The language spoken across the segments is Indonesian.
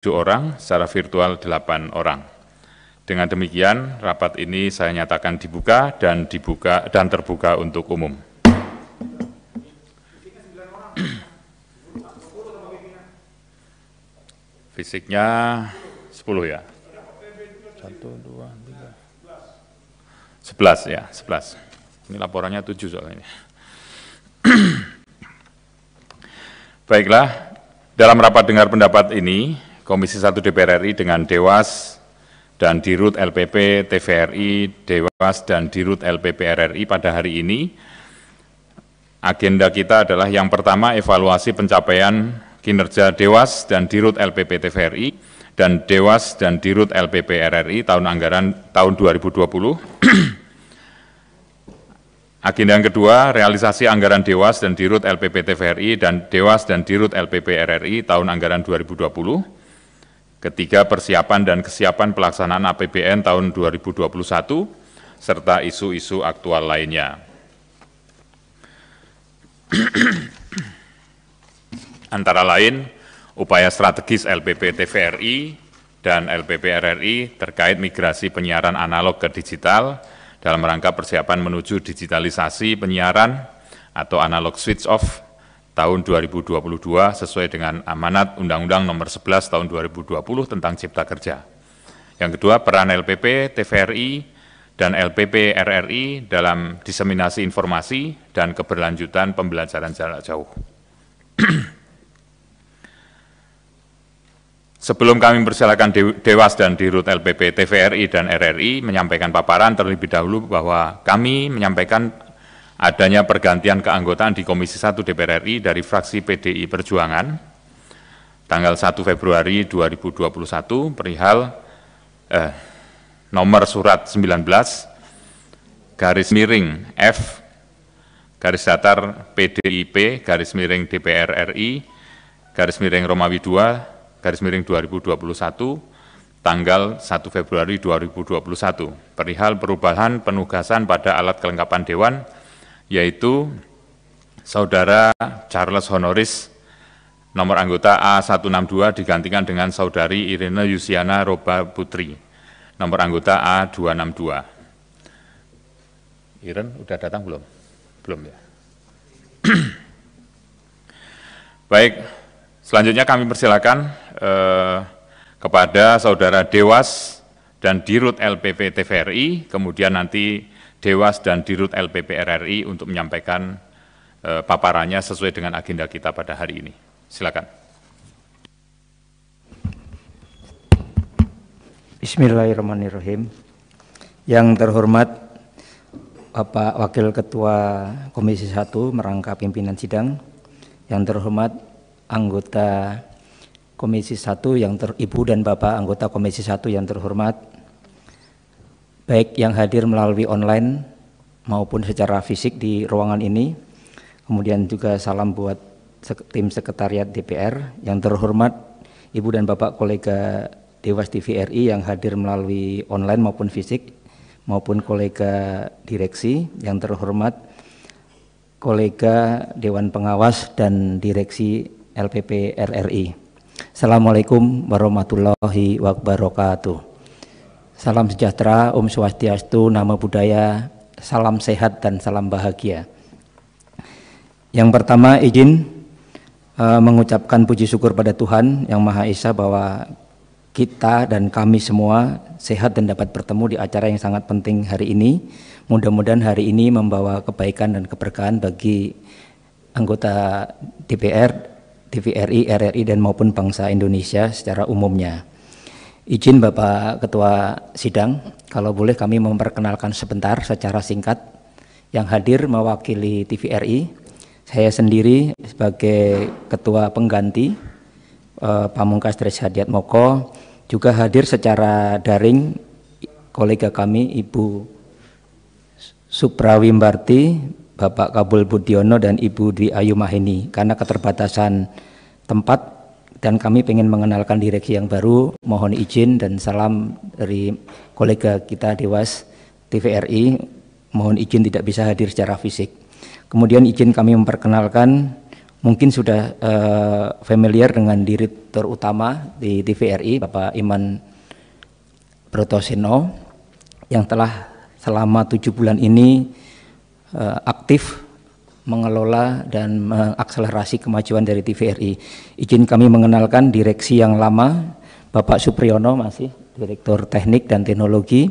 7 orang, secara virtual 8 orang. Dengan demikian, rapat ini saya nyatakan dibuka dan dibuka dan terbuka untuk umum. Fisiknya 10 ya. 1 2 3 11 ya, 11. Ini laporannya 7 soalnya. ini. Baiklah, dalam rapat dengar pendapat ini Komisi 1 DPR RI dengan Dewas dan Dirut LPP TVRI, Dewas dan Dirut LPP RRI pada hari ini. Agenda kita adalah yang pertama evaluasi pencapaian kinerja Dewas dan Dirut LPP TVRI dan Dewas dan Dirut LPP RRI tahun anggaran tahun 2020. Agenda yang kedua, realisasi anggaran Dewas dan Dirut LPP TVRI dan Dewas dan Dirut LPP RRI tahun anggaran 2020. Ketiga, persiapan dan kesiapan pelaksanaan APBN tahun 2021 serta isu-isu aktual lainnya. Antara lain, upaya strategis LPP TVRI dan LPP RRI terkait migrasi penyiaran analog ke digital dalam rangka persiapan menuju digitalisasi penyiaran atau analog switch off tahun 2022 sesuai dengan amanat Undang-Undang Nomor 11 tahun 2020 tentang Cipta Kerja. Yang kedua, peran LPP, TVRI, dan LPP RRI dalam diseminasi informasi dan keberlanjutan pembelajaran jarak jauh. Sebelum kami persilakan Dewas dan Dirut LPP, TVRI, dan RRI menyampaikan paparan terlebih dahulu bahwa kami menyampaikan adanya pergantian keanggotaan di Komisi 1 DPR RI dari fraksi PDI Perjuangan tanggal 1 Februari 2021 perihal eh, nomor surat 19 garis miring F garis datar PDIP garis miring DPR RI garis miring Romawi 2 garis miring 2021 tanggal 1 Februari 2021 perihal perubahan penugasan pada alat kelengkapan dewan yaitu saudara Charles Honoris nomor anggota A162 digantikan dengan saudari Irina Yusiana Roba Putri nomor anggota A262. Iren udah datang belum? Belum ya. Baik, selanjutnya kami persilakan eh, kepada saudara Dewas dan Dirut LPP TVRI, kemudian nanti Dewas dan Dirut LPPRRI RRI untuk menyampaikan eh, paparannya sesuai dengan agenda kita pada hari ini. Silakan. Bismillahirrahmanirrahim. Yang terhormat Bapak Wakil Ketua Komisi 1 merangkap pimpinan sidang. Yang terhormat anggota Komisi 1 yang ter, Ibu dan Bapak anggota Komisi 1 yang terhormat baik yang hadir melalui online maupun secara fisik di ruangan ini. Kemudian juga salam buat tim sekretariat DPR yang terhormat Ibu dan Bapak kolega Dewas TVRI yang hadir melalui online maupun fisik maupun kolega direksi yang terhormat kolega Dewan Pengawas dan Direksi LPP RRI. Assalamualaikum warahmatullahi wabarakatuh. Salam sejahtera, Om Swastiastu, Nama Budaya, salam sehat dan salam bahagia. Yang pertama izin uh, mengucapkan puji syukur pada Tuhan Yang Maha Esa bahwa kita dan kami semua sehat dan dapat bertemu di acara yang sangat penting hari ini. Mudah-mudahan hari ini membawa kebaikan dan keberkahan bagi anggota DPR, TVRI, RRI dan maupun bangsa Indonesia secara umumnya. Izin Bapak Ketua Sidang, kalau boleh kami memperkenalkan sebentar secara singkat yang hadir mewakili TVRI. Saya sendiri sebagai Ketua Pengganti eh, Pamungkas Dres Hadiat Moko juga hadir secara daring kolega kami Ibu Suprawimbarti, Bapak Kabul Budiono dan Ibu Dwi Ayu Maheni karena keterbatasan tempat dan kami ingin mengenalkan direksi yang baru. Mohon izin dan salam dari kolega kita Dewas TVRI. Mohon izin tidak bisa hadir secara fisik. Kemudian izin kami memperkenalkan mungkin sudah uh, familiar dengan direktur utama di TVRI Bapak Iman Protoseno yang telah selama tujuh bulan ini uh, aktif mengelola dan mengakselerasi kemajuan dari TVRI. Izin kami mengenalkan direksi yang lama, Bapak Supriyono masih Direktur Teknik dan Teknologi,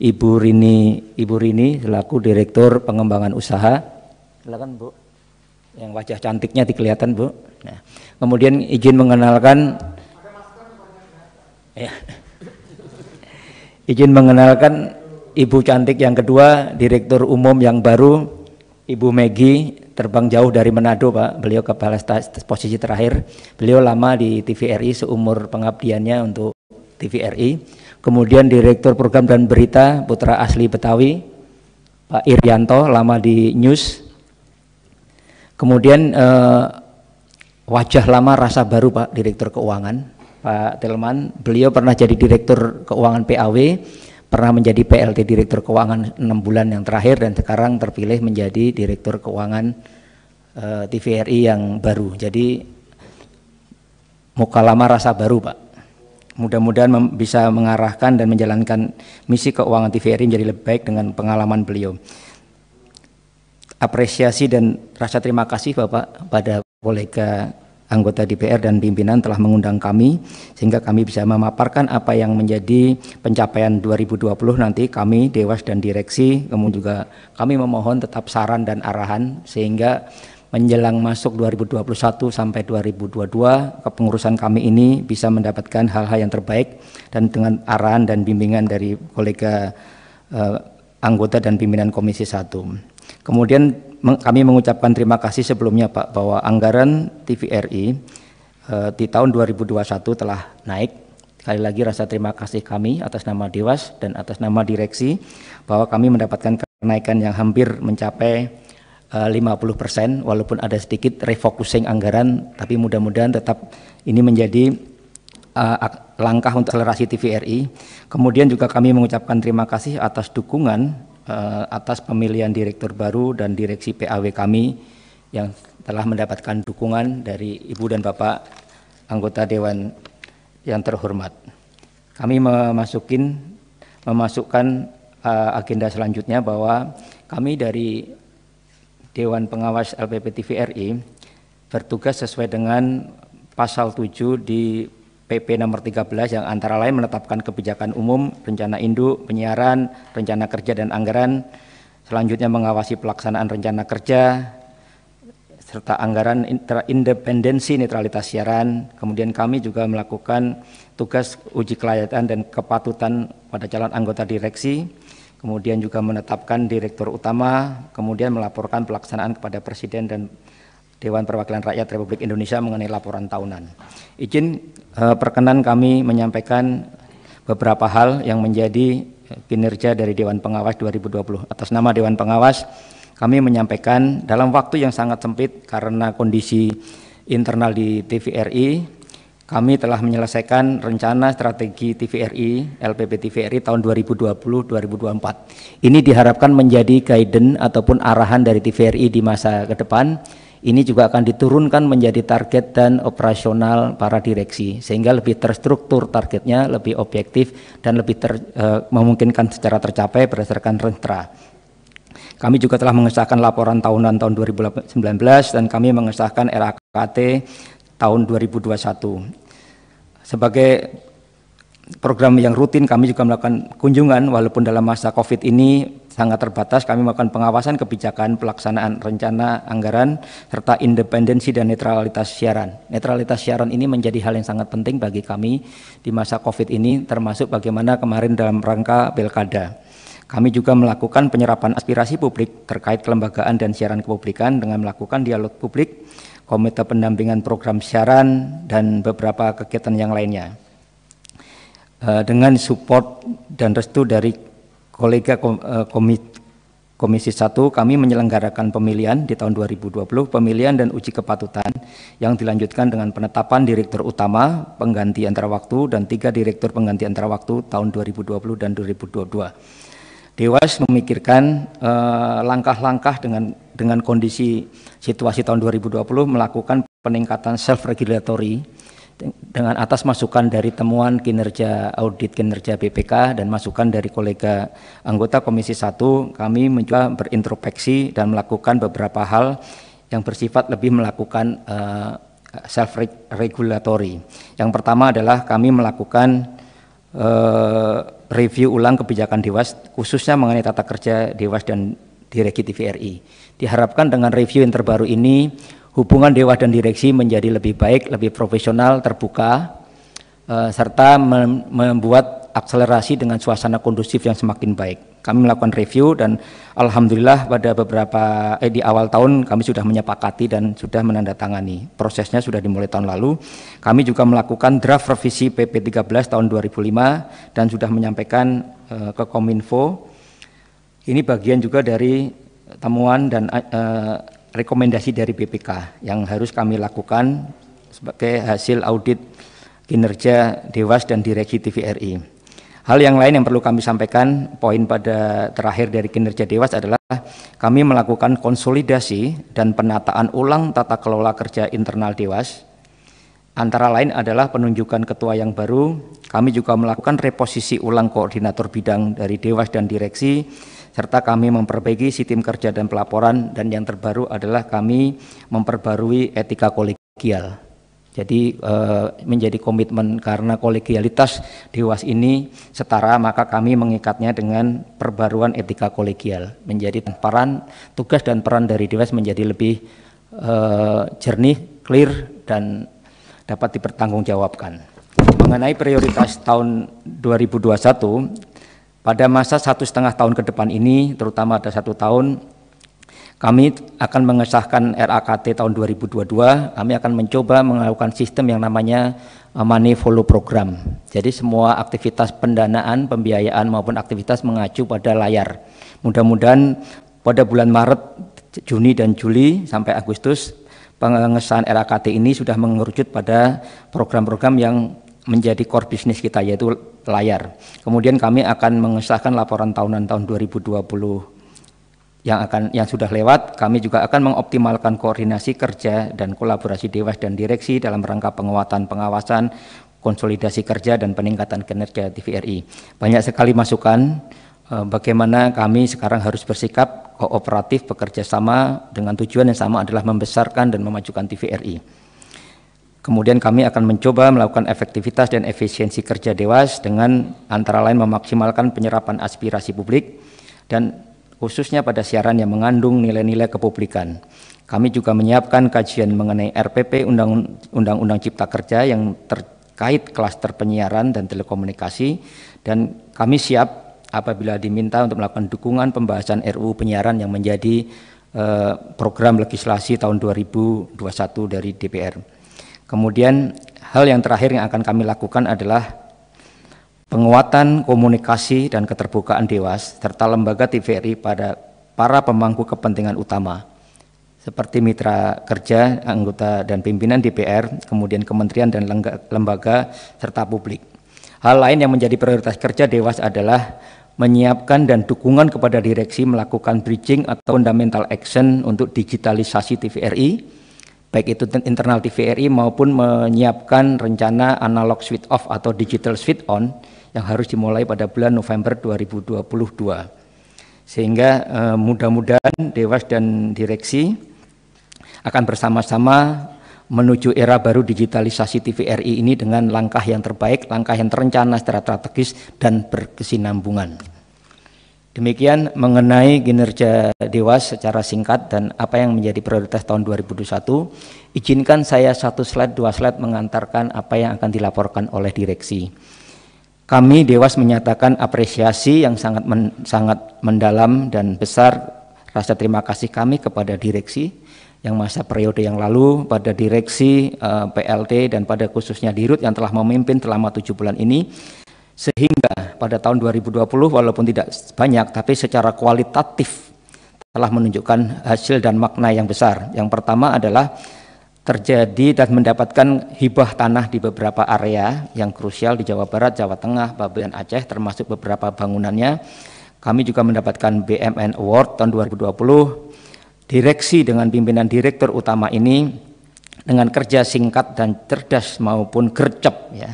Ibu Rini, Ibu Rini selaku Direktur Pengembangan Usaha. Silakan Bu, yang wajah cantiknya dikelihatan Bu. Nah, kemudian izin mengenalkan, ya, izin mengenalkan Ibu cantik yang kedua, Direktur Umum yang baru, Ibu Megi terbang jauh dari Manado Pak, beliau kepala posisi terakhir, beliau lama di TVRI seumur pengabdiannya untuk TVRI, kemudian Direktur Program dan Berita Putra Asli Betawi, Pak Irianto lama di News, kemudian eh, wajah lama rasa baru Pak Direktur Keuangan, Pak Telman, beliau pernah jadi Direktur Keuangan PAW, pernah menjadi PLT Direktur Keuangan 6 bulan yang terakhir dan sekarang terpilih menjadi Direktur Keuangan uh, eh, TVRI yang baru. Jadi muka lama rasa baru, Pak. Mudah-mudahan bisa mengarahkan dan menjalankan misi keuangan TVRI menjadi lebih baik dengan pengalaman beliau. Apresiasi dan rasa terima kasih Bapak pada kolega anggota DPR dan pimpinan telah mengundang kami sehingga kami bisa memaparkan apa yang menjadi pencapaian 2020 nanti kami Dewas dan direksi kemudian juga kami memohon tetap saran dan arahan sehingga menjelang masuk 2021 sampai 2022 kepengurusan kami ini bisa mendapatkan hal-hal yang terbaik dan dengan arahan dan bimbingan dari kolega eh, anggota dan pimpinan Komisi 1. Kemudian kami mengucapkan terima kasih sebelumnya Pak bahwa anggaran TVRI eh, di tahun 2021 telah naik. Sekali lagi rasa terima kasih kami atas nama Dewas dan atas nama direksi bahwa kami mendapatkan kenaikan yang hampir mencapai eh, 50 persen walaupun ada sedikit refocusing anggaran tapi mudah-mudahan tetap ini menjadi eh, langkah untuk akselerasi TVRI. Kemudian juga kami mengucapkan terima kasih atas dukungan Eh, atas pemilihan direktur baru dan direksi PAW kami yang telah mendapatkan dukungan dari Ibu dan Bapak anggota Dewan yang terhormat. Kami memasukin, memasukkan uh, agenda selanjutnya bahwa kami dari Dewan Pengawas LPP TVRI bertugas sesuai dengan pasal 7 di PP nomor 13 yang antara lain menetapkan kebijakan umum, rencana induk, penyiaran, rencana kerja dan anggaran, selanjutnya mengawasi pelaksanaan rencana kerja, serta anggaran independensi netralitas siaran. Kemudian kami juga melakukan tugas uji kelayakan dan kepatutan pada calon anggota direksi, kemudian juga menetapkan direktur utama, kemudian melaporkan pelaksanaan kepada presiden dan Dewan Perwakilan Rakyat Republik Indonesia mengenai laporan tahunan. Izin eh, perkenan kami menyampaikan beberapa hal yang menjadi eh, kinerja dari Dewan Pengawas 2020. Atas nama Dewan Pengawas, kami menyampaikan dalam waktu yang sangat sempit karena kondisi internal di TVRI, kami telah menyelesaikan rencana strategi TVRI, LPP TVRI tahun 2020-2024. Ini diharapkan menjadi guidance ataupun arahan dari TVRI di masa ke depan ini juga akan diturunkan menjadi target dan operasional para direksi sehingga lebih terstruktur targetnya, lebih objektif dan lebih ter, uh, memungkinkan secara tercapai berdasarkan rentra. Kami juga telah mengesahkan laporan tahunan tahun 2019 dan kami mengesahkan RAKT tahun 2021. Sebagai program yang rutin kami juga melakukan kunjungan walaupun dalam masa Covid ini sangat terbatas kami melakukan pengawasan kebijakan pelaksanaan rencana anggaran serta independensi dan netralitas siaran. Netralitas siaran ini menjadi hal yang sangat penting bagi kami di masa Covid ini termasuk bagaimana kemarin dalam rangka Pilkada. Kami juga melakukan penyerapan aspirasi publik terkait kelembagaan dan siaran kepublikan dengan melakukan dialog publik, komite pendampingan program siaran dan beberapa kegiatan yang lainnya. Eh, dengan support dan restu dari kolega eh, Komisi 1 kami menyelenggarakan pemilihan di tahun 2020, pemilihan dan uji kepatutan yang dilanjutkan dengan penetapan Direktur Utama pengganti antara waktu dan tiga Direktur pengganti antara waktu tahun 2020 dan 2022. Dewas memikirkan eh, langkah-langkah eh, langkah -langkah dengan dengan kondisi situasi tahun 2020 melakukan peningkatan self regulatory dengan atas masukan dari temuan kinerja audit kinerja BPK dan masukan dari kolega anggota Komisi 1, kami mencoba berintrospeksi dan melakukan beberapa hal yang bersifat lebih melakukan uh, eh, self regulatory. Yang pertama adalah kami melakukan uh, review ulang kebijakan Dewas khususnya mengenai tata kerja Dewas dan Direksi TVRI. Diharapkan dengan review yang terbaru ini hubungan dewa dan direksi menjadi lebih baik, lebih profesional, terbuka, eh, serta membuat akselerasi dengan suasana kondusif yang semakin baik. Kami melakukan review dan alhamdulillah pada beberapa eh, di awal tahun kami sudah menyepakati dan sudah menandatangani. Prosesnya sudah dimulai tahun lalu. Kami juga melakukan draft revisi PP 13 tahun 2005 dan sudah menyampaikan eh, ke Kominfo. Ini bagian juga dari temuan dan eh, rekomendasi dari BPK yang harus kami lakukan sebagai hasil audit kinerja Dewas dan Direksi TVRI. Hal yang lain yang perlu kami sampaikan, poin pada terakhir dari kinerja Dewas adalah kami melakukan konsolidasi dan penataan ulang tata kelola kerja internal Dewas. Antara lain adalah penunjukan ketua yang baru, kami juga melakukan reposisi ulang koordinator bidang dari Dewas dan Direksi, serta kami memperbaiki sistem kerja dan pelaporan dan yang terbaru adalah kami memperbarui etika kolegial. Jadi eh, menjadi komitmen karena kolegialitas Dewas ini setara maka kami mengikatnya dengan perbaruan etika kolegial menjadi peran tugas dan peran dari Dewas menjadi lebih eh, jernih, clear dan dapat dipertanggungjawabkan. Mengenai prioritas tahun 2021 pada masa satu setengah tahun ke depan ini, terutama ada satu tahun, kami akan mengesahkan RAKT tahun 2022, kami akan mencoba melakukan sistem yang namanya eh, money follow program. Jadi semua aktivitas pendanaan, pembiayaan maupun aktivitas mengacu pada layar. Mudah-mudahan pada bulan Maret, Juni dan Juli sampai Agustus pengesahan RAKT ini sudah mengerucut pada program-program yang menjadi core bisnis kita yaitu layar. Kemudian kami akan mengesahkan laporan tahunan tahun 2020 yang akan yang sudah lewat. Kami juga akan mengoptimalkan koordinasi kerja dan kolaborasi Dewas dan Direksi dalam rangka penguatan pengawasan, konsolidasi kerja dan peningkatan kinerja TVRI. Banyak sekali masukan eh, bagaimana kami sekarang harus bersikap kooperatif bekerja sama dengan tujuan yang sama adalah membesarkan dan memajukan TVRI. Kemudian kami akan mencoba melakukan efektivitas dan efisiensi kerja Dewas dengan antara lain memaksimalkan penyerapan aspirasi publik dan khususnya pada siaran yang mengandung nilai-nilai kepublikan. Kami juga menyiapkan kajian mengenai RPP Undang-Undang Cipta Kerja yang terkait klaster penyiaran dan telekomunikasi dan kami siap apabila diminta untuk melakukan dukungan pembahasan RUU penyiaran yang menjadi eh, program legislasi tahun 2021 dari DPR. Kemudian hal yang terakhir yang akan kami lakukan adalah penguatan komunikasi dan keterbukaan Dewas serta lembaga TVRI pada para pemangku kepentingan utama seperti mitra kerja, anggota dan pimpinan DPR, kemudian kementerian dan lembaga serta publik. Hal lain yang menjadi prioritas kerja Dewas adalah menyiapkan dan dukungan kepada direksi melakukan bridging atau fundamental action untuk digitalisasi TVRI, baik itu internal TVRI maupun menyiapkan rencana analog switch off atau digital switch on yang harus dimulai pada bulan November 2022. Sehingga eh, mudah-mudahan Dewas dan direksi akan bersama-sama menuju era baru digitalisasi TVRI ini dengan langkah yang terbaik, langkah yang terencana secara strategis dan berkesinambungan. Demikian mengenai kinerja Dewas secara singkat dan apa yang menjadi prioritas tahun 2021. Izinkan saya satu slide, dua slide mengantarkan apa yang akan dilaporkan oleh direksi. Kami Dewas menyatakan apresiasi yang sangat men, sangat mendalam dan besar rasa terima kasih kami kepada direksi yang masa periode yang lalu pada direksi uh, eh, PLT dan pada khususnya Dirut yang telah memimpin selama tujuh bulan ini sehingga pada tahun 2020 walaupun tidak banyak tapi secara kualitatif telah menunjukkan hasil dan makna yang besar. Yang pertama adalah terjadi dan mendapatkan hibah tanah di beberapa area yang krusial di Jawa Barat, Jawa Tengah, Babelan Aceh termasuk beberapa bangunannya. Kami juga mendapatkan BMN Award tahun 2020. Direksi dengan pimpinan direktur utama ini dengan kerja singkat dan cerdas maupun gercep ya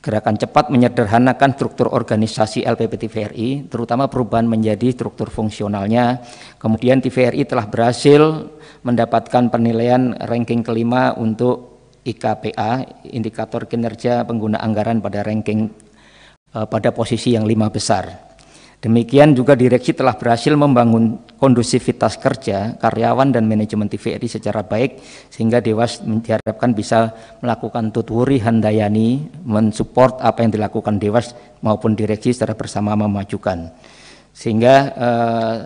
Gerakan cepat menyederhanakan struktur organisasi LPP TVRI, terutama perubahan menjadi struktur fungsionalnya. Kemudian TVRI telah berhasil mendapatkan penilaian ranking kelima untuk IKPA, indikator kinerja pengguna anggaran pada ranking eh, pada posisi yang lima besar. Demikian juga direksi telah berhasil membangun kondusivitas kerja karyawan dan manajemen TVRI secara baik sehingga Dewas diharapkan bisa melakukan tuturi handayani mensupport apa yang dilakukan Dewas maupun direksi secara bersama memajukan. Sehingga eh,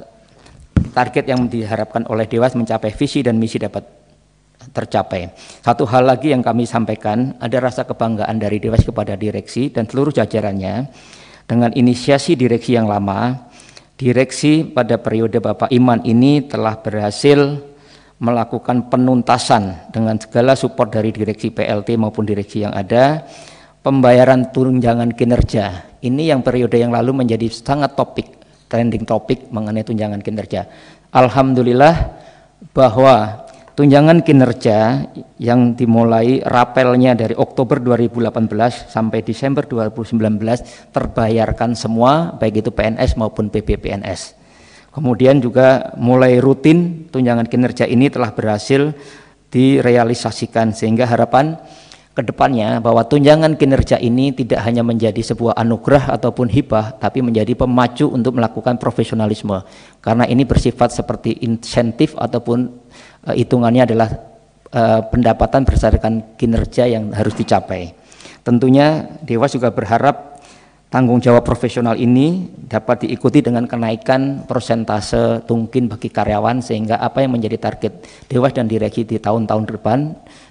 target yang diharapkan oleh Dewas mencapai visi dan misi dapat tercapai. Satu hal lagi yang kami sampaikan, ada rasa kebanggaan dari Dewas kepada direksi dan seluruh jajarannya dengan inisiasi direksi yang lama, direksi pada periode Bapak Iman ini telah berhasil melakukan penuntasan dengan segala support dari direksi PLT maupun direksi yang ada, pembayaran tunjangan kinerja. Ini yang periode yang lalu menjadi sangat topik, trending topik mengenai tunjangan kinerja. Alhamdulillah bahwa tunjangan kinerja yang dimulai rapelnya dari Oktober 2018 sampai Desember 2019 terbayarkan semua baik itu PNS maupun PBPNS. Kemudian juga mulai rutin tunjangan kinerja ini telah berhasil direalisasikan sehingga harapan kedepannya bahwa tunjangan kinerja ini tidak hanya menjadi sebuah anugerah ataupun hibah tapi menjadi pemacu untuk melakukan profesionalisme karena ini bersifat seperti insentif ataupun Eh, hitungannya adalah eh, pendapatan berdasarkan kinerja yang harus dicapai. Tentunya Dewas juga berharap tanggung jawab profesional ini dapat diikuti dengan kenaikan persentase tungkin bagi karyawan sehingga apa yang menjadi target Dewas dan Direksi di tahun-tahun depan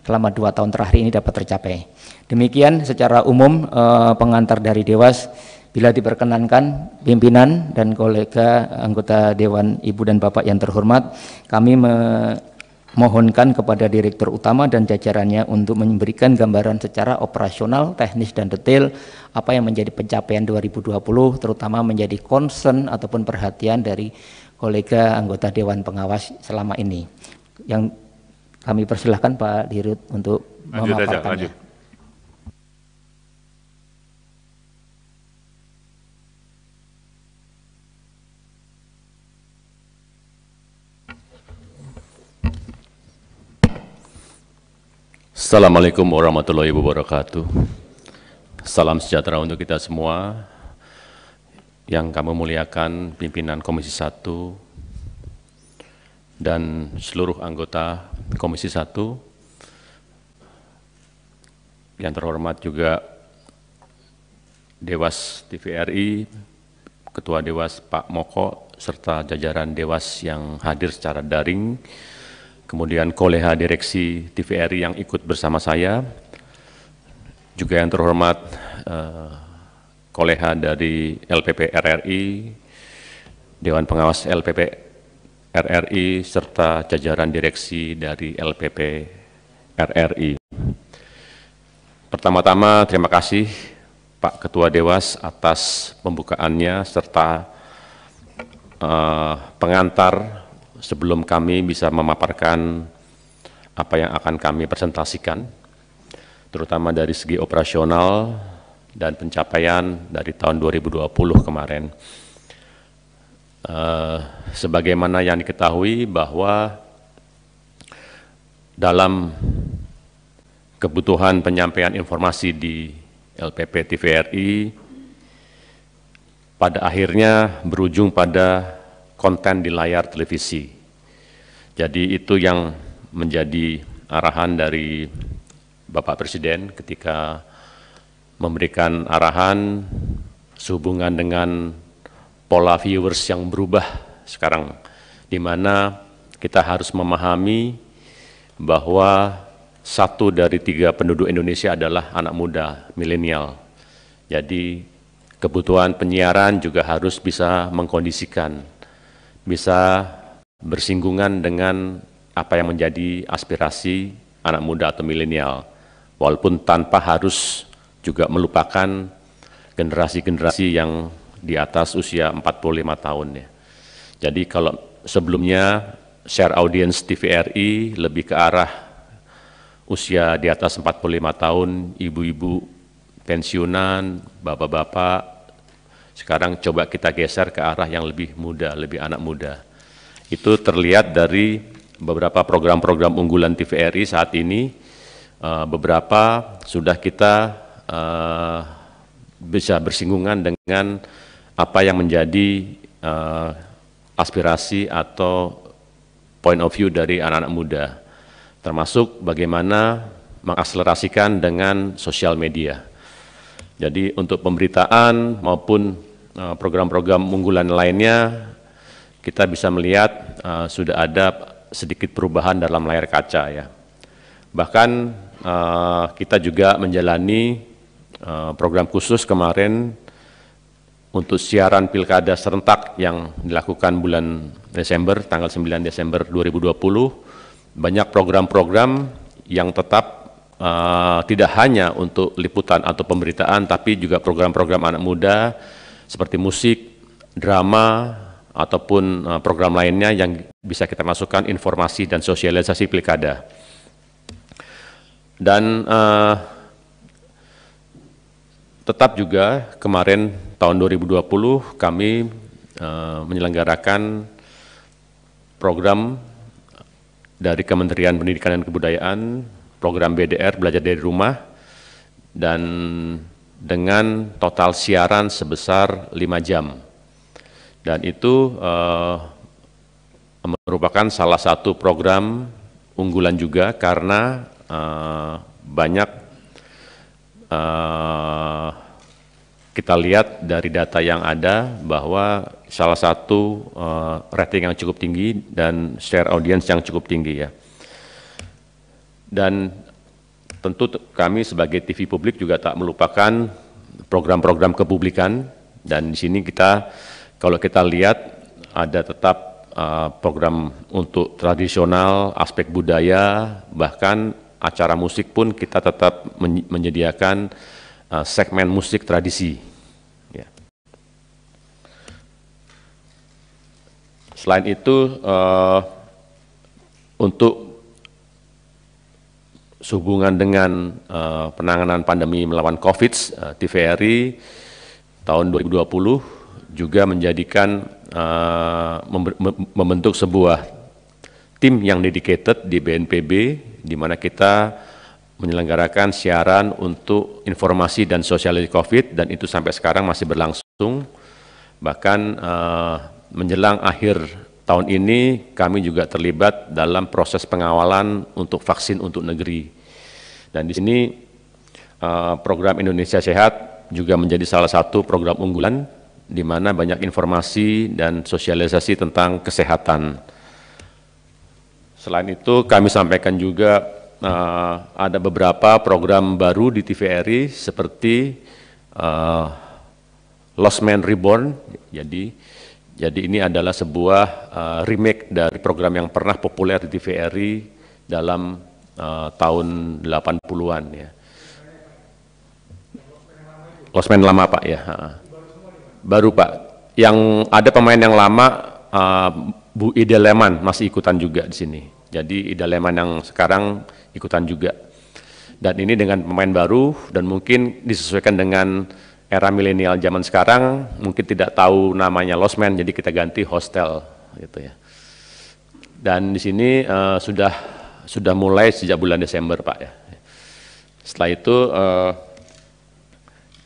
selama dua tahun terakhir ini dapat tercapai. Demikian secara umum eh, pengantar dari Dewas bila diperkenankan pimpinan dan kolega anggota Dewan Ibu dan Bapak yang terhormat kami me Mohonkan kepada Direktur Utama dan jajarannya untuk memberikan gambaran secara operasional, teknis, dan detail apa yang menjadi pencapaian 2020, terutama menjadi concern ataupun perhatian dari kolega anggota Dewan Pengawas selama ini. Yang kami persilahkan Pak Dirut untuk memaparkannya. Assalamualaikum warahmatullahi wabarakatuh. Salam sejahtera untuk kita semua yang kami muliakan pimpinan Komisi 1 dan seluruh anggota Komisi 1 yang terhormat juga Dewas TVRI, Ketua Dewas Pak Moko, serta jajaran Dewas yang hadir secara daring, kemudian koleha direksi TVRI yang ikut bersama saya, juga yang terhormat eh, koleha dari LPP RRI, Dewan Pengawas LPP RRI, serta jajaran direksi dari LPP RRI. Pertama-tama terima kasih Pak Ketua Dewas atas pembukaannya serta uh, pengantar sebelum kami bisa memaparkan apa yang akan kami presentasikan, terutama dari segi operasional dan pencapaian dari tahun 2020 kemarin. Uh, sebagaimana yang diketahui bahwa dalam kebutuhan penyampaian informasi di LPP TVRI pada akhirnya berujung pada konten di layar televisi. Jadi itu yang menjadi arahan dari Bapak Presiden ketika memberikan arahan sehubungan dengan pola viewers yang berubah sekarang di mana kita harus memahami bahwa satu dari tiga penduduk Indonesia adalah anak muda milenial. Jadi kebutuhan penyiaran juga harus bisa mengkondisikan bisa bersinggungan dengan apa yang menjadi aspirasi anak muda atau milenial, walaupun tanpa harus juga melupakan generasi-generasi yang di atas usia 45 tahun ya. Jadi kalau sebelumnya share audience TVRI lebih ke arah usia di atas 45 tahun, ibu-ibu pensiunan, bapak-bapak, sekarang coba kita geser ke arah yang lebih muda, lebih anak muda. Itu terlihat dari beberapa program-program unggulan TVRI saat ini, eh, beberapa sudah kita eh, bisa bersinggungan dengan apa yang menjadi eh, aspirasi atau point of view dari anak-anak muda, termasuk bagaimana mengakselerasikan dengan sosial media jadi untuk pemberitaan maupun eh, program-program unggulan lainnya, kita bisa melihat uh, sudah ada sedikit perubahan dalam layar kaca ya. Bahkan uh, kita juga menjalani uh, program khusus kemarin untuk siaran pilkada serentak yang dilakukan bulan Desember, tanggal 9 Desember 2020, banyak program-program yang tetap Eh, tidak hanya untuk liputan atau pemberitaan, tapi juga program-program anak muda seperti musik, drama, ataupun uh, program lainnya yang bisa kita masukkan informasi dan sosialisasi pilkada. Dan uh, tetap juga kemarin tahun 2020 kami uh, menyelenggarakan program dari Kementerian Pendidikan dan Kebudayaan program BDR belajar dari rumah dan dengan total siaran sebesar 5 jam. Dan itu uh, merupakan salah satu program unggulan juga karena uh, banyak uh, kita lihat dari data yang ada bahwa salah satu uh, rating yang cukup tinggi dan share audience yang cukup tinggi ya dan tentu kami sebagai TV publik juga tak melupakan program-program kepublikan dan di sini kita kalau kita lihat ada tetap uh, program untuk tradisional, aspek budaya, bahkan acara musik pun kita tetap menyediakan uh, segmen musik tradisi. Ya. Selain itu uh, untuk sehubungan dengan uh, penanganan pandemi melawan COVID, uh, eh, TVRI tahun 2020 juga menjadikan uh, membentuk sebuah tim yang dedicated di BNPB di mana kita menyelenggarakan siaran untuk informasi dan sosialisasi COVID dan itu sampai sekarang masih berlangsung bahkan uh, menjelang akhir Tahun ini kami juga terlibat dalam proses pengawalan untuk vaksin untuk negeri. Dan di sini eh, program Indonesia Sehat juga menjadi salah satu program unggulan di mana banyak informasi dan sosialisasi tentang kesehatan. Selain itu kami sampaikan juga eh, ada beberapa program baru di TVRI seperti eh, Lost Man Reborn, jadi jadi ini adalah sebuah uh, remake dari program yang pernah populer di TVRI dalam uh, tahun 80-an ya. Losmen lama Pak ya. Baru Pak. Yang ada pemain yang lama uh, Bu Ida Leman masih ikutan juga di sini. Jadi Ida Leman yang sekarang ikutan juga. Dan ini dengan pemain baru dan mungkin disesuaikan dengan era milenial zaman sekarang mungkin tidak tahu namanya losmen jadi kita ganti hostel gitu ya. Dan di sini uh, sudah sudah mulai sejak bulan Desember Pak ya. Setelah itu uh, eh,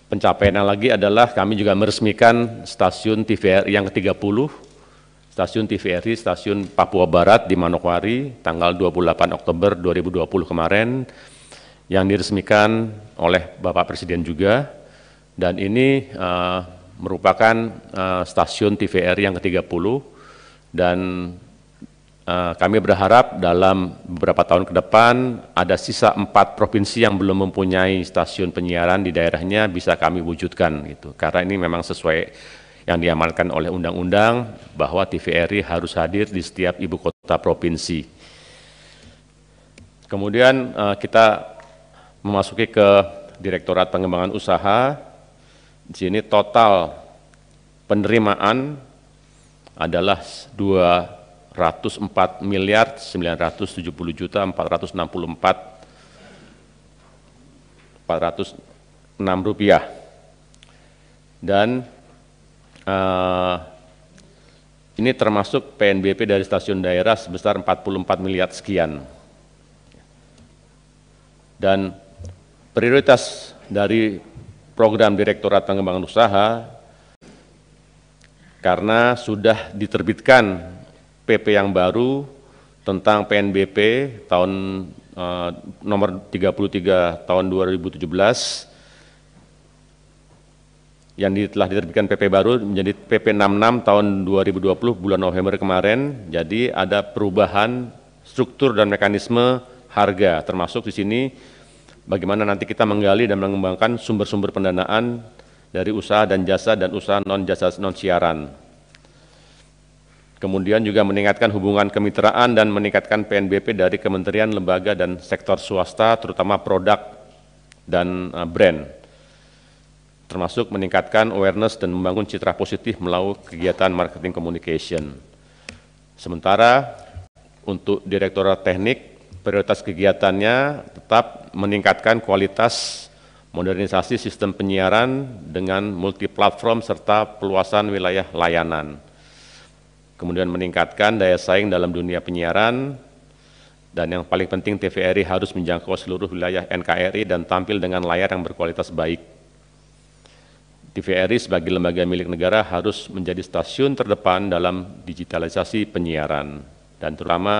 pencapaian lagi adalah kami juga meresmikan stasiun TVRI yang ke-30 stasiun TVRI stasiun Papua Barat di Manokwari tanggal 28 Oktober 2020 kemarin yang diresmikan oleh Bapak Presiden juga dan ini uh, merupakan uh, stasiun TVRI yang ke-30 dan uh, kami berharap dalam beberapa tahun ke depan ada sisa empat provinsi yang belum mempunyai stasiun penyiaran di daerahnya bisa kami wujudkan gitu karena ini memang sesuai yang diamankan oleh undang-undang bahwa TVRI harus hadir di setiap ibu kota provinsi. Kemudian uh, kita memasuki ke Direktorat Pengembangan Usaha di sini total penerimaan adalah 204 miliar 970 juta 464 406 rupiah dan uh, ini termasuk PNBP dari stasiun daerah sebesar 44 miliar sekian dan prioritas dari program Direktorat Pengembangan Usaha karena sudah diterbitkan PP yang baru tentang PNBP tahun eh, nomor 33 tahun 2017 yang telah diterbitkan PP baru menjadi PP 66 tahun 2020 bulan November kemarin. Jadi ada perubahan struktur dan mekanisme harga termasuk di sini bagaimana nanti kita menggali dan mengembangkan sumber-sumber pendanaan dari usaha dan jasa dan usaha non jasa non siaran. Kemudian juga meningkatkan hubungan kemitraan dan meningkatkan PNBP dari kementerian, lembaga dan sektor swasta terutama produk dan uh, brand. Termasuk meningkatkan awareness dan membangun citra positif melalui kegiatan marketing communication. Sementara untuk Direktorat Teknik prioritas kegiatannya tetap meningkatkan kualitas modernisasi sistem penyiaran dengan multiplatform serta peluasan wilayah layanan. Kemudian meningkatkan daya saing dalam dunia penyiaran, dan yang paling penting TVRI harus menjangkau seluruh wilayah NKRI dan tampil dengan layar yang berkualitas baik. TVRI sebagai lembaga milik negara harus menjadi stasiun terdepan dalam digitalisasi penyiaran, dan terutama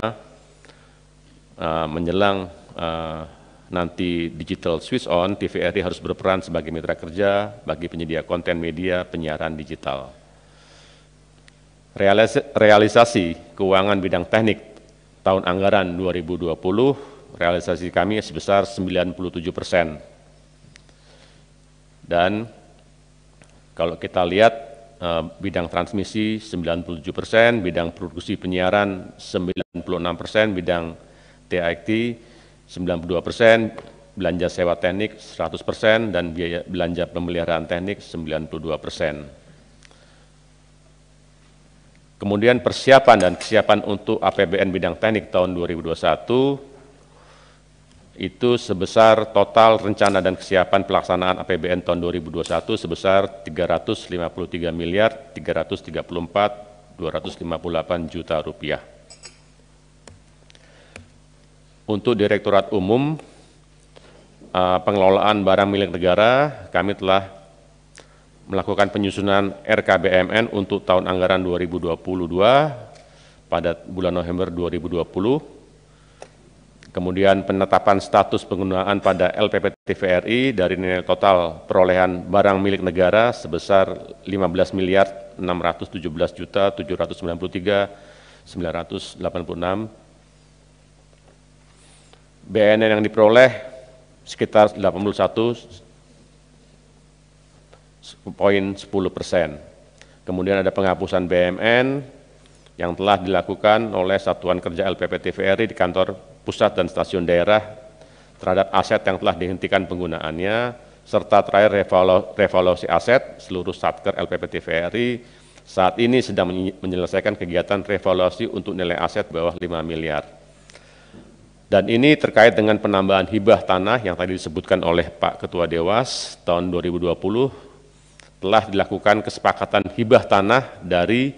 uh, menjelang uh, nanti digital switch on, TVRI harus berperan sebagai mitra kerja bagi penyedia konten media penyiaran digital. Realis realisasi keuangan bidang teknik tahun anggaran 2020, realisasi kami sebesar 97 persen. Dan kalau kita lihat uh, bidang transmisi 97 persen, bidang produksi penyiaran 96 persen, bidang TIT 92 persen, belanja sewa teknik 100 persen, dan biaya belanja pemeliharaan teknik 92 persen. Kemudian persiapan dan kesiapan untuk APBN bidang teknik tahun 2021 itu sebesar total rencana dan kesiapan pelaksanaan APBN tahun 2021 sebesar 353 miliar 334 258 juta rupiah. Untuk Direktorat Umum uh, Pengelolaan Barang Milik Negara, kami telah melakukan penyusunan RKBMN untuk tahun anggaran 2022 pada bulan November 2020. Kemudian penetapan status penggunaan pada TVRI dari nilai total perolehan barang milik negara sebesar 15 miliar 617 juta 793 986 BNN yang diperoleh sekitar 81 poin 10 persen. Kemudian ada penghapusan BMN yang telah dilakukan oleh Satuan Kerja LPP TVRI di kantor pusat dan stasiun daerah terhadap aset yang telah dihentikan penggunaannya, serta terakhir revolusi aset seluruh Satker LPP TVRI saat ini sedang menyelesaikan kegiatan revolusi untuk nilai aset bawah 5 miliar. Dan ini terkait dengan penambahan hibah tanah yang tadi disebutkan oleh Pak Ketua Dewas tahun 2020 telah dilakukan kesepakatan hibah tanah dari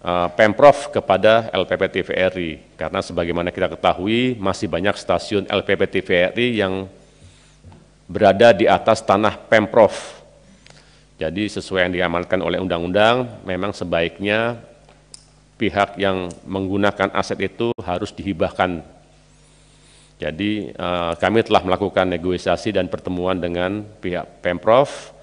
uh, Pemprov kepada LPP TVRI karena sebagaimana kita ketahui masih banyak stasiun LPP TVRI yang berada di atas tanah Pemprov. Jadi sesuai yang diamanatkan oleh undang-undang memang sebaiknya pihak yang menggunakan aset itu harus dihibahkan jadi uh, kami telah melakukan negosiasi dan pertemuan dengan pihak Pemprov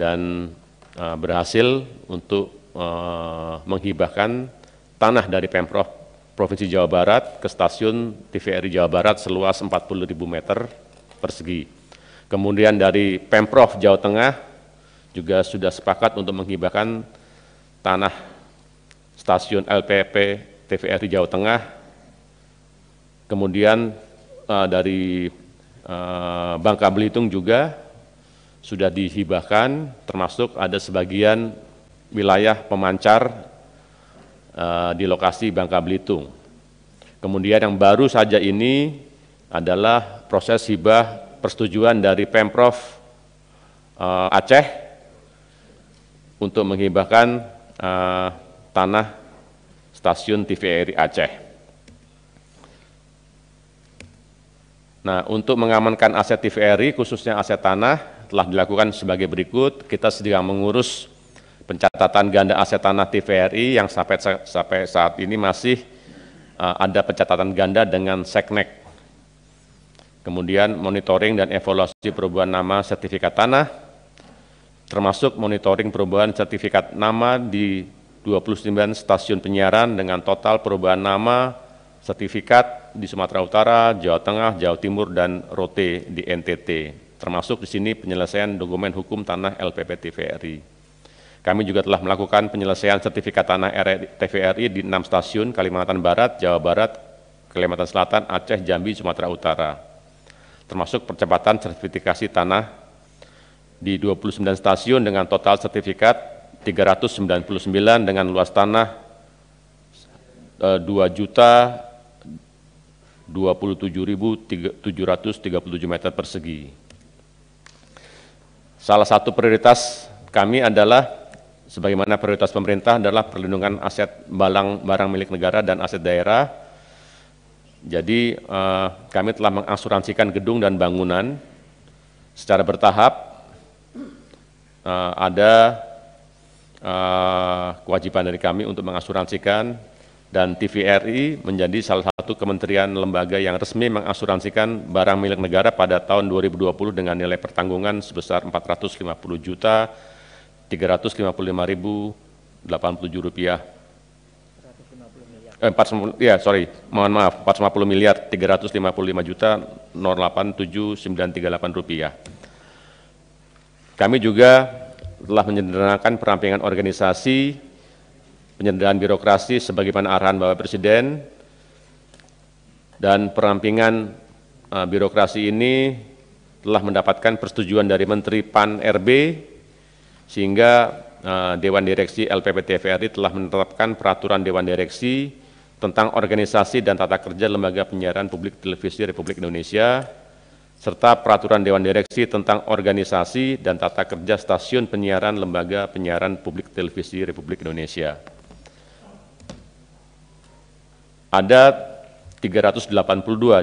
dan uh, berhasil untuk uh, menghibahkan tanah dari Pemprov Provinsi Jawa Barat ke stasiun TVRI Jawa Barat seluas 40.000 meter persegi. Kemudian dari Pemprov Jawa Tengah juga sudah sepakat untuk menghibahkan tanah stasiun LPP TVRI Jawa Tengah. Kemudian uh, dari uh, eh, Bangka Belitung juga sudah dihibahkan, termasuk ada sebagian wilayah pemancar uh, di lokasi Bangka Belitung. Kemudian yang baru saja ini adalah proses hibah persetujuan dari Pemprov uh, Aceh untuk menghibahkan uh, tanah stasiun TVRI Aceh. Nah, untuk mengamankan aset TVRI, khususnya aset tanah, telah dilakukan sebagai berikut. Kita sedang mengurus pencatatan ganda aset tanah TVRI yang sampai, sampai saat ini masih uh, ada pencatatan ganda dengan seknek. Kemudian monitoring dan evaluasi perubahan nama sertifikat tanah, termasuk monitoring perubahan sertifikat nama di 29 stasiun penyiaran dengan total perubahan nama sertifikat di Sumatera Utara, Jawa Tengah, Jawa Timur, dan Rote di NTT, termasuk di sini penyelesaian dokumen hukum tanah LPP TVRI. Kami juga telah melakukan penyelesaian sertifikat tanah e TVRI di enam stasiun Kalimantan Barat, Jawa Barat, Kalimantan Selatan, Aceh, Jambi, Sumatera Utara, termasuk percepatan sertifikasi tanah di 29 stasiun dengan total sertifikat 399 dengan luas tanah 2 eh, juta 27.737 meter persegi. Salah satu prioritas kami adalah sebagaimana prioritas pemerintah adalah perlindungan aset balang barang milik negara dan aset daerah. Jadi eh, kami telah mengasuransikan gedung dan bangunan secara bertahap. Eh, ada eh, kewajiban dari kami untuk mengasuransikan dan TVRI menjadi salah satu kementerian lembaga yang resmi mengasuransikan barang milik negara pada tahun 2020 dengan nilai pertanggungan sebesar 450 juta 355.087 rupiah. 450 miliar. Eh, 40, ya sorry, mohon maaf, 450 miliar 355 juta 087938 rupiah. Kami juga telah menyederhanakan perampingan organisasi penyederhanaan birokrasi sebagaimana arahan Bapak Presiden dan perampingan uh, birokrasi ini telah mendapatkan persetujuan dari Menteri PAN RB sehingga uh, Dewan Direksi LPP TVRI telah menetapkan peraturan Dewan Direksi tentang organisasi dan tata kerja lembaga penyiaran publik televisi Republik Indonesia serta peraturan Dewan Direksi tentang organisasi dan tata kerja stasiun penyiaran lembaga penyiaran publik televisi Republik Indonesia ada 382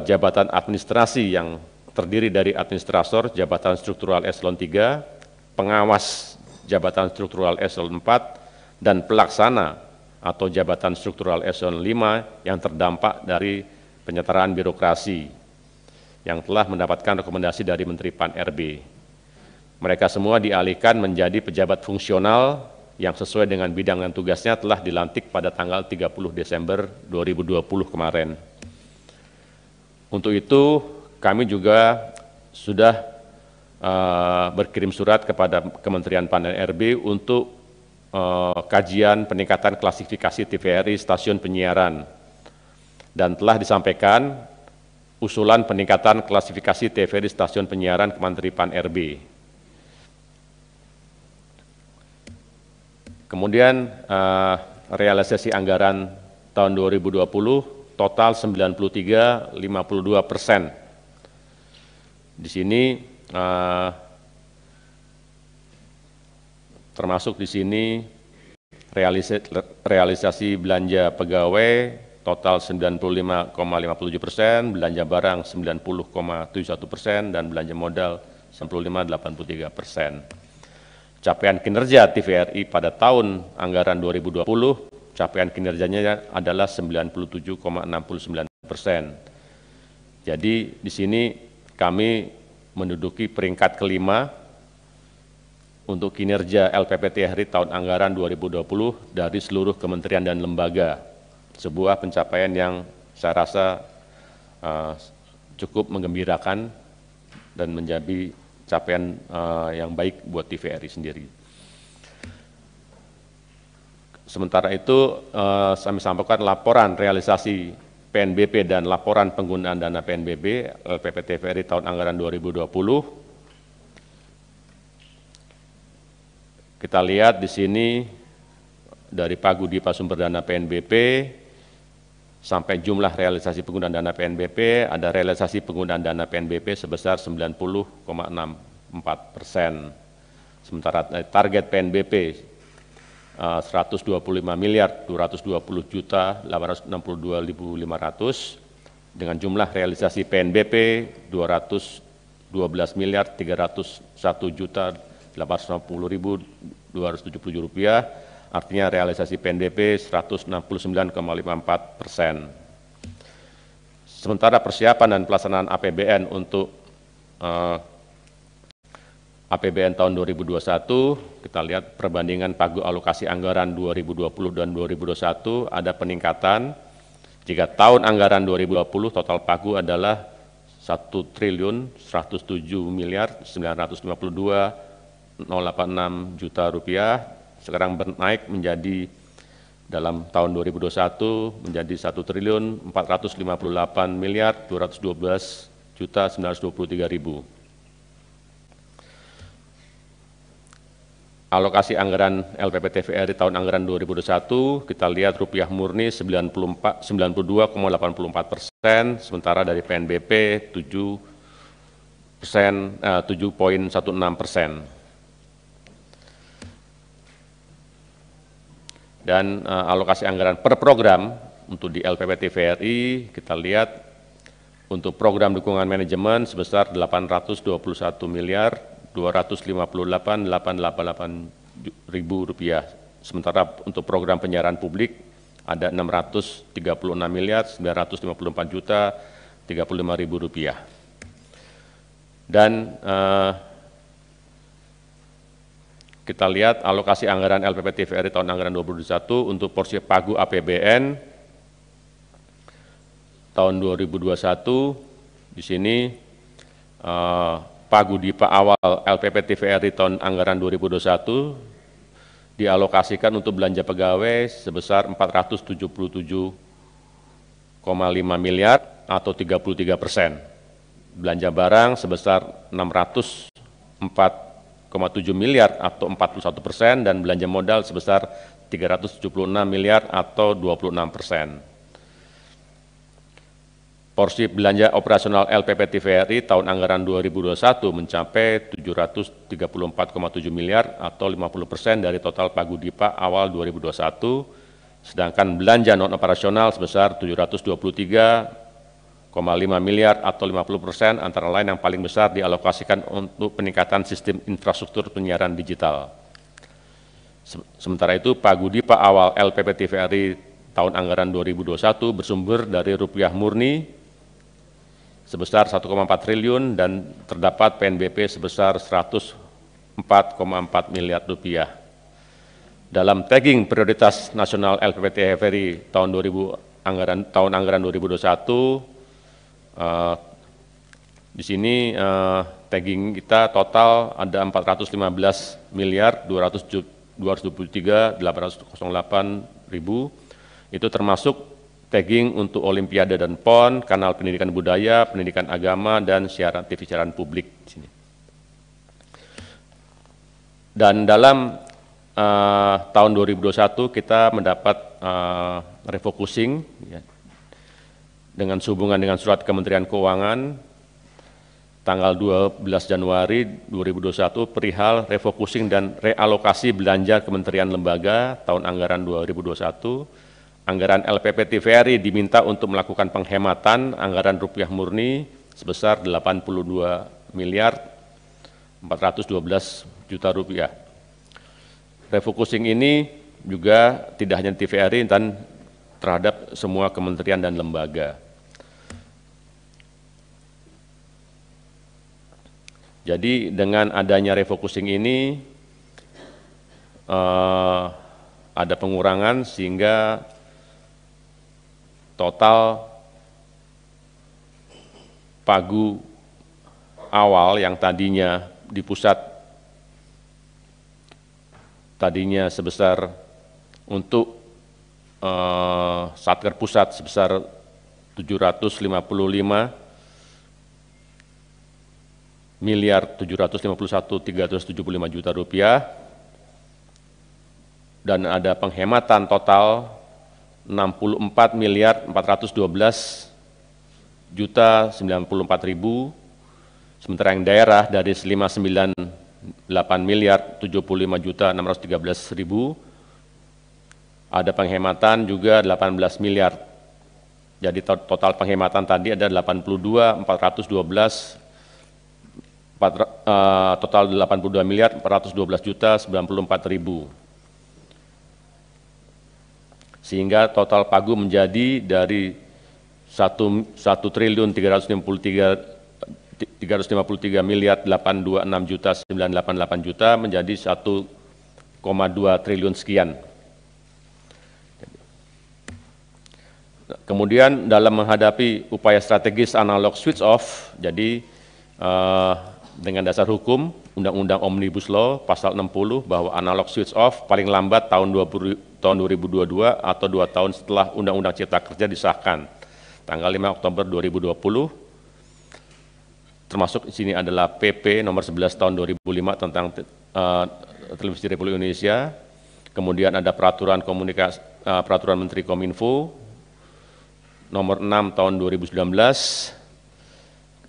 jabatan administrasi yang terdiri dari administrator jabatan struktural eselon 3, pengawas jabatan struktural eselon 4, dan pelaksana atau jabatan struktural eselon 5 yang terdampak dari penyetaraan birokrasi yang telah mendapatkan rekomendasi dari Menteri PAN-RB. Mereka semua dialihkan menjadi pejabat fungsional yang sesuai dengan bidang dan tugasnya telah dilantik pada tanggal 30 Desember 2020 kemarin. Untuk itu, kami juga sudah uh, berkirim surat kepada Kementerian Pan RB untuk uh, kajian peningkatan klasifikasi TVRI stasiun penyiaran dan telah disampaikan usulan peningkatan klasifikasi TVRI stasiun penyiaran Kementerian Pan RB. Kemudian uh, realisasi anggaran tahun 2020 total 93,52 persen. Di sini uh, termasuk di sini realisasi, realisasi belanja pegawai total 95,57 persen, belanja barang 90,71 persen, dan belanja modal 95,83 persen. Capaian kinerja TVRI pada tahun anggaran 2020, capaian kinerjanya adalah 97,69 persen. Jadi di sini kami menduduki peringkat kelima untuk kinerja TVRI tahun anggaran 2020 dari seluruh kementerian dan lembaga. Sebuah pencapaian yang saya rasa uh, cukup mengembirakan dan menjadi capaian uh, yang baik buat TVRI sendiri. Sementara itu, uh, kami sampaikan laporan realisasi PNBP dan laporan penggunaan dana PNBP LPP eh, TVRI tahun anggaran 2020. Kita lihat di sini dari Pak Gudi Pasumber Dana PNBP, sampai jumlah realisasi penggunaan dana PNBP, ada realisasi penggunaan dana PNBP sebesar 90,64 persen. Sementara eh, target PNBP 125 eh, miliar 220 juta 862.500 dengan jumlah realisasi PNBP 212 miliar 301 juta 860.277 rupiah artinya realisasi PNBP 169,54 persen. Sementara persiapan dan pelaksanaan APBN untuk eh, APBN tahun 2021, kita lihat perbandingan pagu alokasi anggaran 2020 dan 2021 ada peningkatan. Jika tahun anggaran 2020 total pagu adalah 1 triliun 107 miliar 952 086 juta rupiah sekarang naik menjadi dalam tahun 2021 menjadi 1 triliun 458 miliar 212 juta 923 ribu. Alokasi anggaran LPPTVRI tahun anggaran 2021 kita lihat rupiah murni 94 92,84 persen, sementara dari PNBP 7 persen eh, 7,16 persen. dan eh, alokasi anggaran per program untuk di LPPT VRI kita lihat untuk program dukungan manajemen sebesar 821 miliar 258.888 ribu rupiah. Sementara untuk program penyiaran publik ada 636 miliar 954 juta 35 ribu rupiah. Dan uh, kita lihat alokasi anggaran LPP TVRI tahun anggaran 2021 untuk porsi pagu APBN tahun 2021 di sini eh, pagu DIPA awal LPP TVRI tahun anggaran 2021 dialokasikan untuk belanja pegawai sebesar 477,5 miliar atau 33 persen, belanja barang sebesar 604 1,7 miliar atau 41 persen dan belanja modal sebesar 376 miliar atau 26 persen. Porsi belanja operasional LPP TVRI tahun anggaran 2021 mencapai 734,7 miliar atau 50 persen dari total pagu DIPA awal 2021, sedangkan belanja non operasional sebesar 723 miliar atau 50 persen, antara lain yang paling besar dialokasikan untuk peningkatan sistem infrastruktur penyiaran digital. Sementara itu, pagu Gudi Pak awal LPP TVRI tahun anggaran 2021 bersumber dari rupiah murni sebesar 1,4 triliun dan terdapat PNBP sebesar 104,4 miliar rupiah. Dalam tagging prioritas nasional LPP TVRI tahun 2000 anggaran tahun anggaran 2021 Uh, di sini uh, tagging kita total ada 415 miliar 223 808 ribu. Itu termasuk tagging untuk Olimpiade dan PON, kanal pendidikan budaya, pendidikan agama, dan siaran TV siaran publik. Di sini. Dan dalam uh, tahun 2021 kita mendapat uh, refocusing, ya, dengan sehubungan dengan surat Kementerian Keuangan tanggal 12 Januari 2021 perihal refocusing dan realokasi belanja Kementerian Lembaga tahun anggaran 2021. Anggaran LPP TVRI diminta untuk melakukan penghematan anggaran rupiah murni sebesar 82 miliar 412 juta rupiah. Refocusing ini juga tidak hanya TVRI dan terhadap semua kementerian dan lembaga. Jadi dengan adanya refocusing ini uh, ada pengurangan sehingga total pagu awal yang tadinya di pusat tadinya sebesar untuk uh, satker pusat sebesar 755 miliar 751.375 juta rupiah dan ada penghematan total 64 miliar 412 juta 94 ribu sementara yang daerah dari 598 miliar 75 juta 613 ribu ada penghematan juga 18 miliar jadi total penghematan tadi ada 82 412 4, uh, eh, total 82 miliar 412 juta 94 ribu. Sehingga total pagu menjadi dari 1, 1 triliun 353 353 miliar 826 juta 988 juta menjadi 1,2 triliun sekian. Kemudian dalam menghadapi upaya strategis analog switch off, jadi uh, dengan dasar hukum Undang-Undang Omnibus Law pasal 60 bahwa analog switch off paling lambat tahun 20 tahun 2022 atau dua tahun setelah Undang-Undang Cipta Kerja disahkan tanggal 5 Oktober 2020 termasuk di sini adalah PP nomor 11 tahun 2005 tentang uh, televisi Republik Indonesia. Kemudian ada peraturan komunikasi uh, peraturan Menteri Kominfo nomor 6 tahun 2019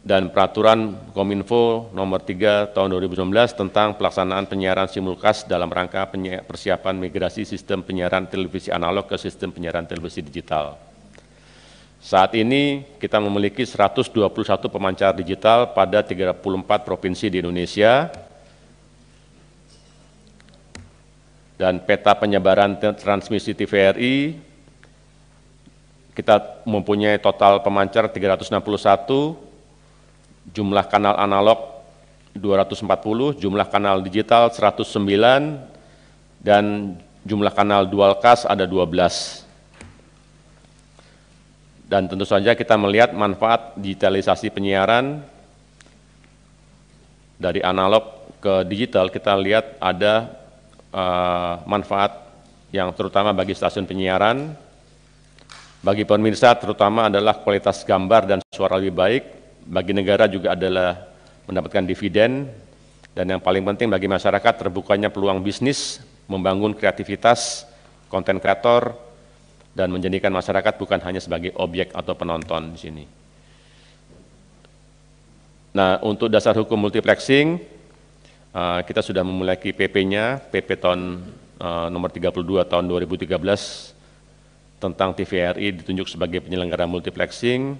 dan Peraturan Kominfo Nomor 3 Tahun 2019 tentang pelaksanaan penyiaran simulcast dalam rangka persiapan migrasi sistem penyiaran televisi analog ke sistem penyiaran televisi digital. Saat ini kita memiliki 121 pemancar digital pada 34 provinsi di Indonesia dan peta penyebaran transmisi TVRI kita mempunyai total pemancar 361 jumlah kanal analog 240, jumlah kanal digital 109, dan jumlah kanal dual cast ada 12. Dan tentu saja kita melihat manfaat digitalisasi penyiaran dari analog ke digital kita lihat ada uh, manfaat yang terutama bagi stasiun penyiaran, bagi pemirsa terutama adalah kualitas gambar dan suara lebih baik, bagi negara juga adalah mendapatkan dividen dan yang paling penting bagi masyarakat terbukanya peluang bisnis, membangun kreativitas, konten kreator dan menjadikan masyarakat bukan hanya sebagai objek atau penonton di sini. Nah, untuk dasar hukum multiplexing eh, kita sudah memiliki PP-nya, PP tahun eh, nomor 32 tahun 2013 tentang TVRI ditunjuk sebagai penyelenggara multiplexing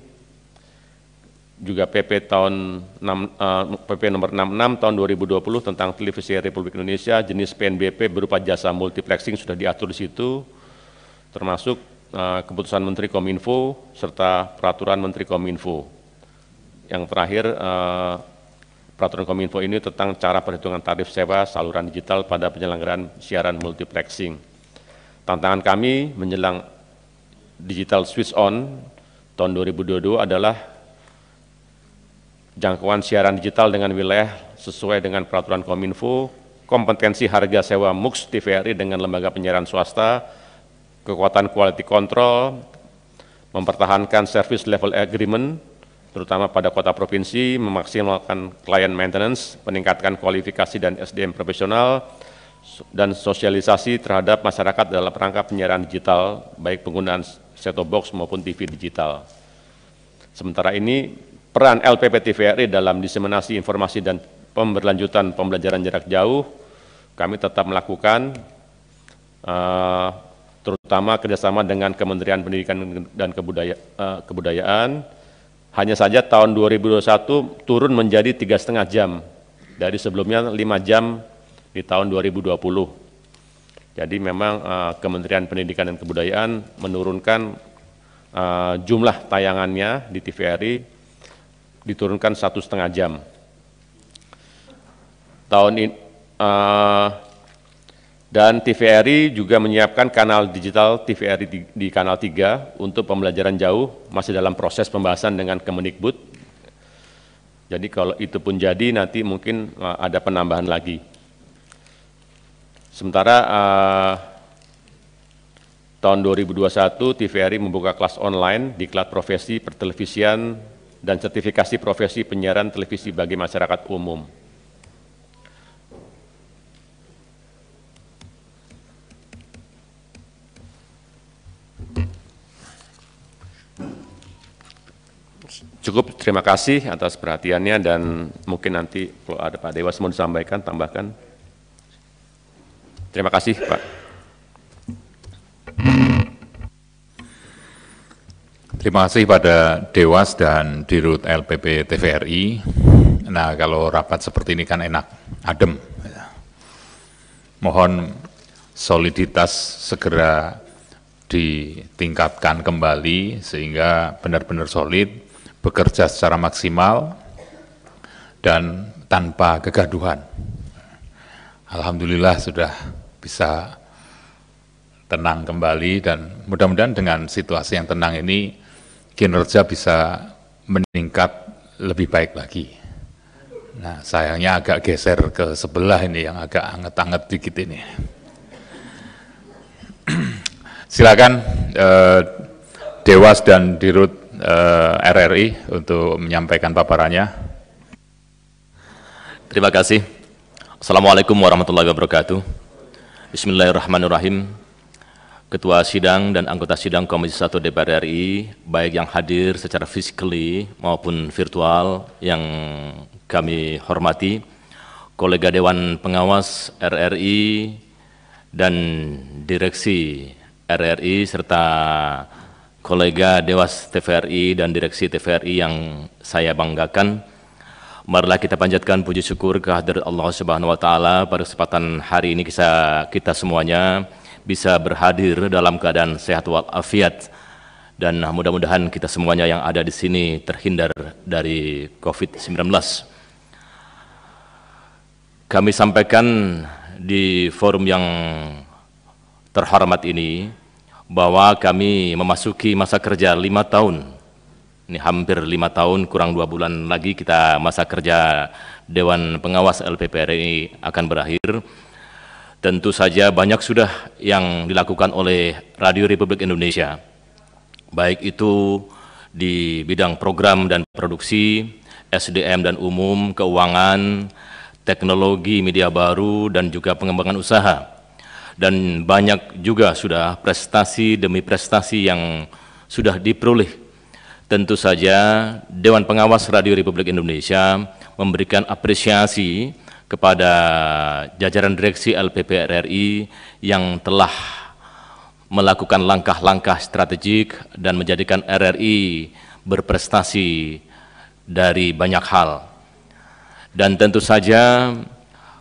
juga PP tahun 6, uh, PP nomor 66 tahun 2020 tentang televisi Republik Indonesia jenis PNBP berupa jasa multiplexing sudah diatur di situ termasuk uh, keputusan Menteri Kominfo serta peraturan Menteri Kominfo. Yang terakhir uh, peraturan Kominfo ini tentang cara perhitungan tarif sewa saluran digital pada penyelenggaraan siaran multiplexing. Tantangan kami menjelang digital switch on tahun 2022 adalah jangkauan siaran digital dengan wilayah sesuai dengan peraturan Kominfo, kompetensi harga sewa MUX TVRI dengan lembaga penyiaran swasta, kekuatan quality control, mempertahankan service level agreement, terutama pada kota provinsi, memaksimalkan client maintenance, meningkatkan kualifikasi dan SDM profesional, dan sosialisasi terhadap masyarakat dalam rangka penyiaran digital, baik penggunaan set-top box maupun TV digital. Sementara ini, peran LPP TVRI dalam diseminasi informasi dan pemberlanjutan pembelajaran jarak jauh, kami tetap melakukan uh, terutama kerjasama dengan Kementerian Pendidikan dan Kebudaya, uh, Kebudayaan. Hanya saja tahun 2021 turun menjadi tiga setengah jam dari sebelumnya lima jam di tahun 2020. Jadi memang uh, Kementerian Pendidikan dan Kebudayaan menurunkan uh, jumlah tayangannya di TVRI diturunkan satu setengah jam. Tahun ini uh, eh, dan TVRI juga menyiapkan kanal digital TVRI di, di kanal 3 untuk pembelajaran jauh masih dalam proses pembahasan dengan Kemenikbud Jadi kalau itu pun jadi nanti mungkin uh, ada penambahan lagi. Sementara uh, tahun 2021 TVRI membuka kelas online di kelas profesi pertelevisian dan sertifikasi profesi penyiaran televisi bagi masyarakat umum. Cukup terima kasih atas perhatiannya dan mungkin nanti kalau ada Pak Dewa semua disampaikan, tambahkan. Terima kasih Pak. Terima kasih pada Dewas dan Dirut LPP TVRI. Nah, kalau rapat seperti ini kan enak, adem. Mohon soliditas segera ditingkatkan kembali sehingga benar-benar solid, bekerja secara maksimal, dan tanpa kegaduhan. Alhamdulillah sudah bisa tenang kembali dan mudah-mudahan dengan situasi yang tenang ini kinerja bisa meningkat lebih baik lagi. Nah, sayangnya agak geser ke sebelah ini yang agak anget-anget dikit ini. Silakan eh, Dewas dan Dirut eh, RRI untuk menyampaikan paparannya. Terima kasih. Assalamualaikum warahmatullahi wabarakatuh. Bismillahirrahmanirrahim. Ketua Sidang dan anggota Sidang Komisi 1 DPR RI, baik yang hadir secara fisikly maupun virtual yang kami hormati, kolega Dewan Pengawas RRI dan Direksi RRI serta kolega Dewas TVRI dan Direksi TVRI yang saya banggakan. Marilah kita panjatkan puji syukur kehadirat Allah Subhanahu wa taala pada kesempatan hari ini kita, kita semuanya bisa berhadir dalam keadaan sehat walafiat dan mudah-mudahan kita semuanya yang ada di sini terhindar dari COVID-19. Kami sampaikan di forum yang terhormat ini bahwa kami memasuki masa kerja lima tahun. Ini hampir lima tahun, kurang dua bulan lagi kita masa kerja Dewan Pengawas LPPRI akan berakhir. Tentu saja banyak sudah yang dilakukan oleh Radio Republik Indonesia, baik itu di bidang program dan produksi, SDM dan umum, keuangan, teknologi media baru, dan juga pengembangan usaha. Dan banyak juga sudah prestasi demi prestasi yang sudah diperoleh. Tentu saja Dewan Pengawas Radio Republik Indonesia memberikan apresiasi kepada jajaran direksi LPP RRI yang telah melakukan langkah-langkah strategik dan menjadikan RRI berprestasi dari banyak hal. Dan tentu saja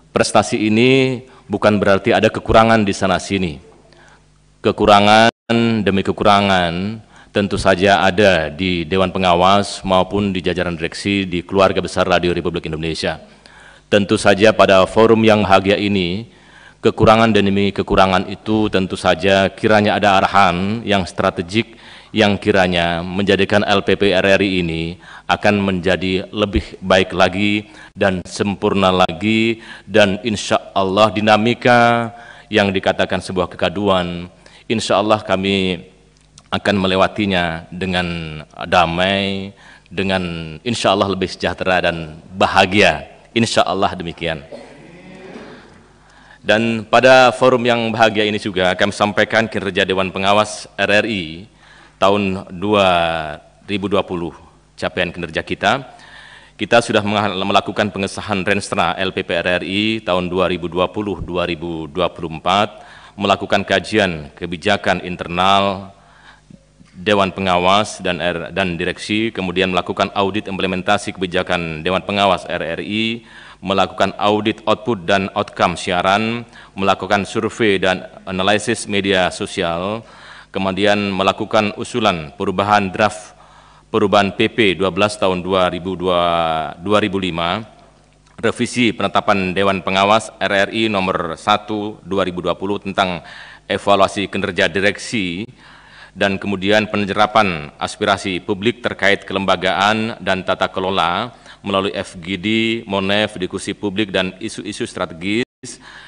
prestasi ini bukan berarti ada kekurangan di sana-sini. Kekurangan demi kekurangan tentu saja ada di Dewan Pengawas maupun di jajaran direksi di keluarga besar Radio Republik Indonesia Tentu saja pada forum yang bahagia ini, kekurangan dan demi kekurangan itu tentu saja kiranya ada arahan yang strategik yang kiranya menjadikan LPP RRI ini akan menjadi lebih baik lagi dan sempurna lagi dan insya Allah dinamika yang dikatakan sebuah kekaduan insya Allah kami akan melewatinya dengan damai dengan insya Allah lebih sejahtera dan bahagia. Insya Allah demikian. Dan pada forum yang bahagia ini juga kami sampaikan kinerja Dewan Pengawas RRI tahun 2020 capaian kinerja kita. Kita sudah melakukan pengesahan Renstra LPP RRI tahun 2020-2024, melakukan kajian kebijakan internal Dewan Pengawas dan R, dan Direksi, kemudian melakukan audit implementasi kebijakan Dewan Pengawas RRI, melakukan audit output dan outcome siaran, melakukan survei dan analisis media sosial, kemudian melakukan usulan perubahan draft perubahan PP 12 tahun 2002, 2005, revisi penetapan Dewan Pengawas RRI nomor 1 2020 tentang evaluasi kinerja direksi dan kemudian penyerapan aspirasi publik terkait kelembagaan dan tata kelola melalui FGD, MONEF, diskusi publik dan isu-isu strategis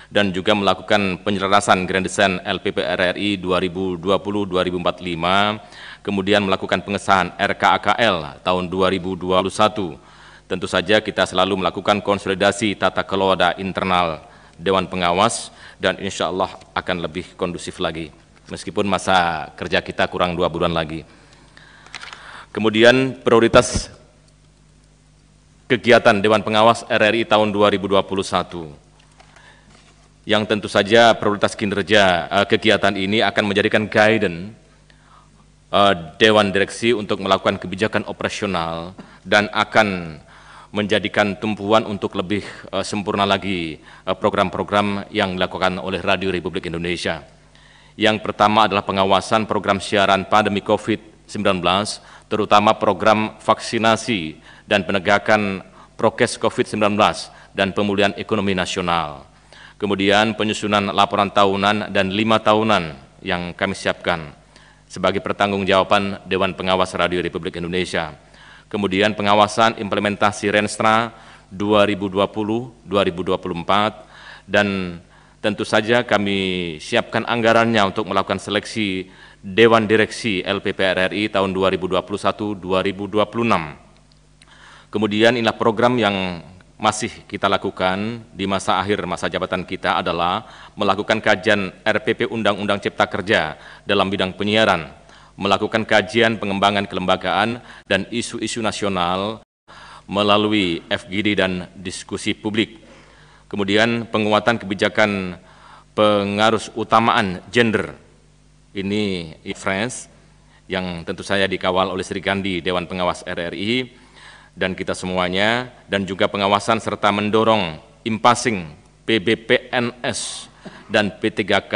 dan juga melakukan penyelarasan Grand Design LPP RRI 2020-2045, kemudian melakukan pengesahan RKAKL tahun 2021. Tentu saja kita selalu melakukan konsolidasi tata kelola internal Dewan Pengawas dan insya Allah akan lebih kondusif lagi meskipun masa kerja kita kurang dua bulan lagi. Kemudian prioritas kegiatan Dewan Pengawas RRI tahun 2021 yang tentu saja prioritas kinerja eh, kegiatan ini akan menjadikan guidance eh, Dewan Direksi untuk melakukan kebijakan operasional dan akan menjadikan tumpuan untuk lebih eh, sempurna lagi program-program yang dilakukan oleh Radio Republik Indonesia. Yang pertama adalah pengawasan program siaran pandemi COVID-19, terutama program vaksinasi dan penegakan prokes COVID-19 dan pemulihan ekonomi nasional. Kemudian penyusunan laporan tahunan dan lima tahunan yang kami siapkan sebagai pertanggungjawaban Dewan Pengawas Radio Republik Indonesia. Kemudian pengawasan implementasi Renstra 2020-2024 dan Tentu saja kami siapkan anggarannya untuk melakukan seleksi Dewan Direksi LPPR RI tahun 2021-2026. Kemudian inilah program yang masih kita lakukan di masa akhir masa jabatan kita adalah melakukan kajian RPP Undang-Undang Cipta Kerja dalam bidang penyiaran, melakukan kajian pengembangan kelembagaan dan isu-isu nasional melalui FGD dan diskusi publik. Kemudian penguatan kebijakan pengarus utamaan gender ini France yang tentu saya dikawal oleh Sri Kandi Dewan Pengawas RRI dan kita semuanya dan juga pengawasan serta mendorong impasing PBPNS dan P3K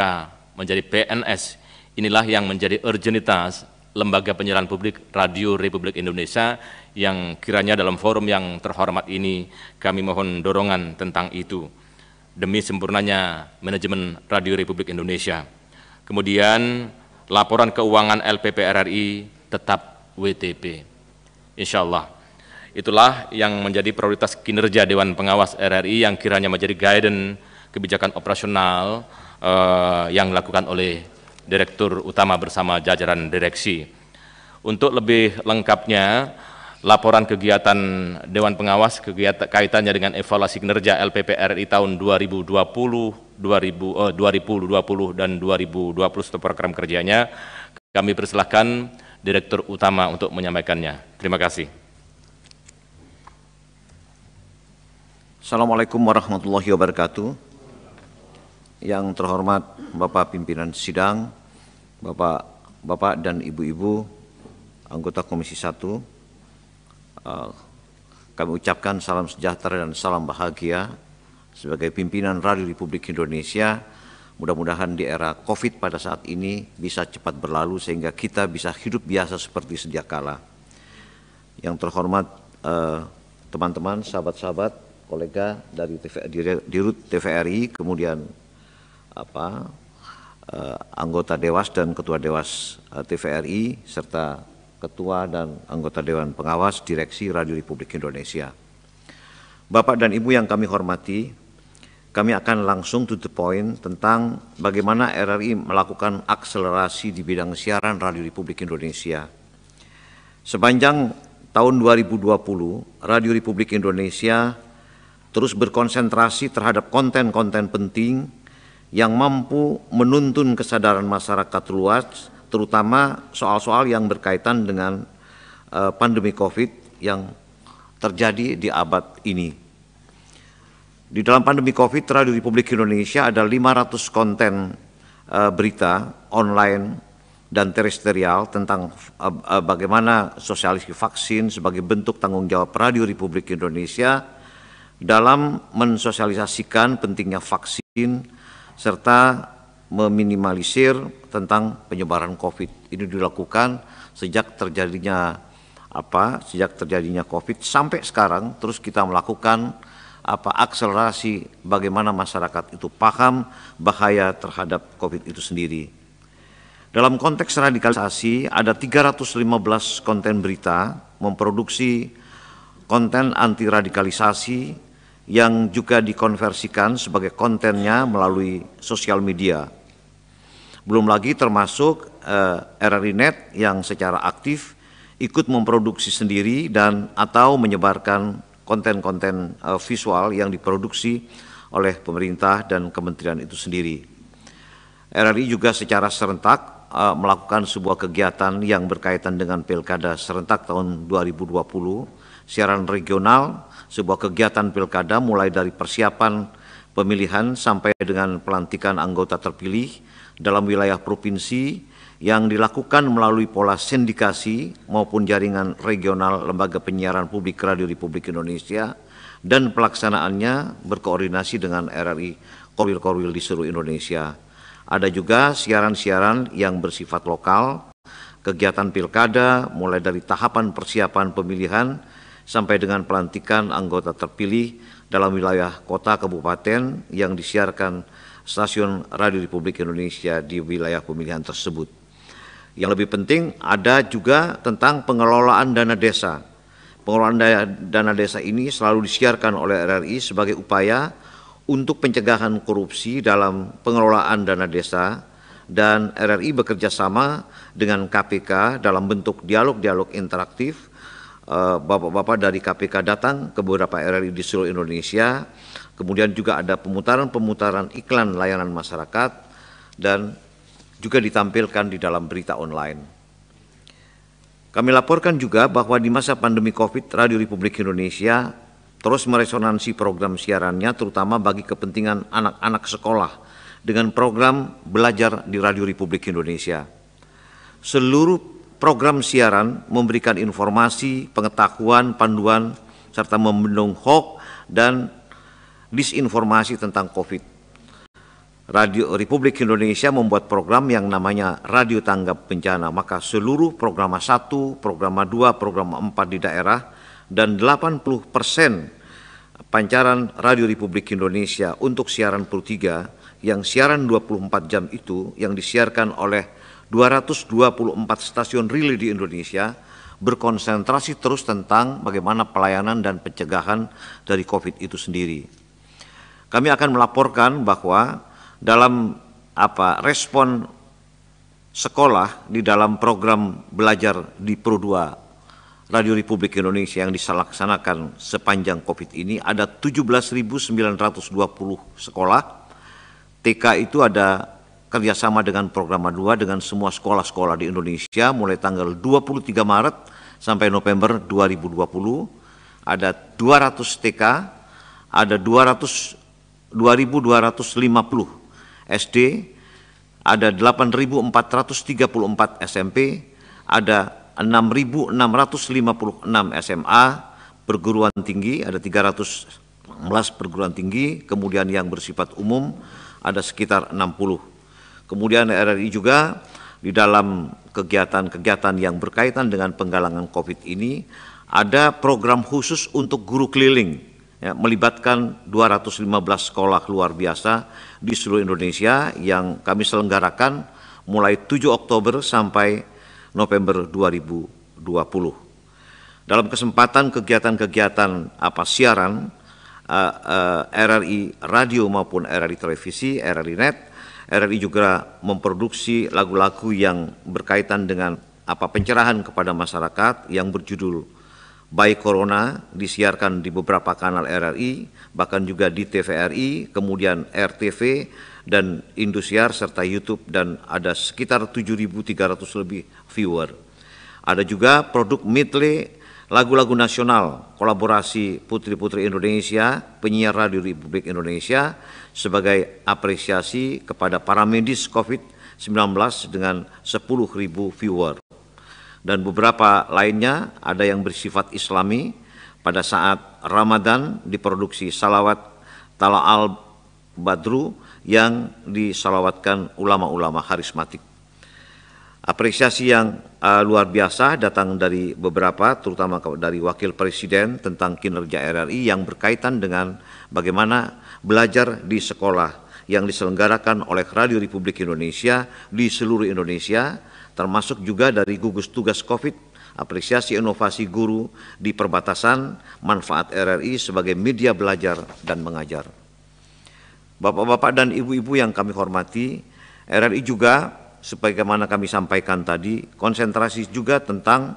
menjadi PNS inilah yang menjadi urgenitas Lembaga Penyiaran Publik Radio Republik Indonesia yang kiranya dalam forum yang terhormat ini kami mohon dorongan tentang itu demi sempurnanya manajemen Radio Republik Indonesia. Kemudian laporan keuangan LPP RRI tetap WTP. Insya Allah. Itulah yang menjadi prioritas kinerja Dewan Pengawas RRI yang kiranya menjadi guidance kebijakan operasional eh, yang dilakukan oleh Direktur Utama bersama jajaran direksi. Untuk lebih lengkapnya, laporan kegiatan Dewan Pengawas kegiatan, kaitannya dengan evaluasi kinerja LPPRI tahun 2020, 2000, eh, 2020 dan 2020 serta program kerjanya. Kami persilahkan Direktur Utama untuk menyampaikannya. Terima kasih. Assalamualaikum warahmatullahi wabarakatuh. Yang terhormat Bapak pimpinan sidang, Bapak Bapak dan Ibu-ibu anggota Komisi 1, Eh, kami ucapkan salam sejahtera dan salam bahagia sebagai pimpinan Radio Republik Indonesia. Mudah-mudahan di era COVID pada saat ini bisa cepat berlalu sehingga kita bisa hidup biasa seperti sedia kala. Yang terhormat eh, teman-teman, eh, sahabat-sahabat, kolega dari TV, Dirut TVRI, kemudian apa eh, anggota Dewas dan Ketua Dewas eh, TVRI serta Ketua dan anggota Dewan Pengawas Direksi Radio Republik Indonesia. Bapak dan Ibu yang kami hormati, kami akan langsung to the point tentang bagaimana RRI melakukan akselerasi di bidang siaran Radio Republik Indonesia. Sepanjang tahun 2020, Radio Republik Indonesia terus berkonsentrasi terhadap konten-konten penting yang mampu menuntun kesadaran masyarakat luas terutama soal-soal yang berkaitan dengan uh, pandemi COVID yang terjadi di abad ini. Di dalam pandemi COVID, Radio Republik Indonesia ada 500 konten uh, berita online dan terestrial tentang uh, uh, bagaimana sosialisasi vaksin sebagai bentuk tanggung jawab Radio Republik Indonesia dalam mensosialisasikan pentingnya vaksin serta meminimalisir tentang penyebaran COVID. Ini dilakukan sejak terjadinya apa? Sejak terjadinya COVID sampai sekarang terus kita melakukan apa akselerasi bagaimana masyarakat itu paham bahaya terhadap COVID itu sendiri. Dalam konteks radikalisasi ada 315 konten berita memproduksi konten anti radikalisasi yang juga dikonversikan sebagai kontennya melalui sosial media. Belum lagi termasuk eh, RRI Net yang secara aktif ikut memproduksi sendiri dan atau menyebarkan konten-konten eh, visual yang diproduksi oleh pemerintah dan kementerian itu sendiri. RRI juga secara serentak eh, melakukan sebuah kegiatan yang berkaitan dengan Pilkada serentak tahun 2020, siaran regional, sebuah kegiatan Pilkada mulai dari persiapan pemilihan sampai dengan pelantikan anggota terpilih dalam wilayah provinsi yang dilakukan melalui pola sindikasi maupun jaringan regional lembaga penyiaran publik radio Republik Indonesia dan pelaksanaannya berkoordinasi dengan RRI Korwil-Korwil di seluruh Indonesia. Ada juga siaran-siaran yang bersifat lokal, kegiatan pilkada mulai dari tahapan persiapan pemilihan sampai dengan pelantikan anggota terpilih dalam wilayah kota kabupaten yang disiarkan stasiun Radio Republik Indonesia di wilayah pemilihan tersebut. Yang lebih penting ada juga tentang pengelolaan dana desa. Pengelolaan dana, desa ini selalu disiarkan oleh RRI sebagai upaya untuk pencegahan korupsi dalam pengelolaan dana desa dan RRI bekerja sama dengan KPK dalam bentuk dialog-dialog interaktif. Eh, bapak-bapak dari KPK datang ke beberapa RRI di seluruh Indonesia Kemudian juga ada pemutaran-pemutaran iklan layanan masyarakat dan juga ditampilkan di dalam berita online. Kami laporkan juga bahwa di masa pandemi COVID, Radio Republik Indonesia terus meresonansi program siarannya terutama bagi kepentingan anak-anak sekolah dengan program Belajar di Radio Republik Indonesia. Seluruh program siaran memberikan informasi, pengetahuan, panduan, serta membendung hoax dan disinformasi tentang COVID. Radio Republik Indonesia membuat program yang namanya Radio Tanggap Bencana, maka seluruh program 1, program 2, program 4 di daerah dan 80 persen pancaran Radio Republik Indonesia untuk siaran Pro 3 yang siaran 24 jam itu yang disiarkan oleh 224 stasiun relay di Indonesia berkonsentrasi terus tentang bagaimana pelayanan dan pencegahan dari COVID itu sendiri. Kami akan melaporkan bahwa dalam apa respon sekolah di dalam program belajar di 2 Radio Republik Indonesia yang diselaksanakan sepanjang COVID ini ada 17.920 sekolah. TK itu ada kerjasama dengan program dua dengan semua sekolah-sekolah di Indonesia mulai tanggal 23 Maret sampai November 2020. Ada 200 TK, ada 200 2250 SD, ada 8434 SMP, ada 6656 SMA, perguruan tinggi ada 316 perguruan tinggi, kemudian yang bersifat umum ada sekitar 60. Kemudian RRI juga di dalam kegiatan-kegiatan yang berkaitan dengan penggalangan Covid ini ada program khusus untuk guru keliling ya, melibatkan 215 sekolah luar biasa di seluruh Indonesia yang kami selenggarakan mulai 7 Oktober sampai November 2020. Dalam kesempatan kegiatan-kegiatan apa siaran uh, eh, uh, eh, RRI radio maupun RRI televisi, RRI net, RRI juga memproduksi lagu-lagu yang berkaitan dengan apa pencerahan kepada masyarakat yang berjudul baik Corona disiarkan di beberapa kanal RRI, bahkan juga di TVRI, kemudian RTV dan Indosiar serta YouTube dan ada sekitar 7.300 lebih viewer. Ada juga produk Mitle lagu-lagu nasional kolaborasi putri-putri Indonesia, penyiar radio Republik Indonesia sebagai apresiasi kepada para medis COVID-19 dengan 10.000 viewer dan beberapa lainnya ada yang bersifat islami pada saat Ramadan diproduksi salawat Tala al Badru yang disalawatkan ulama-ulama karismatik. Apresiasi yang uh, luar biasa datang dari beberapa, terutama dari Wakil Presiden tentang kinerja RRI yang berkaitan dengan bagaimana belajar di sekolah yang diselenggarakan oleh Radio Republik Indonesia di seluruh Indonesia termasuk juga dari gugus tugas COVID, apresiasi inovasi guru di perbatasan, manfaat RRI sebagai media belajar dan mengajar. Bapak-bapak dan ibu-ibu yang kami hormati, RRI juga sebagaimana kami sampaikan tadi, konsentrasi juga tentang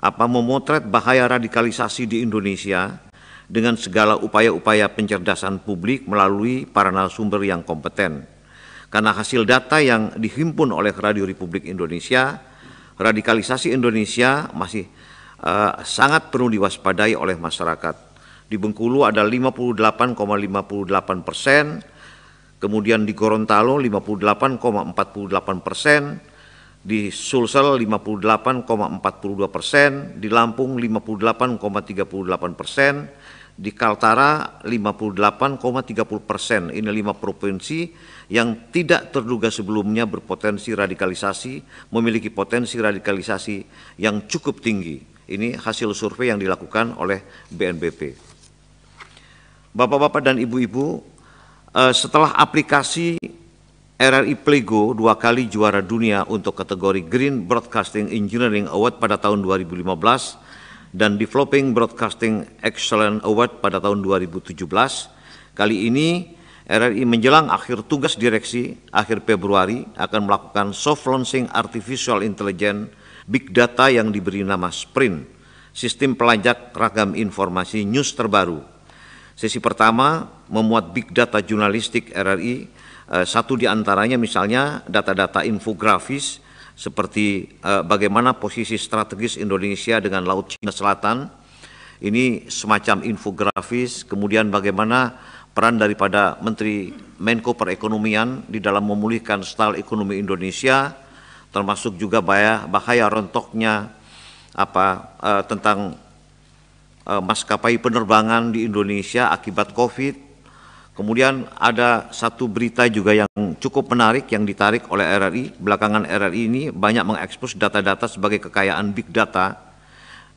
apa memotret bahaya radikalisasi di Indonesia dengan segala upaya-upaya pencerdasan publik melalui para narasumber yang kompeten karena hasil data yang dihimpun oleh Radio Republik Indonesia, radikalisasi Indonesia masih uh, sangat perlu diwaspadai oleh masyarakat. Di Bengkulu ada 58,58 persen, kemudian di Gorontalo 58,48 persen, di Sulsel 58,42 persen, di Lampung 58,38 persen, di Kaltara 58,30 persen, ini lima provinsi yang tidak terduga sebelumnya berpotensi radikalisasi, memiliki potensi radikalisasi yang cukup tinggi. Ini hasil survei yang dilakukan oleh BNBP. Bapak-bapak dan ibu-ibu, eh, setelah aplikasi RRI Plego dua kali juara dunia untuk kategori Green Broadcasting Engineering Award pada tahun 2015 dan Developing Broadcasting Excellence Award pada tahun 2017. Kali ini RRI menjelang akhir tugas direksi akhir Februari akan melakukan soft launching artificial intelligence big data yang diberi nama Sprint, sistem pelajak ragam informasi news terbaru. Sesi pertama memuat big data jurnalistik RRI, eh, satu di antaranya misalnya data-data infografis seperti eh, bagaimana posisi strategis Indonesia dengan Laut Cina Selatan. Ini semacam infografis, kemudian bagaimana peran daripada Menteri Menko Perekonomian di dalam memulihkan style ekonomi Indonesia, termasuk juga bahaya, bahaya rontoknya apa eh, tentang eh, maskapai penerbangan di Indonesia akibat COVID, Kemudian ada satu berita juga yang cukup menarik yang ditarik oleh RRI. Belakangan RRI ini banyak mengekspos data-data sebagai kekayaan big data.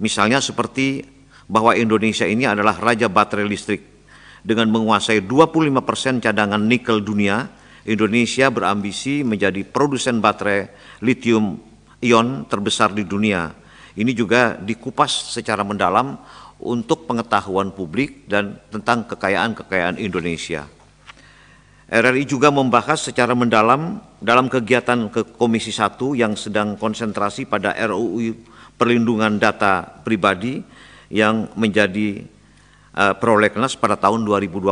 Misalnya seperti bahwa Indonesia ini adalah raja baterai listrik. Dengan menguasai 25% cadangan nikel dunia, Indonesia berambisi menjadi produsen baterai lithium ion terbesar di dunia. Ini juga dikupas secara mendalam untuk pengetahuan publik dan tentang kekayaan-kekayaan Indonesia. RRI juga membahas secara mendalam dalam kegiatan ke Komisi 1 yang sedang konsentrasi pada RUU Perlindungan Data Pribadi yang menjadi uh, eh, prolegnas pada tahun 2021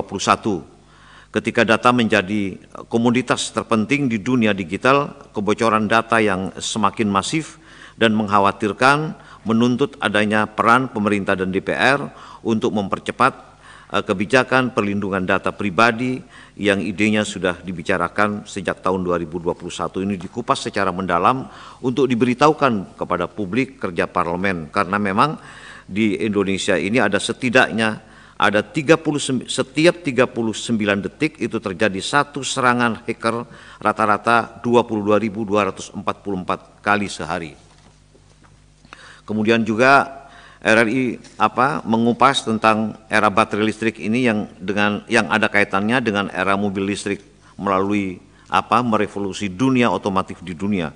ketika data menjadi eh, komoditas terpenting di dunia digital, kebocoran data yang semakin masif dan mengkhawatirkan menuntut adanya peran pemerintah dan DPR untuk mempercepat eh, kebijakan perlindungan data pribadi yang idenya sudah dibicarakan sejak tahun 2021 ini dikupas secara mendalam untuk diberitahukan kepada publik kerja parlemen karena memang di Indonesia ini ada setidaknya ada 30 setiap 39 detik itu terjadi satu serangan hacker rata-rata 22.244 kali sehari. Kemudian juga RRI apa mengupas tentang era baterai listrik ini yang dengan yang ada kaitannya dengan era mobil listrik melalui apa merevolusi dunia otomotif di dunia.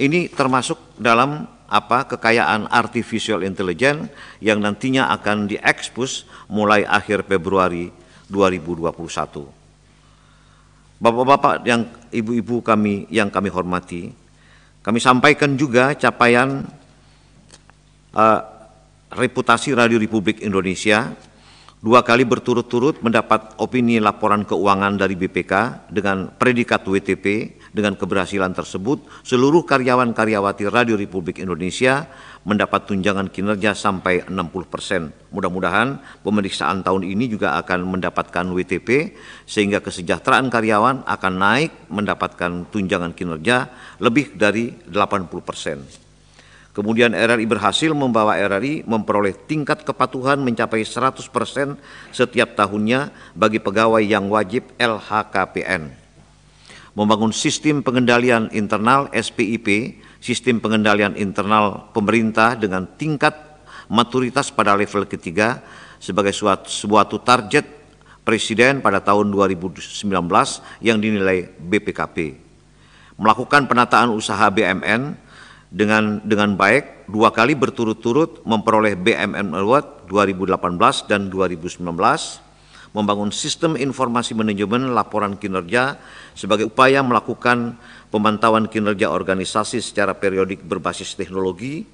Ini termasuk dalam apa kekayaan artificial intelligence yang nantinya akan diekspos mulai akhir Februari 2021. Bapak-bapak yang ibu-ibu kami yang kami hormati, kami sampaikan juga capaian uh, reputasi Radio Republik Indonesia dua kali berturut-turut mendapat opini laporan keuangan dari BPK dengan predikat WTP. Dengan keberhasilan tersebut, seluruh karyawan-karyawati Radio Republik Indonesia mendapat tunjangan kinerja sampai 60 persen. Mudah-mudahan pemeriksaan tahun ini juga akan mendapatkan WTP, sehingga kesejahteraan karyawan akan naik mendapatkan tunjangan kinerja lebih dari 80 persen. Kemudian RRI berhasil membawa RRI memperoleh tingkat kepatuhan mencapai 100% setiap tahunnya bagi pegawai yang wajib LHKPN. Membangun sistem pengendalian internal SPIP, sistem pengendalian internal pemerintah dengan tingkat maturitas pada level ketiga sebagai suatu, suatu target Presiden pada tahun 2019 yang dinilai BPKP. Melakukan penataan usaha BMN, dengan dengan baik dua kali berturut-turut memperoleh BMM Award 2018 dan 2019 membangun sistem informasi manajemen laporan kinerja sebagai upaya melakukan pemantauan kinerja organisasi secara periodik berbasis teknologi,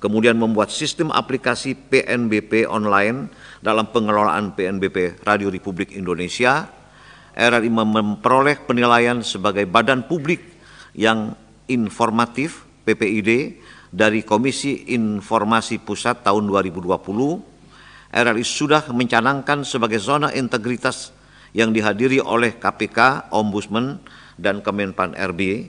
kemudian membuat sistem aplikasi PNBP online dalam pengelolaan PNBP Radio Republik Indonesia, RRI memperoleh penilaian sebagai badan publik yang informatif PPID dari Komisi Informasi Pusat tahun 2020, RRI sudah mencanangkan sebagai zona integritas yang dihadiri oleh KPK, Ombudsman, dan Kemenpan RB,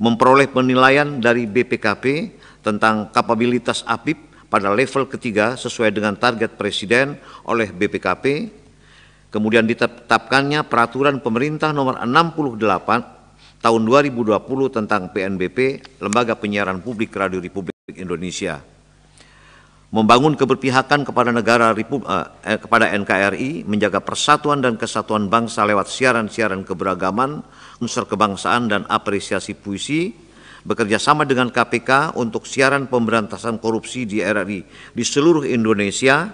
memperoleh penilaian dari BPKP tentang kapabilitas APIP pada level ketiga sesuai dengan target Presiden oleh BPKP, kemudian ditetapkannya Peraturan Pemerintah Nomor 68 tahun 2020 tentang PNBP, Lembaga Penyiaran Publik Radio Republik Indonesia, membangun keberpihakan kepada negara Repub eh, eh, kepada NKRI, menjaga persatuan dan kesatuan bangsa lewat siaran-siaran keberagaman, unsur kebangsaan dan apresiasi puisi, bekerja sama dengan KPK untuk siaran pemberantasan korupsi di RRI di seluruh Indonesia,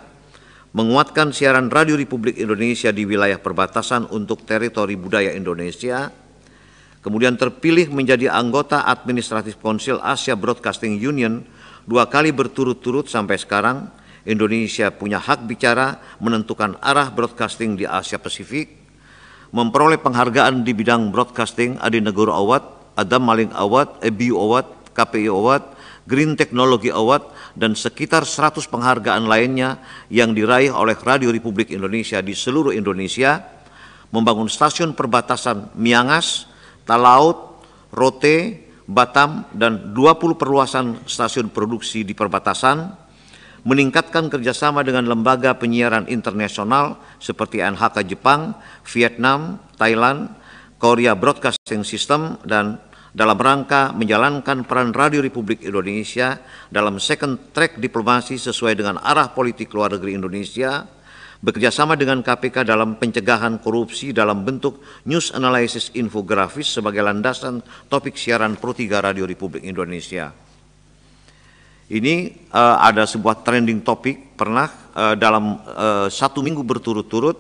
menguatkan siaran Radio Republik Indonesia di wilayah perbatasan untuk teritori budaya Indonesia, kemudian terpilih menjadi anggota administratif Konsil Asia Broadcasting Union dua kali berturut-turut sampai sekarang. Indonesia punya hak bicara menentukan arah broadcasting di Asia Pasifik, memperoleh penghargaan di bidang broadcasting Adi Negoro Awad, Adam Maling Awad, EBU Awad, KPI Awad, Green Technology Award, dan sekitar 100 penghargaan lainnya yang diraih oleh Radio Republik Indonesia di seluruh Indonesia, membangun stasiun perbatasan Miangas, Laut, Rote, Batam, dan 20 perluasan stasiun produksi di perbatasan, meningkatkan kerjasama dengan lembaga penyiaran internasional seperti NHK Jepang, Vietnam, Thailand, Korea Broadcasting System, dan dalam rangka menjalankan peran Radio Republik Indonesia dalam second track diplomasi sesuai dengan arah politik luar negeri Indonesia, bekerjasama dengan KPK dalam pencegahan korupsi dalam bentuk news analysis infografis sebagai landasan topik siaran Pro 3 Radio Republik Indonesia. Ini uh, ada sebuah trending topik pernah uh, dalam uh, satu minggu berturut-turut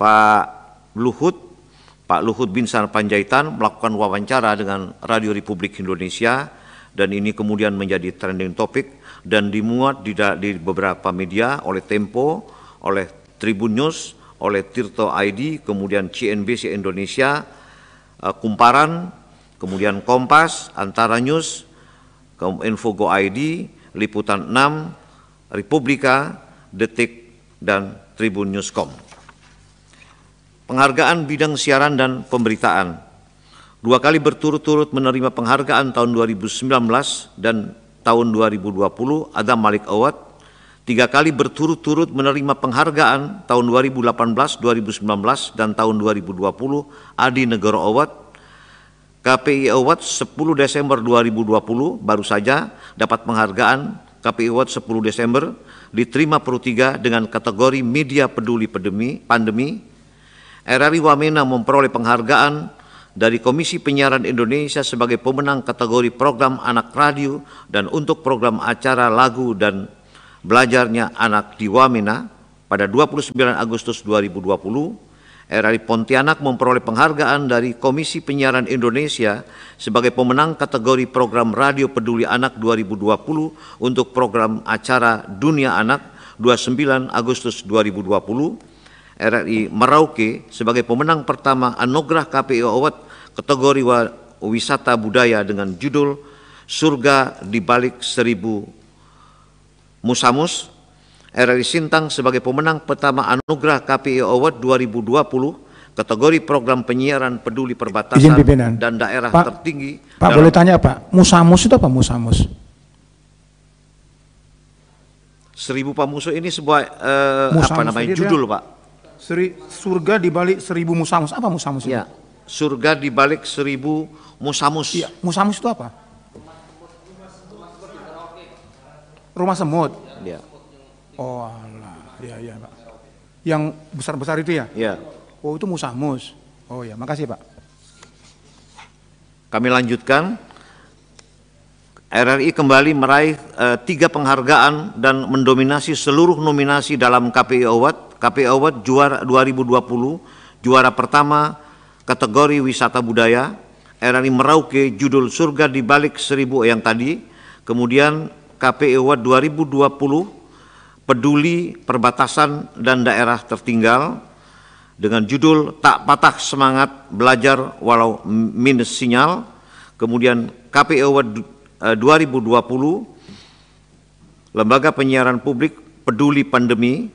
Pak Luhut Pak Luhut bin Panjaitan melakukan wawancara dengan Radio Republik Indonesia dan ini kemudian menjadi trending topik dan dimuat di, di beberapa media oleh Tempo, oleh Tribun News, oleh Tirto ID, kemudian CNBC Indonesia, eh, Kumparan, kemudian Kompas, Antara News, Infogo ID, Liputan 6, Republika, Detik, dan Tribun Newscom. Penghargaan bidang siaran dan pemberitaan. Dua kali berturut-turut menerima penghargaan tahun 2019 dan tahun 2020 Adam Malik Award tiga kali berturut-turut menerima penghargaan tahun 2018, 2019, dan tahun 2020 Adi Negoro Award, KPI Award 10 Desember 2020 baru saja dapat penghargaan KPI Award 10 Desember diterima tiga dengan kategori Media Peduli Pandemi, Pandemi. RRI Wamena memperoleh penghargaan dari Komisi Penyiaran Indonesia sebagai pemenang kategori program anak radio dan untuk program acara lagu dan Belajarnya anak di Wamena pada 29 Agustus 2020 RRI Pontianak memperoleh penghargaan dari Komisi Penyiaran Indonesia sebagai pemenang kategori program Radio Peduli Anak 2020 untuk program acara Dunia Anak 29 Agustus 2020. RRI Merauke sebagai pemenang pertama anugerah KPI Award kategori wisata budaya dengan judul Surga di balik seribu Musamus RRI Sintang sebagai pemenang pertama Anugerah KPI Award 2020 kategori program penyiaran peduli perbatasan dan daerah Pak, tertinggi. Pak boleh tanya Pak, Musamus itu apa Musamus? Seribu Pamuso ini sebuah eh, Musamus apa namanya judul Pak? Seri, surga di balik seribu Musamus apa Musamus? Ya, surga di balik seribu Musamus. Ya, Musamus itu apa? Rumah semut. Ya. Oh, Allah. Ya, ya, Pak. Yang besar-besar itu ya? Ya. Oh, itu musamus. Oh ya, makasih Pak. Kami lanjutkan. RRI kembali meraih e, tiga penghargaan dan mendominasi seluruh nominasi dalam KPI Award. KPI Award juara 2020, juara pertama kategori wisata budaya. RRI merauke judul Surga di Balik Seribu yang tadi. Kemudian KPEW 2020 peduli perbatasan dan daerah tertinggal dengan judul Tak Patah Semangat Belajar Walau Minus Sinyal, kemudian KPEW 2020 eh, Lembaga Penyiaran Publik Peduli Pandemi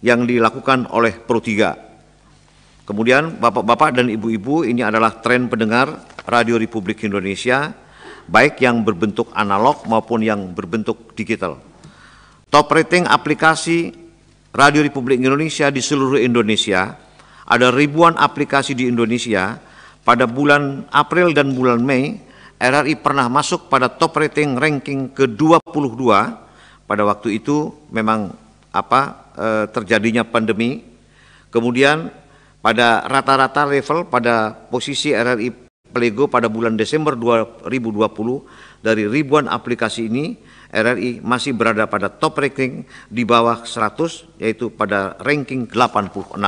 yang dilakukan oleh Pro 3. Kemudian Bapak-bapak dan Ibu-ibu ini adalah tren pendengar Radio Republik Indonesia baik yang berbentuk analog maupun yang berbentuk digital. Top rating aplikasi Radio Republik Indonesia di seluruh Indonesia, ada ribuan aplikasi di Indonesia, pada bulan April dan bulan Mei, RRI pernah masuk pada top rating ranking ke-22, pada waktu itu memang apa e, terjadinya pandemi, kemudian pada rata-rata level pada posisi RRI Plego pada bulan Desember 2020 dari ribuan aplikasi ini RRI masih berada pada top ranking di bawah 100 yaitu pada ranking 86.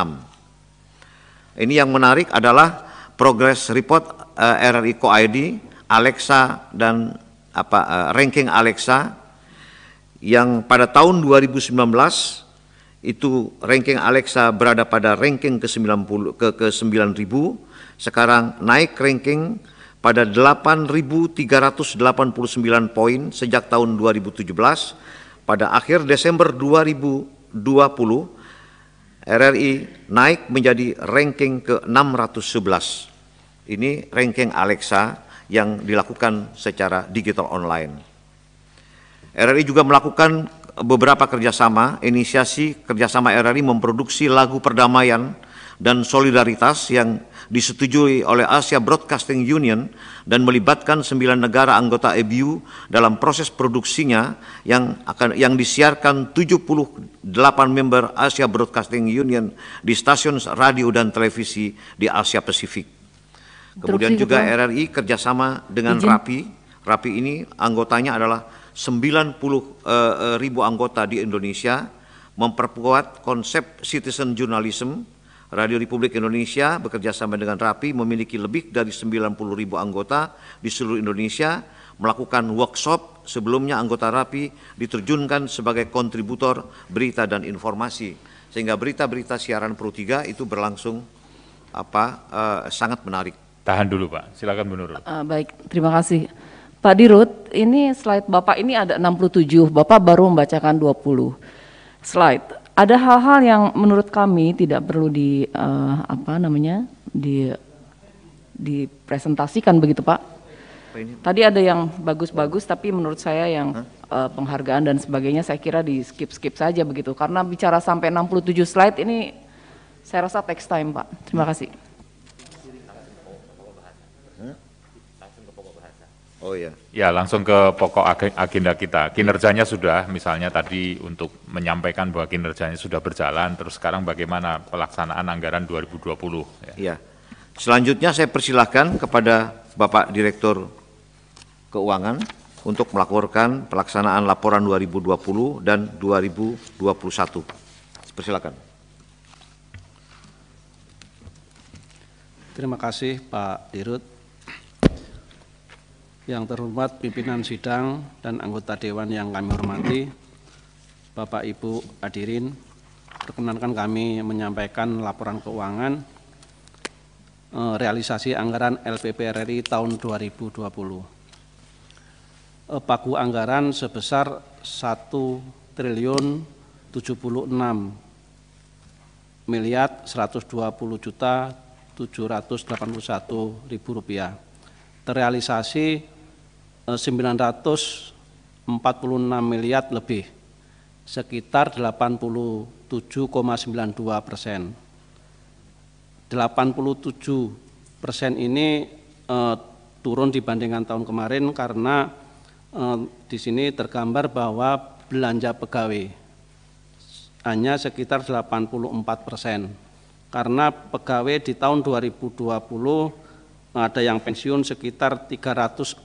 Ini yang menarik adalah progress report uh, eh, RRI Co-ID, Alexa dan apa uh, ranking Alexa yang pada tahun 2019 itu ranking Alexa berada pada ranking ke-90 ke, ke 9000 sekarang naik ranking pada 8.389 poin sejak tahun 2017. Pada akhir Desember 2020, RRI naik menjadi ranking ke-611. Ini ranking Alexa yang dilakukan secara digital online. RRI juga melakukan beberapa kerjasama, inisiasi kerjasama RRI memproduksi lagu perdamaian dan solidaritas yang disetujui oleh Asia Broadcasting Union dan melibatkan sembilan negara anggota EBU dalam proses produksinya yang akan yang disiarkan 78 member Asia Broadcasting Union di stasiun radio dan televisi di Asia Pasifik. Kemudian juga RRI kerjasama dengan Ijin. RAPI. RAPI ini anggotanya adalah 90 uh, eh, eh, ribu anggota di Indonesia memperkuat konsep citizen journalism Radio Republik Indonesia bekerjasama dengan RAPI memiliki lebih dari 90 ribu anggota di seluruh Indonesia melakukan workshop sebelumnya anggota RAPI diterjunkan sebagai kontributor berita dan informasi sehingga berita-berita siaran Pro 3 itu berlangsung apa eh, sangat menarik. Tahan dulu Pak, silakan Bu Nurul. Uh, baik, terima kasih. Pak Dirut, ini slide Bapak ini ada 67, Bapak baru membacakan 20 slide ada hal-hal yang menurut kami tidak perlu di uh, apa namanya di dipresentasikan begitu Pak. Tadi ada yang bagus-bagus tapi menurut saya yang uh, penghargaan dan sebagainya saya kira di skip-skip saja begitu karena bicara sampai 67 slide ini saya rasa text time Pak. Terima hmm. kasih. Oh ya. Ya langsung ke pokok agenda kita. Kinerjanya sudah, misalnya tadi untuk menyampaikan bahwa kinerjanya sudah berjalan, terus sekarang bagaimana pelaksanaan anggaran 2020. Ya. ya. Selanjutnya saya persilahkan kepada Bapak Direktur Keuangan untuk melaporkan pelaksanaan laporan 2020 dan 2021. Persilakan. Terima kasih Pak Dirut. Yang terhormat pimpinan sidang dan anggota dewan yang kami hormati, Bapak Ibu hadirin, perkenankan kami menyampaikan laporan keuangan eh, realisasi anggaran LPP RRI tahun 2020. Eh, Paku anggaran sebesar 1 triliun 76 miliar 120 juta 781 ribu rupiah terrealisasi 946 eh, miliar lebih, sekitar 87,92 persen. 87 persen ini eh, turun dibandingkan tahun kemarin karena eh, di sini tergambar bahwa belanja pegawai hanya sekitar 84 persen karena pegawai di tahun 2020 ada yang pensiun sekitar 343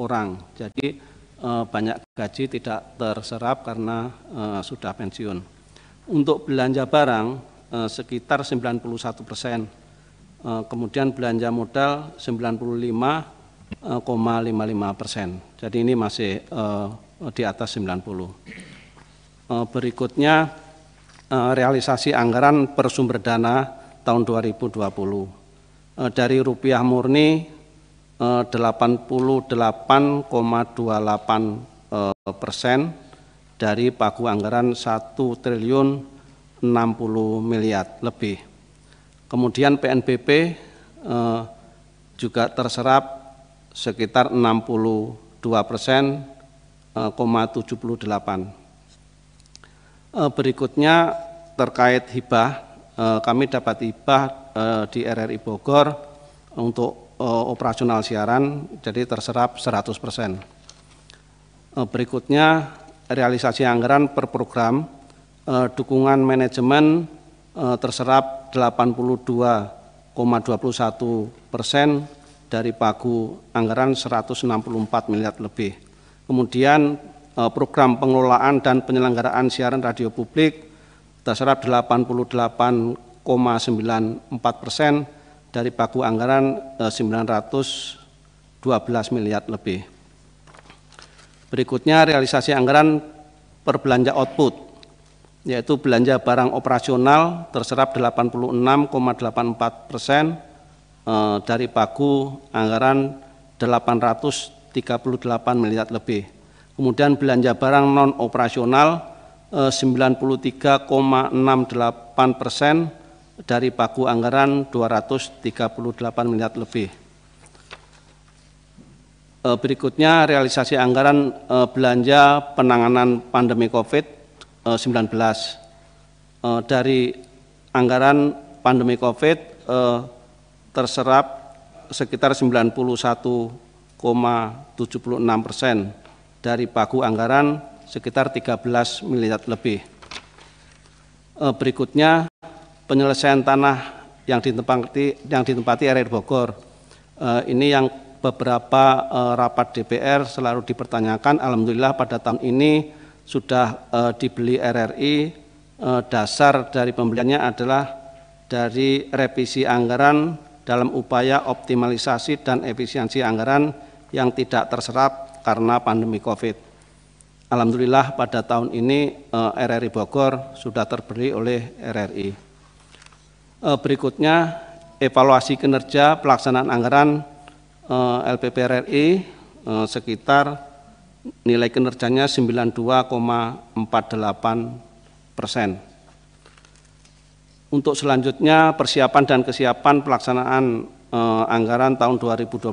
orang. Jadi eh, banyak gaji tidak terserap karena eh, sudah pensiun. Untuk belanja barang eh, sekitar 91 persen, eh, kemudian belanja modal 95,55 persen. Jadi ini masih di atas 90. Eh, berikutnya realisasi anggaran per sumber dana tahun 2020 Eh, dari rupiah murni 88,28 eh, eh, persen dari pagu anggaran 1 triliun 60 miliar lebih. Kemudian PNBP juga terserap sekitar 62 persen, 78. Berikutnya terkait hibah Eh, kami dapat ibah eh, di RRI Bogor untuk eh, operasional siaran jadi terserap 100%. Berikutnya realisasi anggaran per program dukungan manajemen terserap 82,21 persen dari pagu anggaran 164 miliar lebih. Kemudian program pengelolaan dan penyelenggaraan siaran radio publik terserap 88,94 persen dari paku anggaran 912 eh, miliar lebih. Berikutnya realisasi anggaran per belanja output, yaitu belanja barang operasional terserap 86,84 persen eh, dari paku anggaran 838 miliar lebih. Kemudian belanja barang non operasional 93,68 eh, persen dari paku anggaran 238 miliar lebih. Eh, berikutnya realisasi anggaran eh, belanja penanganan pandemi COVID-19 dari anggaran pandemi COVID terserap sekitar 91,76 persen dari pagu anggaran sekitar 13 miliar lebih. E, berikutnya penyelesaian tanah yang ditempati, yang ditempati area Bogor. E, ini yang beberapa e, rapat DPR selalu dipertanyakan. Alhamdulillah pada tahun ini sudah dibeli RRI. Dasar dari pembeliannya adalah dari revisi anggaran dalam upaya optimalisasi dan efisiensi anggaran yang tidak terserap karena pandemi COVID. Alhamdulillah pada tahun ini eh, RRI Bogor sudah terbeli oleh RRI. Eh, berikutnya evaluasi kinerja pelaksanaan anggaran eh, LPP RRI sekitar nilai kinerjanya 92,48 persen. Untuk selanjutnya persiapan dan kesiapan pelaksanaan anggaran tahun 2021.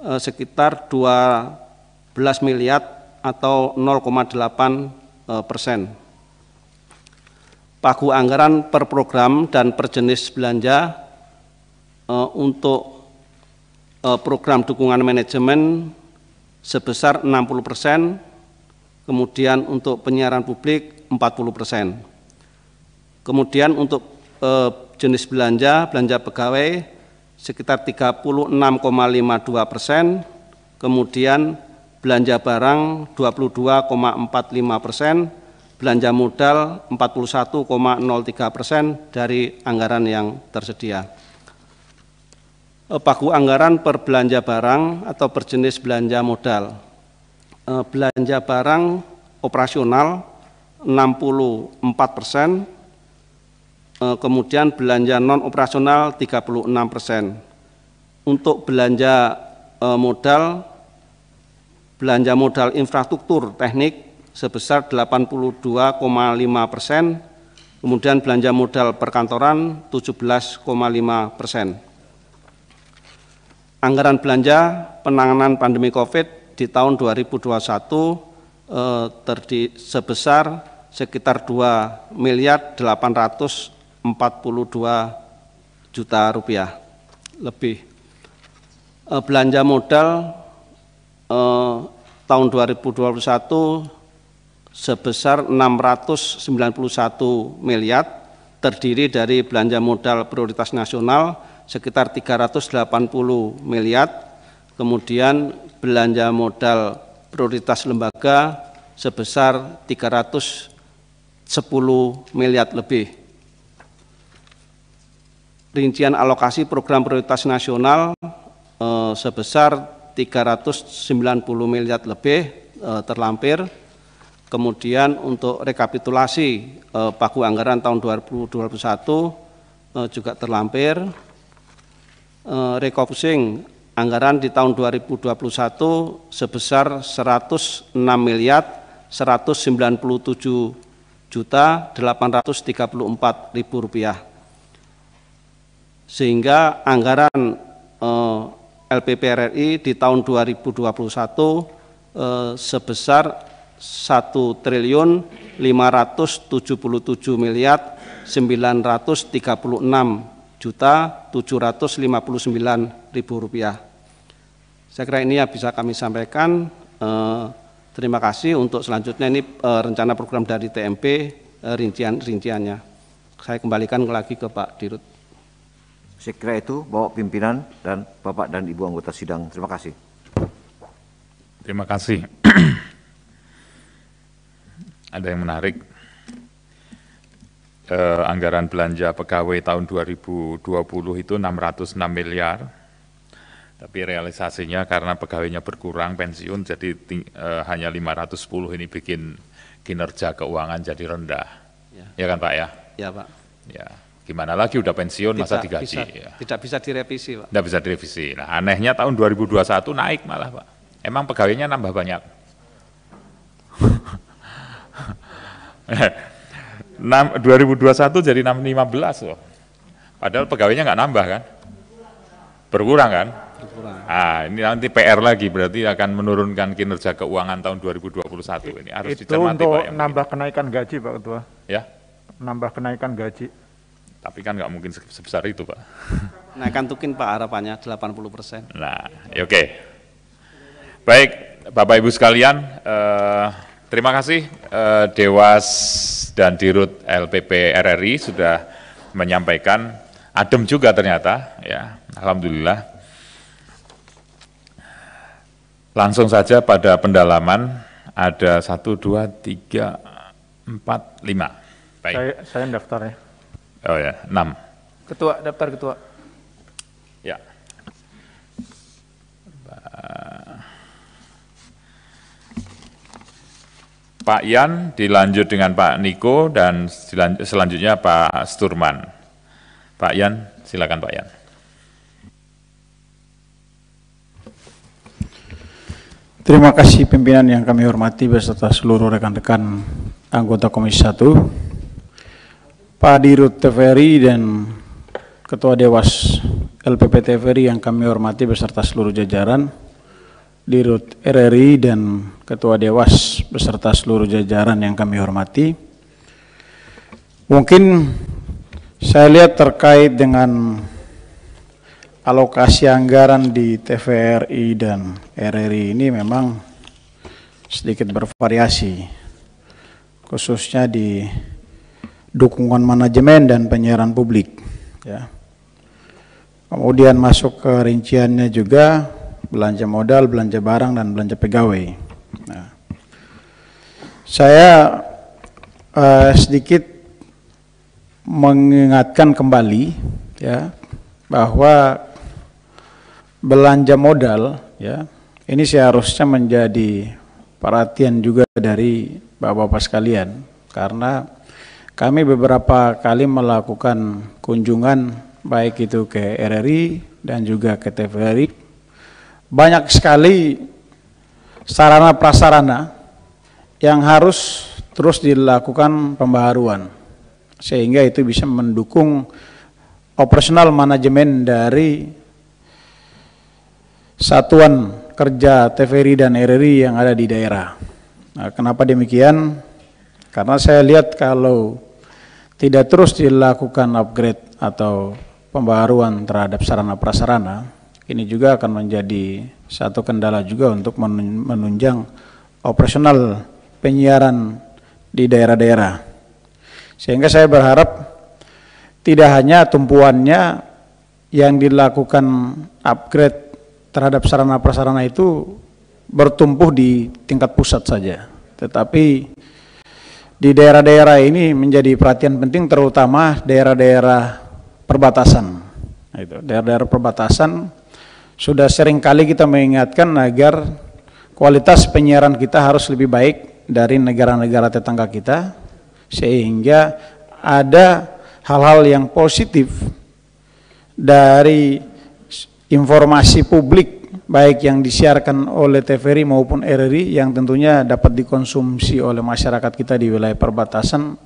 Eh, sekitar 12 miliar atau 0,8 eh, persen. Pagu anggaran per program dan per jenis belanja eh, untuk program dukungan manajemen sebesar 60 persen, kemudian untuk penyiaran publik 40 persen. Kemudian untuk jenis belanja, belanja pegawai sekitar 36,52 persen, kemudian belanja barang 22,45 persen, belanja modal 41,03 persen dari anggaran yang tersedia. Eh, Paku anggaran per belanja barang atau per jenis belanja modal. Eh, belanja barang operasional 64 persen, Eh, kemudian belanja non operasional 36 persen. Untuk belanja eh, modal, belanja modal infrastruktur teknik sebesar 82,5 persen, kemudian belanja modal perkantoran 17,5 persen. Anggaran belanja penanganan pandemi COVID di tahun 2021 eh, terdi, sebesar sekitar 2 miliar 800 42 juta rupiah lebih. Eh, belanja modal eh, tahun 2021 sebesar 691 miliar terdiri dari belanja modal prioritas nasional sekitar 380 miliar, kemudian belanja modal prioritas lembaga sebesar 310 miliar lebih rincian alokasi program prioritas nasional eh, sebesar 390 miliar lebih eh, terlampir. Kemudian untuk rekapitulasi eh, paku anggaran tahun 2021 eh, juga terlampir. Eh, anggaran di tahun 2021 sebesar 106 miliar 197 juta 834 ribu rupiah sehingga anggaran eh, LPPRRI di tahun 2021 eh, sebesar 1 triliun 577 miliar 936 juta 759 ribu rupiah. Saya kira ini yang bisa kami sampaikan. Eh, terima kasih untuk selanjutnya ini eh, rencana program dari TMP eh, rincian rinciannya. Saya kembalikan lagi ke Pak Dirut. Saya kira itu bawa pimpinan dan Bapak dan Ibu anggota sidang. Terima kasih. Terima kasih. Ada yang menarik. Eh, anggaran belanja pegawai tahun 2020 itu 606 miliar, tapi realisasinya karena pegawainya berkurang pensiun jadi eh, hanya 510 ini bikin kinerja keuangan jadi rendah. Ya, ya kan Pak ya? Ya Pak. Ya. Gimana lagi udah pensiun tidak masa digaji? Bisa, ya. Tidak bisa direvisi, Pak. Tidak bisa direvisi. Nah, anehnya tahun 2021 naik malah, Pak. Emang pegawainya nambah banyak. 2021 jadi 615 loh. Padahal pegawainya nggak nambah kan? Berkurang kan? Ah, ini nanti PR lagi berarti akan menurunkan kinerja keuangan tahun 2021 ini harus Itu dicermati untuk Pak. Itu nambah kenaikan gaji Pak Ketua. Ya. Nambah kenaikan gaji. Tapi kan nggak mungkin sebesar itu, Pak. Nah, Naikkan tukin, Pak, harapannya 80 persen. Nah, ya oke. Baik, Bapak-Ibu sekalian, eh, terima kasih eh, Dewas dan Dirut LPP RRI sudah menyampaikan. Adem juga ternyata, ya, Alhamdulillah. Langsung saja pada pendalaman, ada satu, dua, tiga, empat, lima. Baik. Saya, saya daftar ya. Oh ya, enam. Ketua, daftar ketua. Ya. Pak Yan, dilanjut dengan Pak Niko, dan selanjutnya Pak Sturman. Pak Yan, silakan Pak Yan. Terima kasih pimpinan yang kami hormati beserta seluruh rekan-rekan anggota Komisi 1. Pak Dirut TVRI dan Ketua Dewas LPP TVRI yang kami hormati beserta seluruh jajaran, Dirut RRI dan Ketua Dewas beserta seluruh jajaran yang kami hormati. Mungkin saya lihat terkait dengan alokasi anggaran di TVRI dan RRI ini memang sedikit bervariasi, khususnya di dukungan manajemen dan penyiaran publik. Ya. Kemudian masuk ke rinciannya juga belanja modal, belanja barang, dan belanja pegawai. Nah, saya uh, sedikit mengingatkan kembali ya bahwa belanja modal ya ini seharusnya menjadi perhatian juga dari bapak-bapak sekalian karena kami beberapa kali melakukan kunjungan baik itu ke RRI dan juga ke TVRI. Banyak sekali sarana prasarana yang harus terus dilakukan pembaharuan sehingga itu bisa mendukung operasional manajemen dari satuan kerja TVRI dan RRI yang ada di daerah. Nah, kenapa demikian? Karena saya lihat kalau tidak terus dilakukan upgrade atau pembaruan terhadap sarana prasarana, ini juga akan menjadi satu kendala juga untuk menunjang operasional penyiaran di daerah-daerah. Sehingga saya berharap tidak hanya tumpuannya yang dilakukan upgrade terhadap sarana prasarana itu bertumpu di tingkat pusat saja, tetapi di daerah-daerah ini menjadi perhatian penting terutama daerah-daerah perbatasan. Nah, daerah-daerah perbatasan sudah sering kali kita mengingatkan agar kualitas penyiaran kita harus lebih baik dari negara-negara tetangga kita sehingga ada hal-hal yang positif dari informasi publik baik yang disiarkan oleh TVRI maupun RRI yang tentunya dapat dikonsumsi oleh masyarakat kita di wilayah perbatasan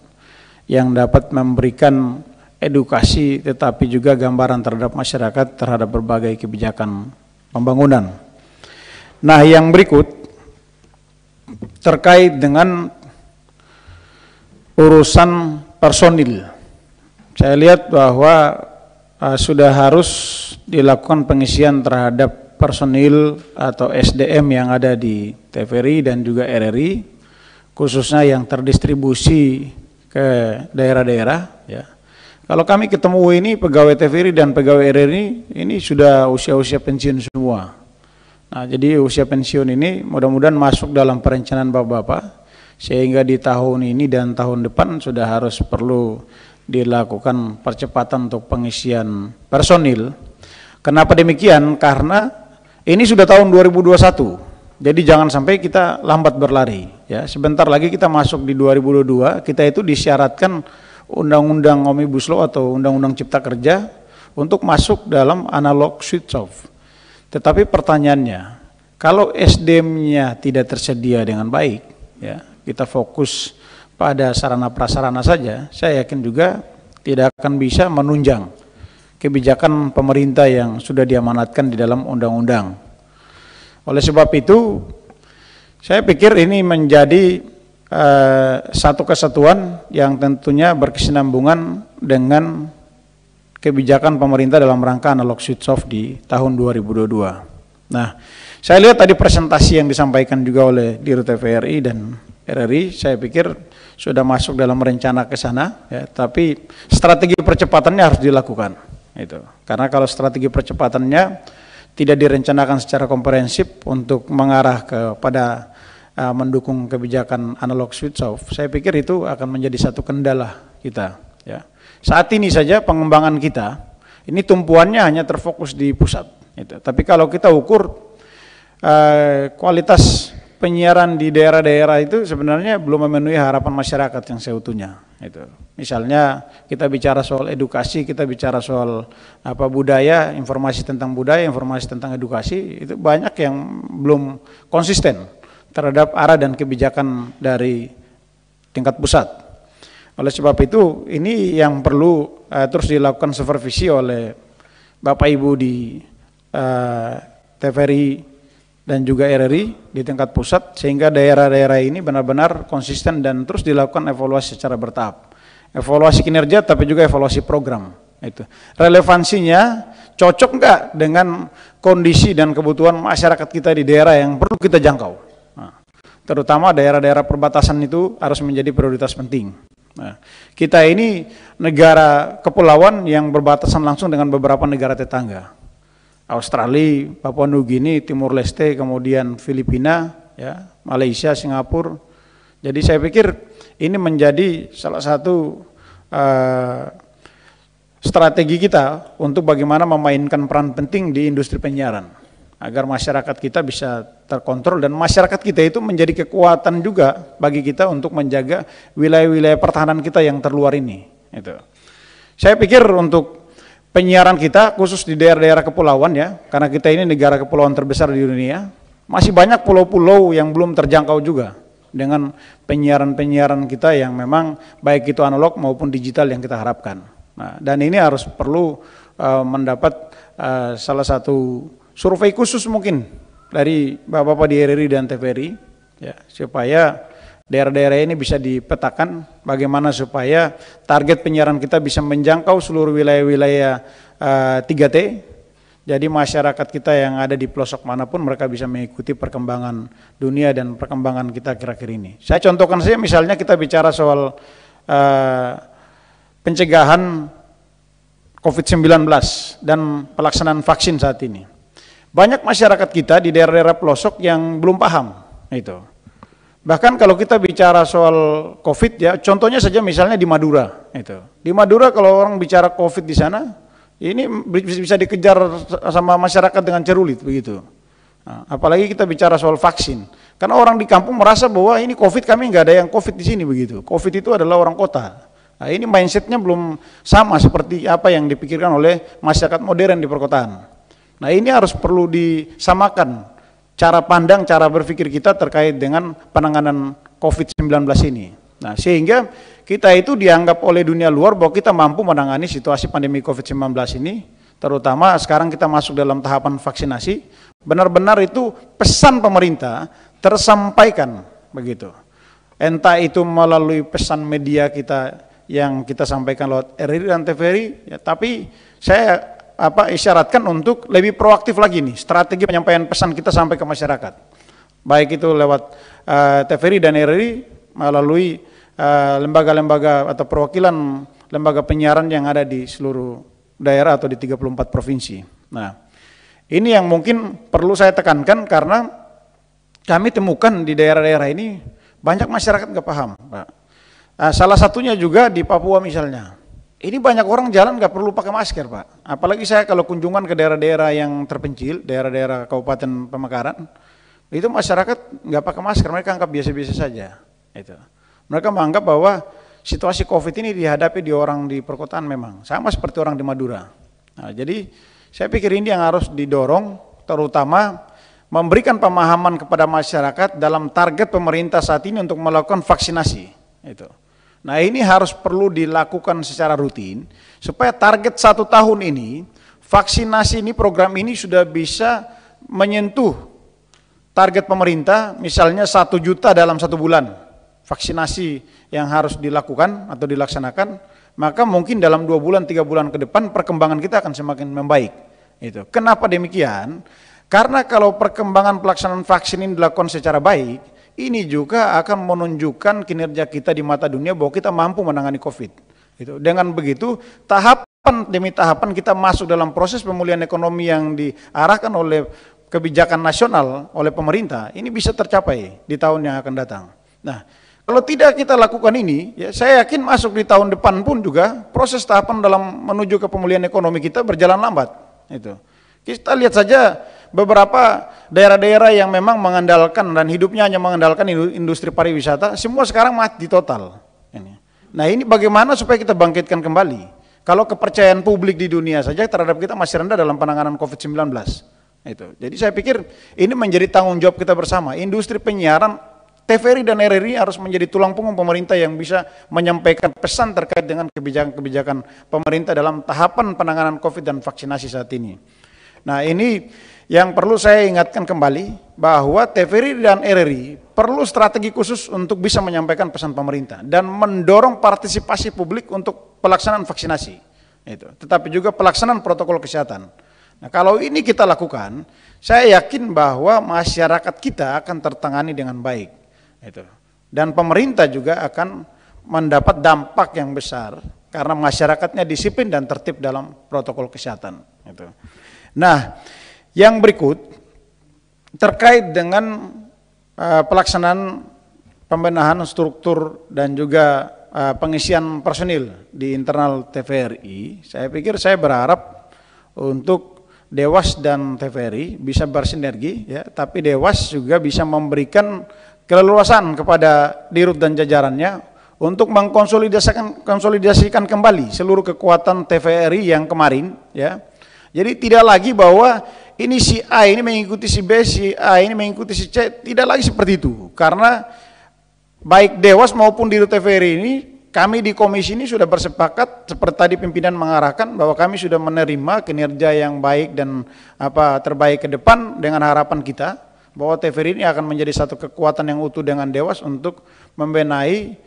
yang dapat memberikan edukasi tetapi juga gambaran terhadap masyarakat terhadap berbagai kebijakan pembangunan. Nah, yang berikut terkait dengan urusan personil. Saya lihat bahwa uh, sudah harus dilakukan pengisian terhadap personil atau SDM yang ada di TVRI dan juga RRI, khususnya yang terdistribusi ke daerah-daerah. Ya. Kalau kami ketemu ini pegawai TVRI dan pegawai RRI ini sudah usia-usia pensiun semua. Nah, jadi usia pensiun ini mudah-mudahan masuk dalam perencanaan Bapak-bapak sehingga di tahun ini dan tahun depan sudah harus perlu dilakukan percepatan untuk pengisian personil. Kenapa demikian? Karena ini sudah tahun 2021. Jadi jangan sampai kita lambat berlari ya. Sebentar lagi kita masuk di 2022, kita itu disyaratkan undang-undang Omnibus Law atau undang-undang Cipta Kerja untuk masuk dalam analog switch off. Tetapi pertanyaannya, kalau SDM-nya tidak tersedia dengan baik, ya, kita fokus pada sarana prasarana saja, saya yakin juga tidak akan bisa menunjang kebijakan pemerintah yang sudah diamanatkan di dalam undang-undang. Oleh sebab itu, saya pikir ini menjadi uh, satu kesatuan yang tentunya berkesinambungan dengan kebijakan pemerintah dalam rangka analog switch off di tahun 2022. Nah, saya lihat tadi presentasi yang disampaikan juga oleh Dirut TVRI dan RRI, saya pikir sudah masuk dalam rencana ke sana, ya, tapi strategi percepatannya harus dilakukan itu. Karena kalau strategi percepatannya tidak direncanakan secara komprehensif untuk mengarah kepada uh, mendukung kebijakan analog switch off, saya pikir itu akan menjadi satu kendala kita. Ya. Saat ini saja pengembangan kita ini tumpuannya hanya terfokus di pusat. Itu. Tapi kalau kita ukur uh, kualitas penyiaran di daerah-daerah itu sebenarnya belum memenuhi harapan masyarakat yang seutuhnya itu misalnya kita bicara soal edukasi kita bicara soal apa budaya informasi tentang budaya informasi tentang edukasi itu banyak yang belum konsisten terhadap arah dan kebijakan dari tingkat pusat oleh sebab itu ini yang perlu uh, terus dilakukan supervisi oleh Bapak Ibu di uh, eh, TVRI dan juga RRI di tingkat pusat sehingga daerah-daerah ini benar-benar konsisten dan terus dilakukan evaluasi secara bertahap. Evaluasi kinerja tapi juga evaluasi program itu. Relevansinya cocok enggak dengan kondisi dan kebutuhan masyarakat kita di daerah yang perlu kita jangkau. Nah, terutama daerah-daerah perbatasan itu harus menjadi prioritas penting. Nah, kita ini negara kepulauan yang berbatasan langsung dengan beberapa negara tetangga. Australia, Papua Nugini, Timur Leste, kemudian Filipina, ya, Malaysia, Singapura. Jadi saya pikir ini menjadi salah satu uh, strategi kita untuk bagaimana memainkan peran penting di industri penyiaran agar masyarakat kita bisa terkontrol dan masyarakat kita itu menjadi kekuatan juga bagi kita untuk menjaga wilayah-wilayah pertahanan kita yang terluar ini. Itu. Saya pikir untuk penyiaran kita khusus di daerah-daerah kepulauan ya, karena kita ini negara kepulauan terbesar di dunia, masih banyak pulau-pulau yang belum terjangkau juga dengan penyiaran-penyiaran kita yang memang baik itu analog maupun digital yang kita harapkan. Nah, dan ini harus perlu uh, mendapat uh, salah satu survei khusus mungkin dari bapak-bapak di RRI dan TVRI ya supaya daerah-daerah ini bisa dipetakan bagaimana supaya target penyiaran kita bisa menjangkau seluruh wilayah-wilayah uh, eh, 3T. Jadi masyarakat kita yang ada di pelosok manapun mereka bisa mengikuti perkembangan dunia dan perkembangan kita kira-kira ini. Saya contohkan saja misalnya kita bicara soal uh, pencegahan COVID-19 dan pelaksanaan vaksin saat ini. Banyak masyarakat kita di daerah-daerah pelosok yang belum paham itu. Bahkan kalau kita bicara soal COVID ya, contohnya saja misalnya di Madura itu. Di Madura kalau orang bicara COVID di sana, ini bisa dikejar sama masyarakat dengan cerulit begitu. Nah, apalagi kita bicara soal vaksin. Karena orang di kampung merasa bahwa ini COVID kami nggak ada yang COVID di sini begitu. COVID itu adalah orang kota. Nah, ini mindsetnya belum sama seperti apa yang dipikirkan oleh masyarakat modern di perkotaan. Nah ini harus perlu disamakan cara pandang, cara berpikir kita terkait dengan penanganan COVID-19 ini. Nah, sehingga kita itu dianggap oleh dunia luar bahwa kita mampu menangani situasi pandemi COVID-19 ini, terutama sekarang kita masuk dalam tahapan vaksinasi, benar-benar itu pesan pemerintah tersampaikan begitu. Entah itu melalui pesan media kita yang kita sampaikan lewat RRI dan TVRI, ya, tapi saya apa isyaratkan untuk lebih proaktif lagi nih strategi penyampaian pesan kita sampai ke masyarakat. Baik itu lewat uh, eh, TVRI dan RRI melalui eh, lembaga-lembaga uh, atau perwakilan lembaga penyiaran yang ada di seluruh daerah atau di 34 provinsi. Nah, ini yang mungkin perlu saya tekankan karena kami temukan di daerah-daerah ini banyak masyarakat nggak paham, Pak. Nah, salah satunya juga di Papua misalnya. Ini banyak orang jalan nggak perlu pakai masker, Pak. Apalagi saya kalau kunjungan ke daerah-daerah yang terpencil, daerah-daerah kabupaten pemekaran, itu masyarakat nggak pakai masker, mereka anggap biasa-biasa saja. Itu. Mereka menganggap bahwa situasi COVID ini dihadapi di orang di perkotaan memang, sama seperti orang di Madura. Nah, jadi saya pikir ini yang harus didorong, terutama memberikan pemahaman kepada masyarakat dalam target pemerintah saat ini untuk melakukan vaksinasi. Itu. Nah ini harus perlu dilakukan secara rutin supaya target satu tahun ini vaksinasi ini program ini sudah bisa menyentuh target pemerintah misalnya satu juta dalam satu bulan vaksinasi yang harus dilakukan atau dilaksanakan maka mungkin dalam dua bulan tiga bulan ke depan perkembangan kita akan semakin membaik itu kenapa demikian karena kalau perkembangan pelaksanaan vaksin ini dilakukan secara baik ini juga akan menunjukkan kinerja kita di mata dunia bahwa kita mampu menangani COVID. Gitu. Dengan begitu, tahapan demi tahapan kita masuk dalam proses pemulihan ekonomi yang diarahkan oleh kebijakan nasional oleh pemerintah, ini bisa tercapai di tahun yang akan datang. Nah, kalau tidak kita lakukan ini, ya saya yakin masuk di tahun depan pun juga proses tahapan dalam menuju ke pemulihan ekonomi kita berjalan lambat. Itu. Kita lihat saja beberapa daerah-daerah yang memang mengandalkan dan hidupnya hanya mengandalkan industri pariwisata, semua sekarang mati total. Nah ini bagaimana supaya kita bangkitkan kembali? Kalau kepercayaan publik di dunia saja terhadap kita masih rendah dalam penanganan COVID-19. Nah, itu. Jadi saya pikir ini menjadi tanggung jawab kita bersama. Industri penyiaran TVRI dan RRI harus menjadi tulang punggung pemerintah yang bisa menyampaikan pesan terkait dengan kebijakan-kebijakan pemerintah dalam tahapan penanganan COVID dan vaksinasi saat ini. Nah ini yang perlu saya ingatkan kembali bahwa TVRI dan RRI perlu strategi khusus untuk bisa menyampaikan pesan pemerintah dan mendorong partisipasi publik untuk pelaksanaan vaksinasi. Itu. Tetapi juga pelaksanaan protokol kesehatan. Nah, kalau ini kita lakukan, saya yakin bahwa masyarakat kita akan tertangani dengan baik. Itu. Dan pemerintah juga akan mendapat dampak yang besar karena masyarakatnya disiplin dan tertib dalam protokol kesehatan. Itu. Nah, yang berikut terkait dengan uh, pelaksanaan pembenahan struktur dan juga uh, pengisian personil di internal TVRI. Saya pikir saya berharap untuk Dewas dan TVRI bisa bersinergi ya, tapi Dewas juga bisa memberikan keleluasan kepada Dirut dan jajarannya untuk mengkonsolidasikan konsolidasikan kembali seluruh kekuatan TVRI yang kemarin ya. Jadi tidak lagi bahwa ini si A ini mengikuti si B, si A ini mengikuti si C, tidak lagi seperti itu. Karena baik Dewas maupun di TVRI ini, kami di komisi ini sudah bersepakat, seperti tadi pimpinan mengarahkan, bahwa kami sudah menerima kinerja yang baik dan apa terbaik ke depan dengan harapan kita, bahwa TVRI ini akan menjadi satu kekuatan yang utuh dengan Dewas untuk membenahi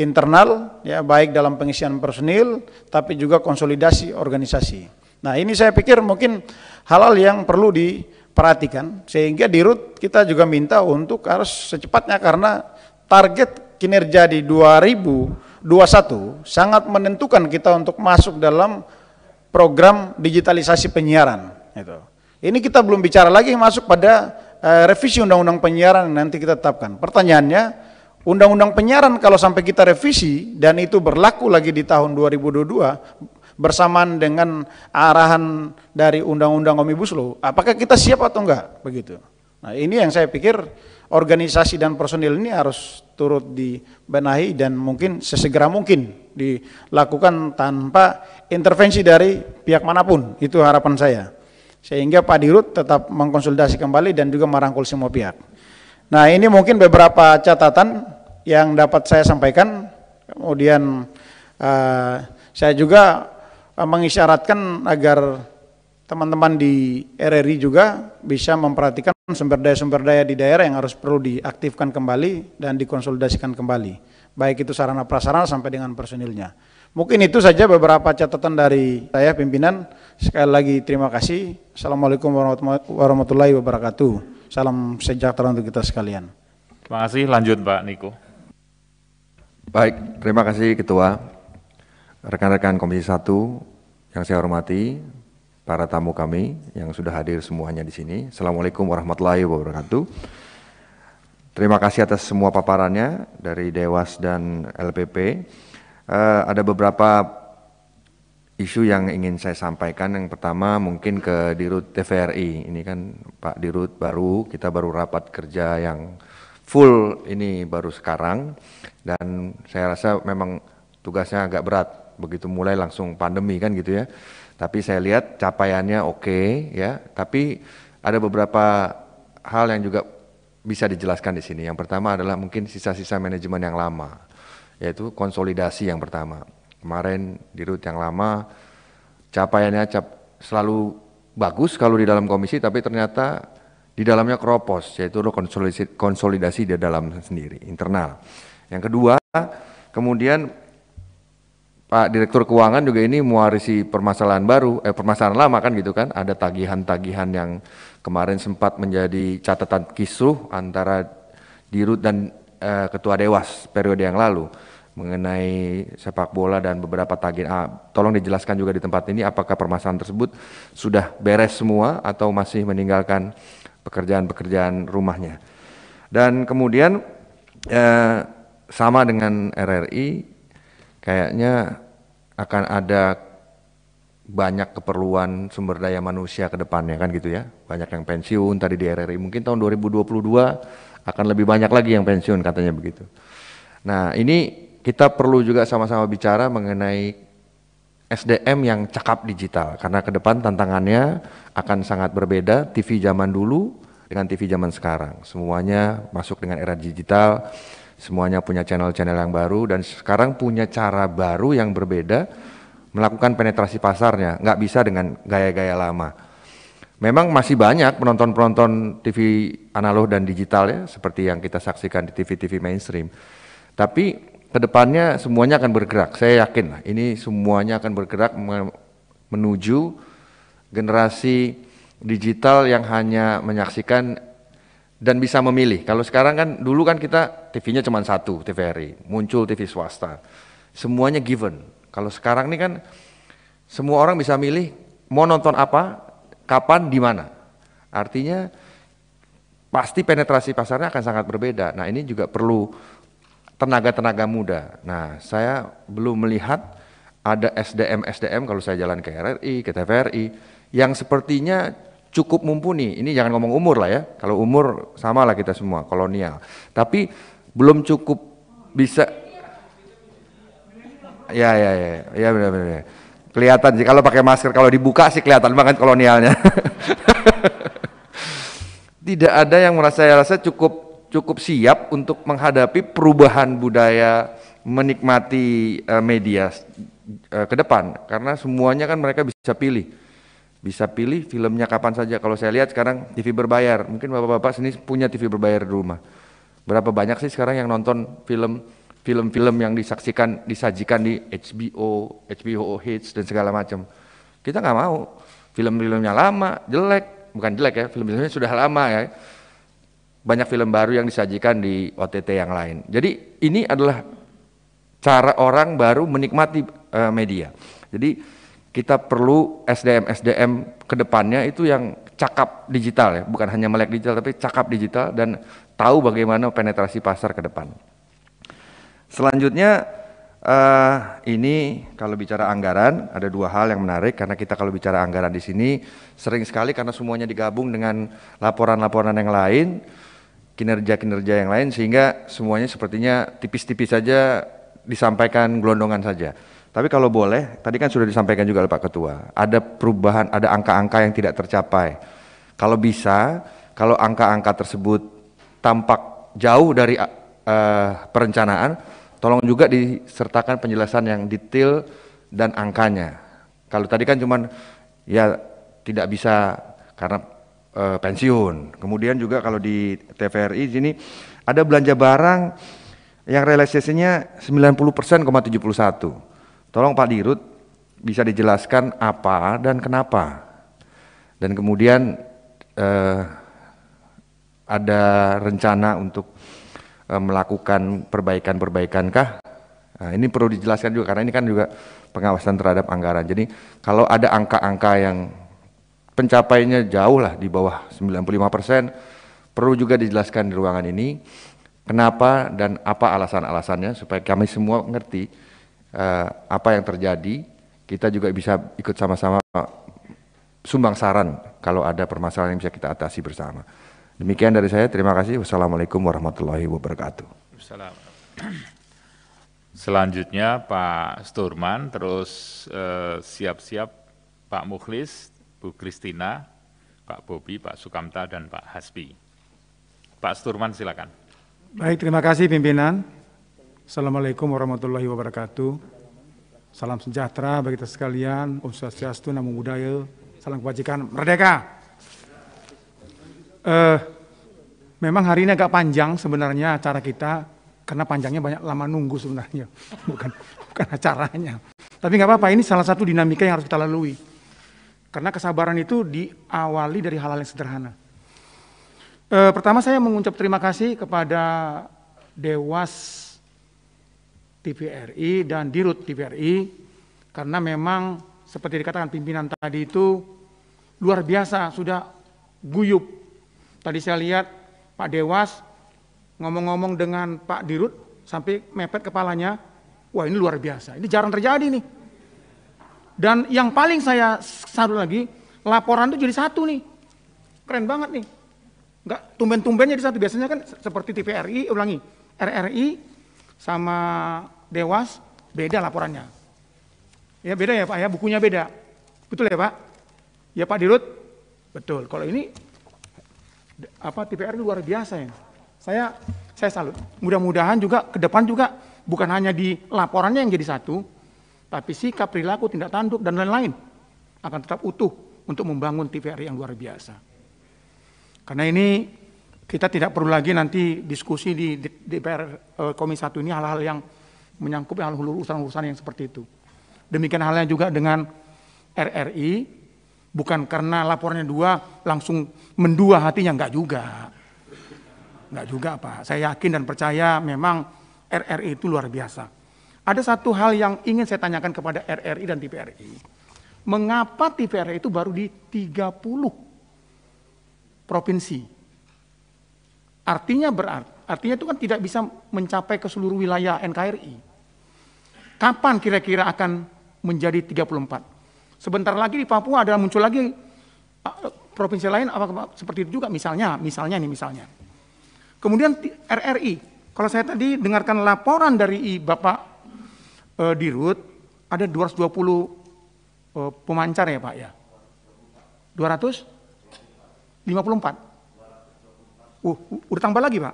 internal, ya baik dalam pengisian personil, tapi juga konsolidasi organisasi. Nah ini saya pikir mungkin halal yang perlu diperhatikan sehingga di root kita juga minta untuk harus secepatnya karena target kinerja di 2021 sangat menentukan kita untuk masuk dalam program digitalisasi penyiaran. itu Ini kita belum bicara lagi masuk pada eh, revisi undang-undang penyiaran yang nanti kita tetapkan. Pertanyaannya, undang-undang penyiaran kalau sampai kita revisi dan itu berlaku lagi di tahun 2022 bersamaan dengan arahan dari undang-undang omnibus law apakah kita siap atau enggak begitu nah ini yang saya pikir organisasi dan personil ini harus turut dibenahi dan mungkin sesegera mungkin dilakukan tanpa intervensi dari pihak manapun itu harapan saya sehingga Pak Dirut tetap mengkonsultasi kembali dan juga merangkul semua pihak nah ini mungkin beberapa catatan yang dapat saya sampaikan kemudian uh, saya juga Eh, mengisyaratkan agar teman-teman di RRI juga bisa memperhatikan sumber daya-sumber daya di daerah yang harus perlu diaktifkan kembali dan dikonsolidasikan kembali. Baik itu sarana prasarana sampai dengan personilnya. Mungkin itu saja beberapa catatan dari saya pimpinan. Sekali lagi terima kasih. Assalamualaikum warahmatullahi wabarakatuh. Salam sejahtera untuk kita sekalian. Terima kasih. Lanjut Pak Niko. Baik, terima kasih Ketua. Rekan-rekan Komisi 1, yang saya hormati para tamu kami yang sudah hadir semuanya di sini. Assalamualaikum warahmatullahi wabarakatuh. Terima kasih atas semua paparannya dari Dewas dan LPP. Uh, eh, ada beberapa isu yang ingin saya sampaikan. Yang pertama mungkin ke Dirut TVRI. Ini kan Pak Dirut baru, kita baru rapat kerja yang full ini baru sekarang. Dan saya rasa memang tugasnya agak berat begitu mulai langsung pandemi kan gitu ya. Tapi saya lihat capaiannya oke okay, ya. Tapi ada beberapa hal yang juga bisa dijelaskan di sini. Yang pertama adalah mungkin sisa-sisa manajemen yang lama, yaitu konsolidasi yang pertama. Kemarin di rut yang lama capaiannya cap selalu bagus kalau di dalam komisi, tapi ternyata di dalamnya keropos, yaitu konsolidasi, konsolidasi di dalam sendiri internal. Yang kedua, kemudian Pak Direktur Keuangan juga ini mewarisi permasalahan baru, eh permasalahan lama kan gitu kan, ada tagihan-tagihan yang kemarin sempat menjadi catatan kisruh antara Dirut dan eh, Ketua Dewas periode yang lalu mengenai sepak bola dan beberapa tagihan. Ah, tolong dijelaskan juga di tempat ini apakah permasalahan tersebut sudah beres semua atau masih meninggalkan pekerjaan-pekerjaan rumahnya. Dan kemudian eh, sama dengan RRI kayaknya akan ada banyak keperluan sumber daya manusia ke depannya kan gitu ya. Banyak yang pensiun tadi di RRI. Mungkin tahun 2022 akan lebih banyak lagi yang pensiun katanya begitu. Nah, ini kita perlu juga sama-sama bicara mengenai SDM yang cakap digital karena ke depan tantangannya akan sangat berbeda TV zaman dulu dengan TV zaman sekarang. Semuanya masuk dengan era digital semuanya punya channel-channel yang baru dan sekarang punya cara baru yang berbeda melakukan penetrasi pasarnya nggak bisa dengan gaya-gaya lama memang masih banyak penonton-penonton TV analog dan digital ya seperti yang kita saksikan di TV-TV mainstream tapi kedepannya semuanya akan bergerak saya yakin lah ini semuanya akan bergerak menuju generasi digital yang hanya menyaksikan dan bisa memilih. Kalau sekarang kan dulu kan kita TV-nya cuma satu, TVRI, muncul TV swasta. Semuanya given. Kalau sekarang ini kan semua orang bisa milih mau nonton apa, kapan, di mana. Artinya pasti penetrasi pasarnya akan sangat berbeda. Nah, ini juga perlu tenaga-tenaga muda. Nah, saya belum melihat ada SDM-SDM kalau saya jalan ke RRI, ke TVRI yang sepertinya cukup mumpuni. Ini jangan ngomong umur lah ya. Kalau umur sama lah kita semua kolonial. Tapi belum cukup bisa. Ya ya ya, ya benar-benar. Ya. Kelihatan sih kalau pakai masker kalau dibuka sih kelihatan banget kolonialnya. Tidak ada yang merasa saya rasa cukup cukup siap untuk menghadapi perubahan budaya menikmati uh, media uh, ke depan karena semuanya kan mereka bisa pilih bisa pilih filmnya kapan saja. Kalau saya lihat sekarang TV berbayar, mungkin bapak-bapak sini punya TV berbayar di rumah. Berapa banyak sih sekarang yang nonton film film-film yang disaksikan disajikan di HBO, HBO Hits dan segala macam. Kita nggak mau film-filmnya lama, jelek, bukan jelek ya, film-filmnya sudah lama ya. Banyak film baru yang disajikan di OTT yang lain. Jadi ini adalah cara orang baru menikmati uh, media. Jadi kita perlu SDM-SDM kedepannya itu yang cakap digital ya, bukan hanya melek digital tapi cakap digital dan tahu bagaimana penetrasi pasar ke depan. Selanjutnya uh, ini kalau bicara anggaran ada dua hal yang menarik karena kita kalau bicara anggaran di sini sering sekali karena semuanya digabung dengan laporan-laporan yang lain, kinerja-kinerja yang lain sehingga semuanya sepertinya tipis-tipis saja disampaikan gelondongan saja. Tapi kalau boleh, tadi kan sudah disampaikan juga oleh Pak Ketua, ada perubahan, ada angka-angka yang tidak tercapai. Kalau bisa, kalau angka-angka tersebut tampak jauh dari uh, perencanaan, tolong juga disertakan penjelasan yang detail dan angkanya. Kalau tadi kan cuman ya tidak bisa karena uh, pensiun. Kemudian juga kalau di TVRI sini ada belanja barang yang realisasinya 90%,71 Tolong Pak Dirut bisa dijelaskan apa dan kenapa. Dan kemudian eh, ada rencana untuk eh, melakukan perbaikan-perbaikan kah? Nah, ini perlu dijelaskan juga karena ini kan juga pengawasan terhadap anggaran. Jadi kalau ada angka-angka yang pencapaiannya jauh lah di bawah 95 persen, perlu juga dijelaskan di ruangan ini kenapa dan apa alasan-alasannya supaya kami semua ngerti uh, apa yang terjadi, kita juga bisa ikut sama-sama sumbang saran kalau ada permasalahan yang bisa kita atasi bersama. Demikian dari saya, terima kasih. Wassalamualaikum warahmatullahi wabarakatuh. Selanjutnya Pak Sturman, terus eh, siap-siap uh, Pak Mukhlis, Bu Kristina, Pak Bobi, Pak Sukamta, dan Pak Hasbi. Pak Sturman silakan. Baik, terima kasih pimpinan. Assalamualaikum warahmatullahi wabarakatuh. Salam sejahtera bagi kita sekalian, Om Swastiastu, Namo Buddhaya, salam kebajikan, merdeka. Uh, memang hari ini agak panjang sebenarnya acara kita karena panjangnya banyak lama nunggu sebenarnya, bukan bukan acaranya. Tapi nggak apa-apa, ini salah satu dinamika yang harus kita lalui. Karena kesabaran itu diawali dari hal-hal yang sederhana. E, pertama saya mengucap terima kasih kepada Dewas TVRI dan Dirut TVRI karena memang seperti dikatakan pimpinan tadi itu luar biasa sudah guyup. Tadi saya lihat Pak Dewas ngomong-ngomong dengan Pak Dirut sampai mepet kepalanya. Wah ini luar biasa, ini jarang terjadi nih. Dan yang paling saya satu lagi, laporan itu jadi satu nih. Keren banget nih. Enggak, tumben tumbennya jadi satu. Biasanya kan seperti TVRI, ulangi, RRI, sama Dewas beda laporannya. Ya beda ya Pak ya, bukunya beda. Betul ya Pak? Ya Pak Dirut? Betul. Kalau ini apa TPR ini luar biasa ya. Saya saya salut. Mudah-mudahan juga ke depan juga bukan hanya di laporannya yang jadi satu, tapi sikap perilaku tindak tanduk dan lain-lain akan tetap utuh untuk membangun TVRI yang luar biasa. Karena ini kita tidak perlu lagi nanti diskusi di DPR eh, Komisi 1 ini hal-hal yang menyangkut hal urusan-urusan yang seperti itu. Demikian halnya juga dengan RRI, bukan karena laporannya dua langsung mendua hatinya, enggak juga. Enggak juga apa? saya yakin dan percaya memang RRI itu luar biasa. Ada satu hal yang ingin saya tanyakan kepada RRI dan TPRI. Mengapa TPRI itu baru di 30 provinsi? Artinya berarti artinya itu kan tidak bisa mencapai ke seluruh wilayah NKRI. Kapan kira-kira akan menjadi 34? Sebentar lagi di Papua ada muncul lagi ah, provinsi lain apa seperti itu juga misalnya, misalnya nih misalnya. Kemudian RRI. Kalau saya tadi dengarkan laporan dari Bapak e, Dirut ada 220 e, eh, pemancar ya Pak ya. 200 54. Uh, udah tambah lagi pak.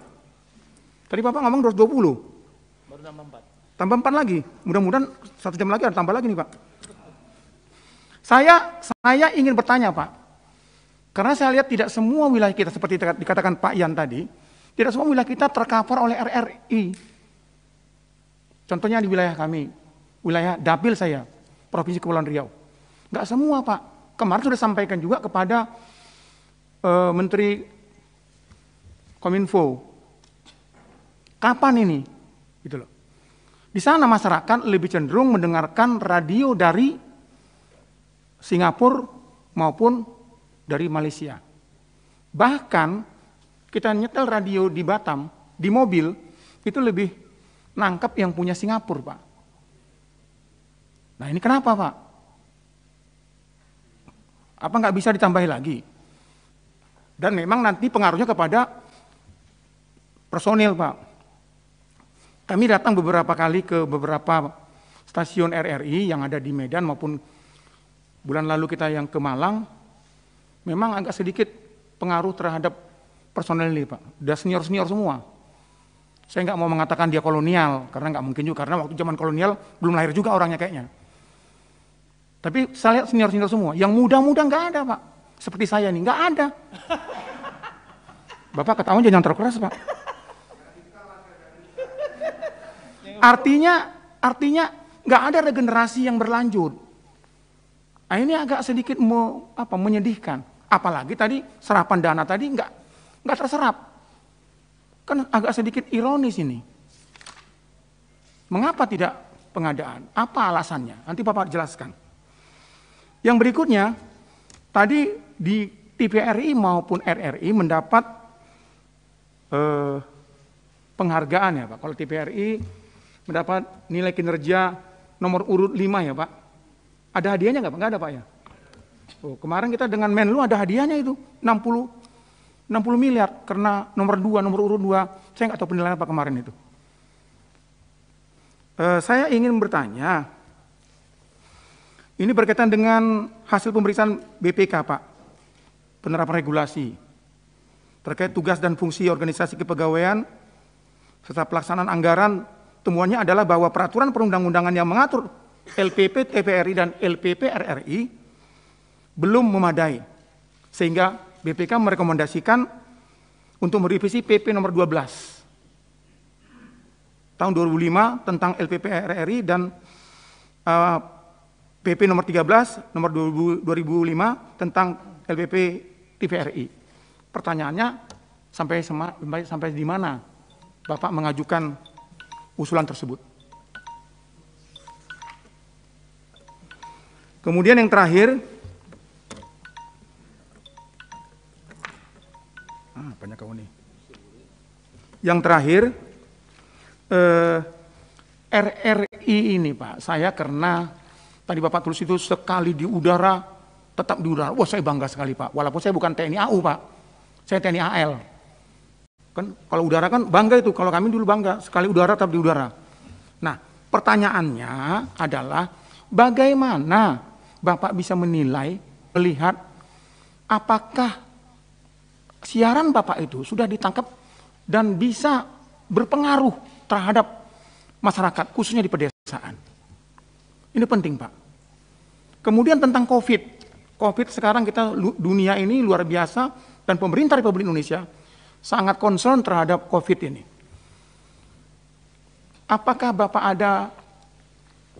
Tadi bapak ngomong 220. Baru tambah 4. Tambah 4 lagi. Mudah-mudahan satu jam lagi ada tambah lagi nih pak. Saya saya ingin bertanya pak. Karena saya lihat tidak semua wilayah kita seperti dikatakan Pak Ian tadi, tidak semua wilayah kita tercover oleh RRI. Contohnya di wilayah kami, wilayah Dapil saya, Provinsi Kepulauan Riau. Enggak semua Pak. Kemarin sudah sampaikan juga kepada uh, Menteri Kominfo. Kapan ini? Gitu loh. Di sana masyarakat lebih cenderung mendengarkan radio dari Singapura maupun dari Malaysia. Bahkan kita nyetel radio di Batam, di mobil, itu lebih nangkap yang punya Singapura, Pak. Nah ini kenapa, Pak? Apa nggak bisa ditambahi lagi? Dan memang nanti pengaruhnya kepada personil Pak. Kami datang beberapa kali ke beberapa stasiun RRI yang ada di Medan maupun bulan lalu kita yang ke Malang. Memang agak sedikit pengaruh terhadap personil ini Pak. Udah senior-senior semua. Saya nggak mau mengatakan dia kolonial, karena nggak mungkin juga, karena waktu zaman kolonial belum lahir juga orangnya kayaknya. Tapi saya lihat senior-senior semua, yang muda-muda nggak ada Pak. Seperti saya nih, nggak ada. Bapak ketahuan jangan terkeras Pak. Artinya, artinya nggak ada regenerasi yang berlanjut. Nah, ini agak sedikit me, apa, menyedihkan. Apalagi tadi serapan dana tadi nggak nggak terserap. Kan agak sedikit ironis ini. Mengapa tidak pengadaan? Apa alasannya? Nanti Bapak jelaskan. Yang berikutnya, tadi di TPRI maupun RRI mendapat eh, penghargaan ya Pak. Kalau TPRI mendapat nilai kinerja nomor urut 5 ya Pak. Ada hadiahnya nggak Pak? Nggak ada Pak ya? Oh, kemarin kita dengan Menlu ada hadiahnya itu 60 60 miliar karena nomor 2, nomor urut 2. Saya nggak tahu penilaian apa kemarin itu. Uh, saya ingin bertanya, ini berkaitan dengan hasil pemeriksaan BPK Pak, penerapan regulasi, terkait tugas dan fungsi organisasi kepegawaian, serta pelaksanaan anggaran temuannya adalah bahwa peraturan perundang-undangan yang mengatur LPP TPRI dan LPP RRI belum memadai. Sehingga BPK merekomendasikan untuk merevisi PP nomor 12 tahun 2005 tentang LPP RRI dan uh, eh, PP nomor 13 nomor 2005 tentang LPP TVRI. Pertanyaannya sampai sama, sampai di mana Bapak mengajukan usulan tersebut. Kemudian yang terakhir, ah, banyak kau nih. Yang terakhir, eh, RRI ini Pak, saya karena tadi Bapak tulis itu sekali di udara, tetap di udara. Wah saya bangga sekali Pak, walaupun saya bukan TNI AU Pak, saya TNI AL. Kan kalau udara kan bangga itu, kalau kami dulu bangga, sekali udara tapi di udara. Nah, pertanyaannya adalah bagaimana Bapak bisa menilai, melihat apakah siaran Bapak itu sudah ditangkap dan bisa berpengaruh terhadap masyarakat, khususnya di pedesaan. Ini penting, Pak. Kemudian tentang COVID. COVID sekarang kita dunia ini luar biasa dan pemerintah Republik Indonesia sangat concern terhadap COVID ini. Apakah Bapak ada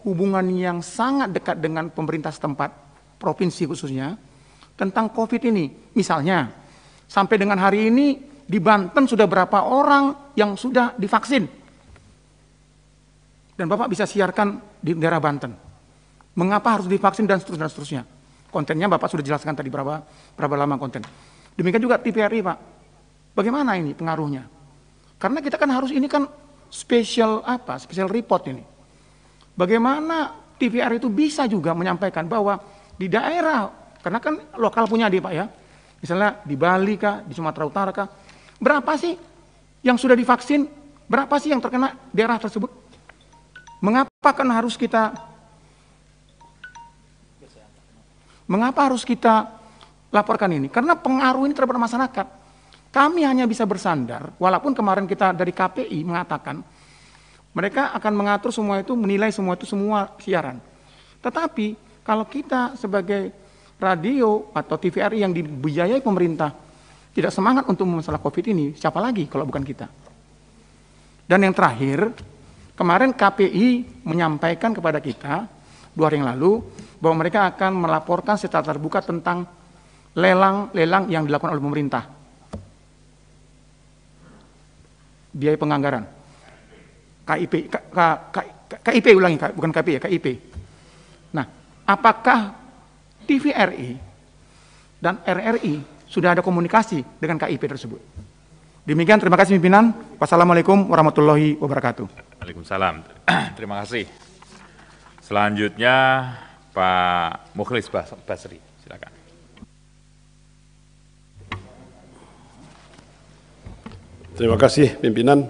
hubungan yang sangat dekat dengan pemerintah setempat, provinsi khususnya, tentang COVID ini? Misalnya, sampai dengan hari ini di Banten sudah berapa orang yang sudah divaksin? Dan Bapak bisa siarkan di daerah Banten. Mengapa harus divaksin dan seterusnya, seterusnya. Kontennya Bapak sudah jelaskan tadi berapa berapa lama konten. Demikian juga TVRI Pak Bagaimana ini pengaruhnya? Karena kita kan harus ini kan special apa? Special report ini. Bagaimana TVR itu bisa juga menyampaikan bahwa di daerah, karena kan lokal punya dia Pak ya, misalnya di Bali kah, di Sumatera Utara kah, berapa sih yang sudah divaksin, berapa sih yang terkena daerah tersebut? Mengapa kan harus kita Mengapa harus kita laporkan ini? Karena pengaruh ini terhadap masyarakat. Kami hanya bisa bersandar, walaupun kemarin kita dari KPI mengatakan mereka akan mengatur semua itu, menilai semua itu semua siaran. Tetapi kalau kita sebagai radio atau TVRI yang dibiayai pemerintah tidak semangat untuk masalah COVID ini, siapa lagi kalau bukan kita? Dan yang terakhir, kemarin KPI menyampaikan kepada kita dua hari yang lalu bahwa mereka akan melaporkan secara terbuka tentang lelang-lelang yang dilakukan oleh pemerintah. biaya penganggaran. KIP, K, K, K, KIP ulangi, bukan KIP ya, KIP. Nah, apakah TVRI dan RRI sudah ada komunikasi dengan KIP tersebut? Demikian, terima kasih pimpinan. Wassalamualaikum warahmatullahi wabarakatuh. Waalaikumsalam. terima kasih. Selanjutnya Pak Mukhlis Basri, silakan. Terima kasih pimpinan.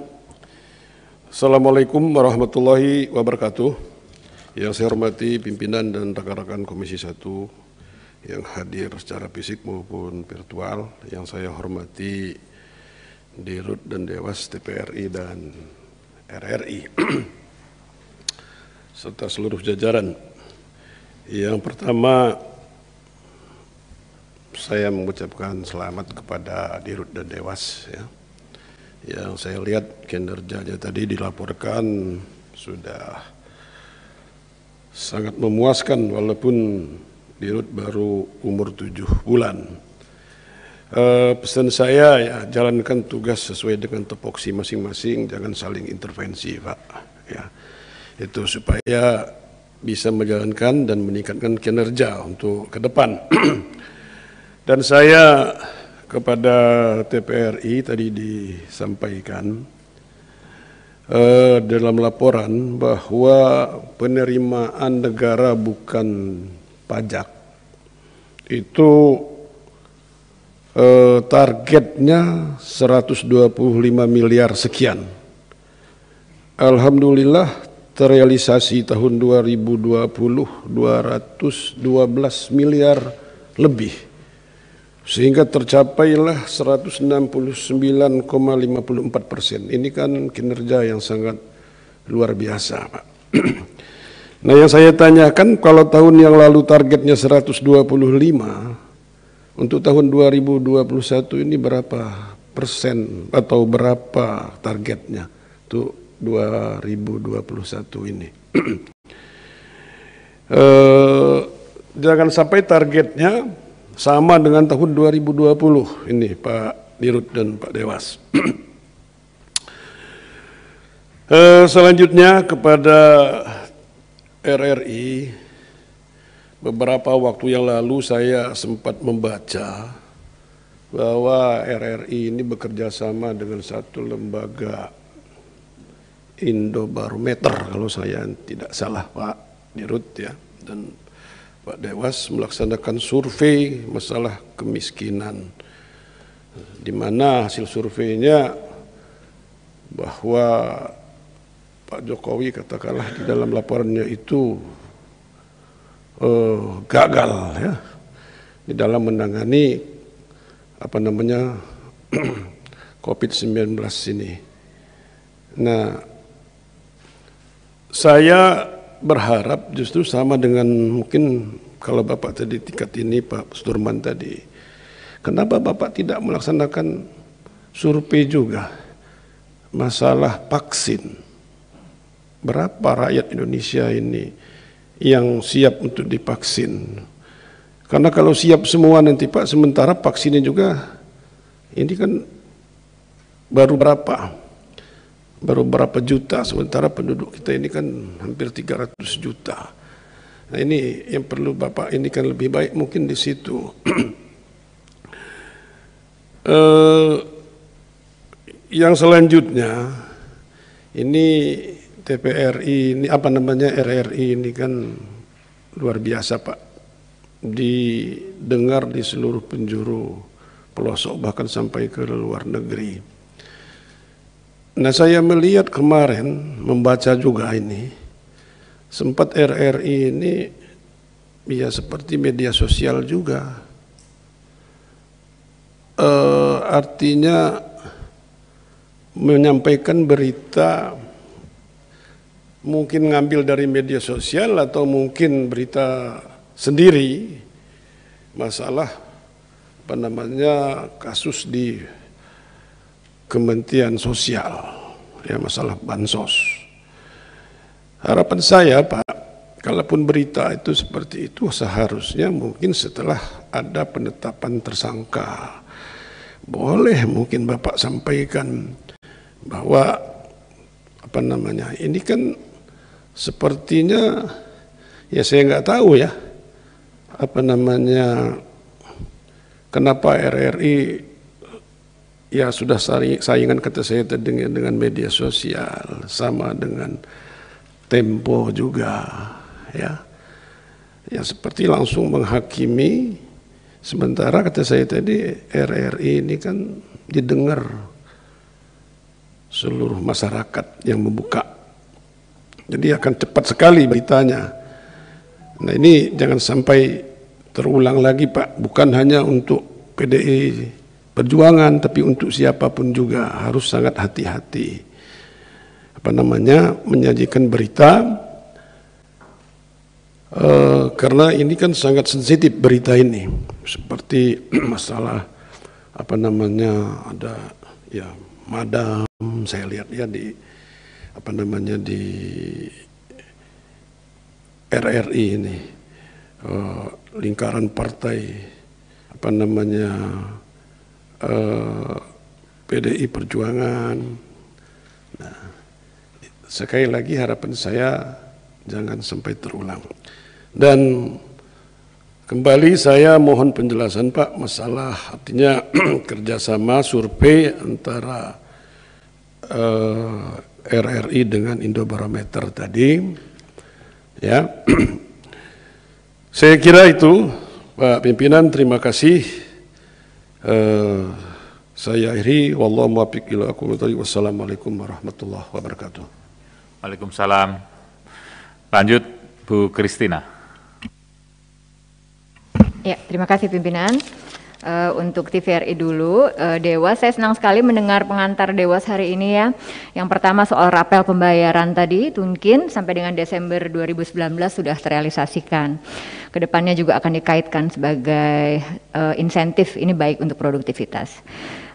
Assalamualaikum warahmatullahi wabarakatuh. Yang saya hormati pimpinan dan rekan-rekan Komisi 1 yang hadir secara fisik maupun virtual, yang saya hormati Dirut dan Dewas TPRI dan RRI serta seluruh jajaran. Yang pertama saya mengucapkan selamat kepada Dirut dan Dewas ya yang saya lihat kinerjanya tadi dilaporkan sudah sangat memuaskan walaupun Dirut baru umur tujuh bulan. E, pesan saya ya jalankan tugas sesuai dengan topoksi masing-masing, jangan saling intervensi, Pak. Ya, itu supaya bisa menjalankan dan meningkatkan kinerja untuk ke depan. dan saya kepada TPRI tadi disampaikan eh, dalam laporan bahwa penerimaan negara bukan pajak itu eh, targetnya 125 miliar sekian. Alhamdulillah terrealisasi tahun 2020 212 miliar lebih sehingga tercapailah 169,54 persen. Ini kan kinerja yang sangat luar biasa, Pak. nah yang saya tanyakan kalau tahun yang lalu targetnya 125, untuk tahun 2021 ini berapa persen atau berapa targetnya untuk 2021 ini? eh, jangan sampai targetnya sama dengan tahun 2020 ini Pak Dirut dan Pak Dewas. eh, selanjutnya kepada RRI, beberapa waktu yang lalu saya sempat membaca bahwa RRI ini bekerja sama dengan satu lembaga Indobarometer kalau saya tidak salah Pak Dirut ya dan Pak Dewas melaksanakan survei masalah kemiskinan di mana hasil surveinya bahwa Pak Jokowi katakanlah di dalam laporannya itu eh, gagal ya di dalam menangani apa namanya COVID-19 ini. Nah, saya berharap justru sama dengan mungkin kalau Bapak tadi tingkat ini Pak Sturman tadi. Kenapa Bapak tidak melaksanakan survei juga masalah vaksin? Berapa rakyat Indonesia ini yang siap untuk divaksin? Karena kalau siap semua nanti Pak, sementara vaksinnya juga ini kan baru berapa? baru berapa juta sementara penduduk kita ini kan hampir 300 juta. Nah ini yang perlu Bapak ini kan lebih baik mungkin di situ. eh, yang selanjutnya ini TPRI ini apa namanya RRI ini kan luar biasa Pak. Didengar di seluruh penjuru pelosok bahkan sampai ke luar negeri. Nah saya melihat kemarin membaca juga ini sempat RRI ini ya seperti media sosial juga e, artinya menyampaikan berita mungkin ngambil dari media sosial atau mungkin berita sendiri masalah apa namanya kasus di Kementerian Sosial ya masalah bansos. Harapan saya Pak, kalaupun berita itu seperti itu seharusnya mungkin setelah ada penetapan tersangka. Boleh mungkin Bapak sampaikan bahwa apa namanya? Ini kan sepertinya ya saya nggak tahu ya apa namanya kenapa RRI ya sudah saingan kata saya terdengar dengan media sosial sama dengan tempo juga ya ya seperti langsung menghakimi sementara kata saya tadi RRI ini kan didengar seluruh masyarakat yang membuka jadi akan cepat sekali beritanya nah ini jangan sampai terulang lagi Pak bukan hanya untuk PDI perjuangan tapi untuk siapapun juga harus sangat hati-hati apa namanya menyajikan berita e, karena ini kan sangat sensitif berita ini seperti masalah apa namanya ada ya madam saya lihat ya di apa namanya di RRI ini e, lingkaran partai apa namanya Eh, PDI Perjuangan. Nah, sekali lagi harapan saya jangan sampai terulang. Dan kembali saya mohon penjelasan Pak masalah artinya kerjasama survei antara eh, RRI dengan Indobarometer tadi. Ya, saya kira itu Pak Pimpinan terima kasih. Eh, saya akhiri wallahu muwaffiq ila aqwamit wassalamualaikum warahmatullahi wabarakatuh. Waalaikumsalam. Lanjut Bu Kristina. Ya, terima kasih pimpinan uh, untuk TVRI dulu. Uh, eh, Dewas, saya senang sekali mendengar pengantar Dewas hari ini ya. Yang pertama soal rapel pembayaran tadi, Tunkin sampai dengan Desember 2019 sudah terrealisasikan. Kedepannya juga akan dikaitkan sebagai uh, insentif, ini baik untuk produktivitas.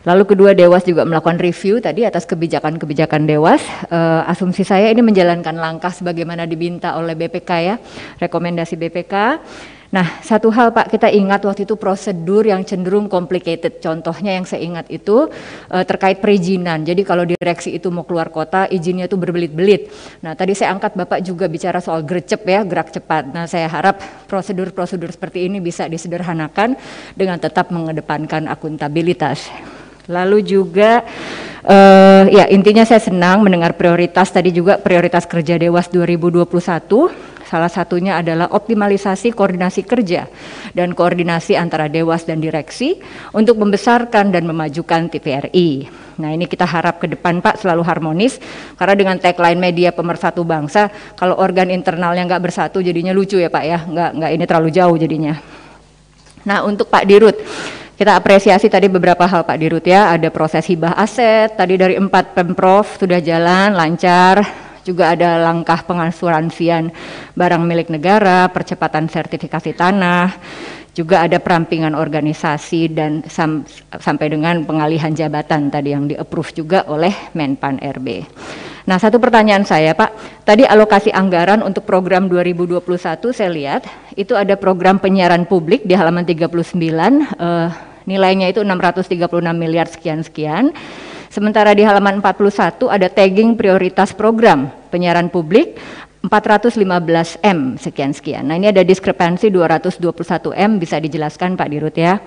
Lalu kedua Dewas juga melakukan review tadi atas kebijakan-kebijakan Dewas. Uh, asumsi saya ini menjalankan langkah sebagaimana dibinta oleh BPK ya, rekomendasi BPK. Nah, satu hal Pak, kita ingat waktu itu prosedur yang cenderung complicated. Contohnya yang saya ingat itu e, terkait perizinan. Jadi kalau direksi itu mau keluar kota, izinnya itu berbelit-belit. Nah, tadi saya angkat Bapak juga bicara soal gercep ya, gerak cepat. Nah, saya harap prosedur-prosedur seperti ini bisa disederhanakan dengan tetap mengedepankan akuntabilitas. Lalu juga uh, ya intinya saya senang mendengar prioritas tadi juga prioritas kerja Dewas 2021 Salah satunya adalah optimalisasi koordinasi kerja dan koordinasi antara dewas dan direksi untuk membesarkan dan memajukan TVRI. Nah ini kita harap ke depan Pak selalu harmonis karena dengan tagline media pemersatu bangsa kalau organ internalnya nggak bersatu jadinya lucu ya Pak ya nggak nggak ini terlalu jauh jadinya. Nah untuk Pak Dirut kita apresiasi tadi beberapa hal Pak Dirut ya, ada proses hibah aset, tadi dari empat Pemprov sudah jalan lancar, juga ada langkah pengasuransian barang milik negara, percepatan sertifikasi tanah, juga ada perampingan organisasi dan sam sampai dengan pengalihan jabatan tadi yang di-approve juga oleh Menpan RB. Nah, satu pertanyaan saya, Pak. Tadi alokasi anggaran untuk program 2021 saya lihat itu ada program penyiaran publik di halaman 39 eh, nilainya itu 636 miliar sekian-sekian. Sementara di halaman 41 ada tagging prioritas program penyiaran publik 415 M sekian-sekian. Nah ini ada diskrepansi 221 M bisa dijelaskan Pak Dirut ya.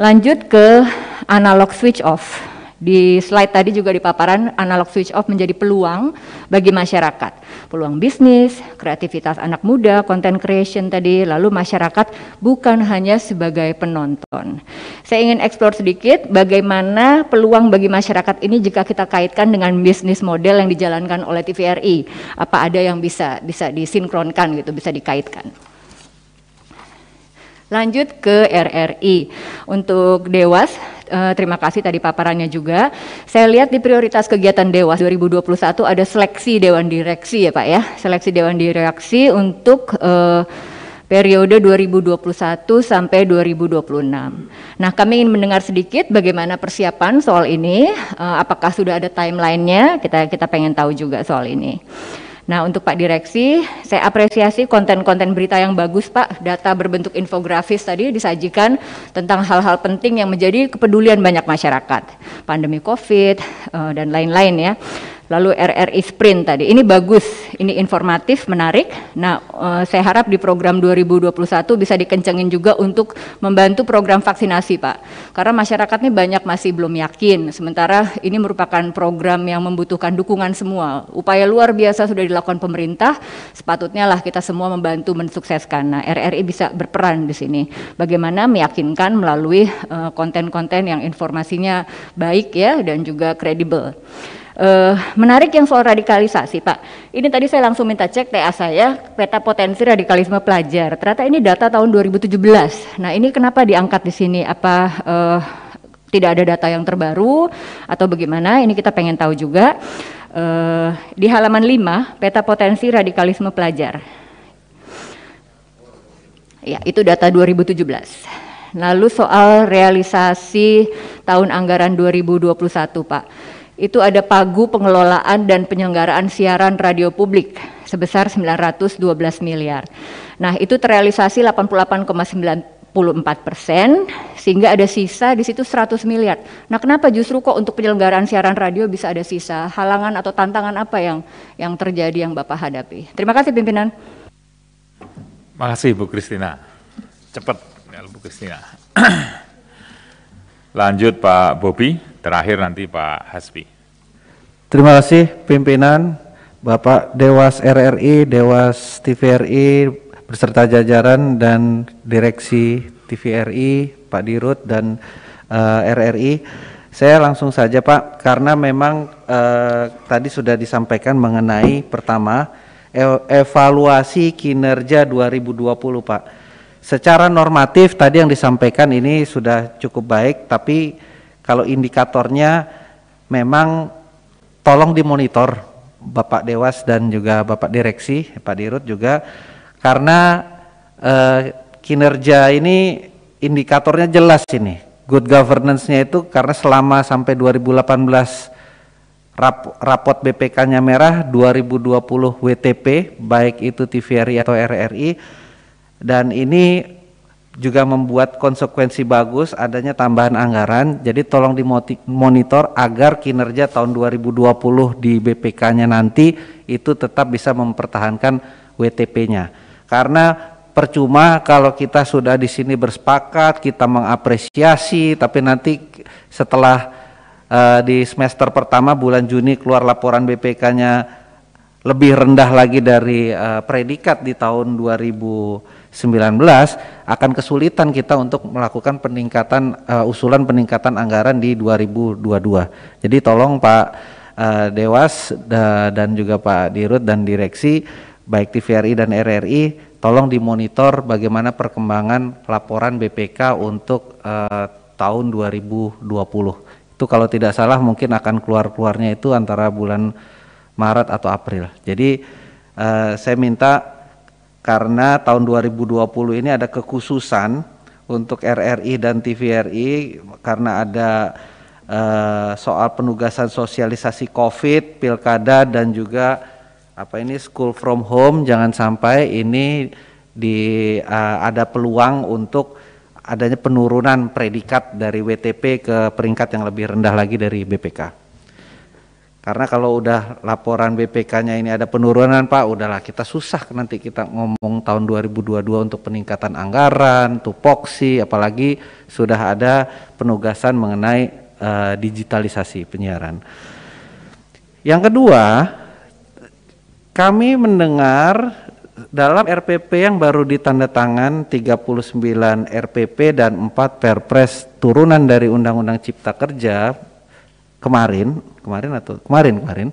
Lanjut ke analog switch off. Di slide tadi juga di paparan analog switch off menjadi peluang bagi masyarakat. Peluang bisnis, kreativitas anak muda, content creation tadi, lalu masyarakat bukan hanya sebagai penonton. Saya ingin explore sedikit bagaimana peluang bagi masyarakat ini jika kita kaitkan dengan bisnis model yang dijalankan oleh TVRI. Apa ada yang bisa bisa disinkronkan gitu, bisa dikaitkan. Lanjut ke RRI. Untuk Dewas, uh, terima kasih tadi paparannya juga. Saya lihat di prioritas kegiatan Dewas 2021 ada seleksi dewan direksi ya Pak ya. Seleksi dewan direksi untuk uh, periode 2021 sampai 2026. Nah, kami ingin mendengar sedikit bagaimana persiapan soal ini, uh, apakah sudah ada timelinenya? Kita kita pengen tahu juga soal ini. Nah, untuk Pak Direksi, saya apresiasi konten-konten berita yang bagus, Pak. Data berbentuk infografis tadi disajikan tentang hal-hal penting yang menjadi kepedulian banyak masyarakat. Pandemi COVID, eh, dan lain-lain ya lalu RRI Sprint tadi. Ini bagus, ini informatif, menarik. Nah, eh, saya harap di program 2021 bisa dikencengin juga untuk membantu program vaksinasi, Pak. Karena masyarakat ini banyak masih belum yakin, sementara ini merupakan program yang membutuhkan dukungan semua. Upaya luar biasa sudah dilakukan pemerintah, sepatutnya lah kita semua membantu mensukseskan. Nah, RRI bisa berperan di sini. Bagaimana meyakinkan melalui eh, konten-konten yang informasinya baik ya dan juga kredibel. Uh, menarik yang soal radikalisasi, Pak. Ini tadi saya langsung minta cek TA saya, peta potensi radikalisme pelajar. Ternyata ini data tahun 2017. Nah, ini kenapa diangkat di sini? Apa uh, tidak ada data yang terbaru atau bagaimana? Ini kita pengen tahu juga. Uh, di halaman 5, peta potensi radikalisme pelajar. Ya, itu data 2017. Lalu soal realisasi tahun anggaran 2021, Pak itu ada pagu pengelolaan dan penyelenggaraan siaran radio publik sebesar 912 miliar. Nah, itu terrealisasi 88,94 persen, sehingga ada sisa di situ 100 miliar. Nah, kenapa justru kok untuk penyelenggaraan siaran radio bisa ada sisa? Halangan atau tantangan apa yang yang terjadi yang Bapak hadapi? Terima kasih pimpinan. Makasih Bu Kristina. Cepat, ya, Bu Kristina. Lanjut Pak Bobi. Terakhir nanti Pak Hasbi. Terima kasih pimpinan Bapak Dewas RRI, Dewas TVRI beserta jajaran dan direksi TVRI, Pak Dirut dan uh, eh, RRI. Saya langsung saja Pak, karena memang uh, tadi sudah disampaikan mengenai pertama evaluasi kinerja 2020 Pak. Secara normatif tadi yang disampaikan ini sudah cukup baik, tapi kalau indikatornya memang tolong dimonitor Bapak Dewas dan juga Bapak Direksi, Pak Dirut juga karena eh, kinerja ini indikatornya jelas ini. Good governance-nya itu karena selama sampai 2018 rap rapot BPK-nya merah 2020 WTP baik itu TVRI atau RRI dan ini juga membuat konsekuensi bagus adanya tambahan anggaran. Jadi tolong dimonitor agar kinerja tahun 2020 di BPK-nya nanti itu tetap bisa mempertahankan WTP-nya. Karena percuma kalau kita sudah di sini bersepakat, kita mengapresiasi, tapi nanti setelah uh, di semester pertama bulan Juni keluar laporan BPK-nya lebih rendah lagi dari uh, predikat di tahun 2000 akan kesulitan kita untuk melakukan peningkatan uh, usulan peningkatan anggaran di 2022. Jadi tolong Pak uh, Dewas da, dan juga Pak Dirut dan direksi baik TVRI dan RRI tolong dimonitor bagaimana perkembangan laporan BPK untuk uh, tahun 2020. Itu kalau tidak salah mungkin akan keluar-keluarnya itu antara bulan Maret atau April. Jadi uh, saya minta karena tahun 2020 ini ada kekhususan untuk RRI dan TVRI karena ada uh, soal penugasan sosialisasi COVID, pilkada dan juga apa ini school from home jangan sampai ini di uh, ada peluang untuk adanya penurunan predikat dari WTP ke peringkat yang lebih rendah lagi dari BPK. Karena kalau udah laporan BPK-nya ini ada penurunan Pak, udahlah kita susah nanti kita ngomong tahun 2022 untuk peningkatan anggaran, tupoksi, apalagi sudah ada penugasan mengenai uh, digitalisasi penyiaran. Yang kedua, kami mendengar dalam RPP yang baru ditandatangan 39 RPP dan 4 Perpres turunan dari Undang-Undang Cipta Kerja kemarin, kemarin atau kemarin kemarin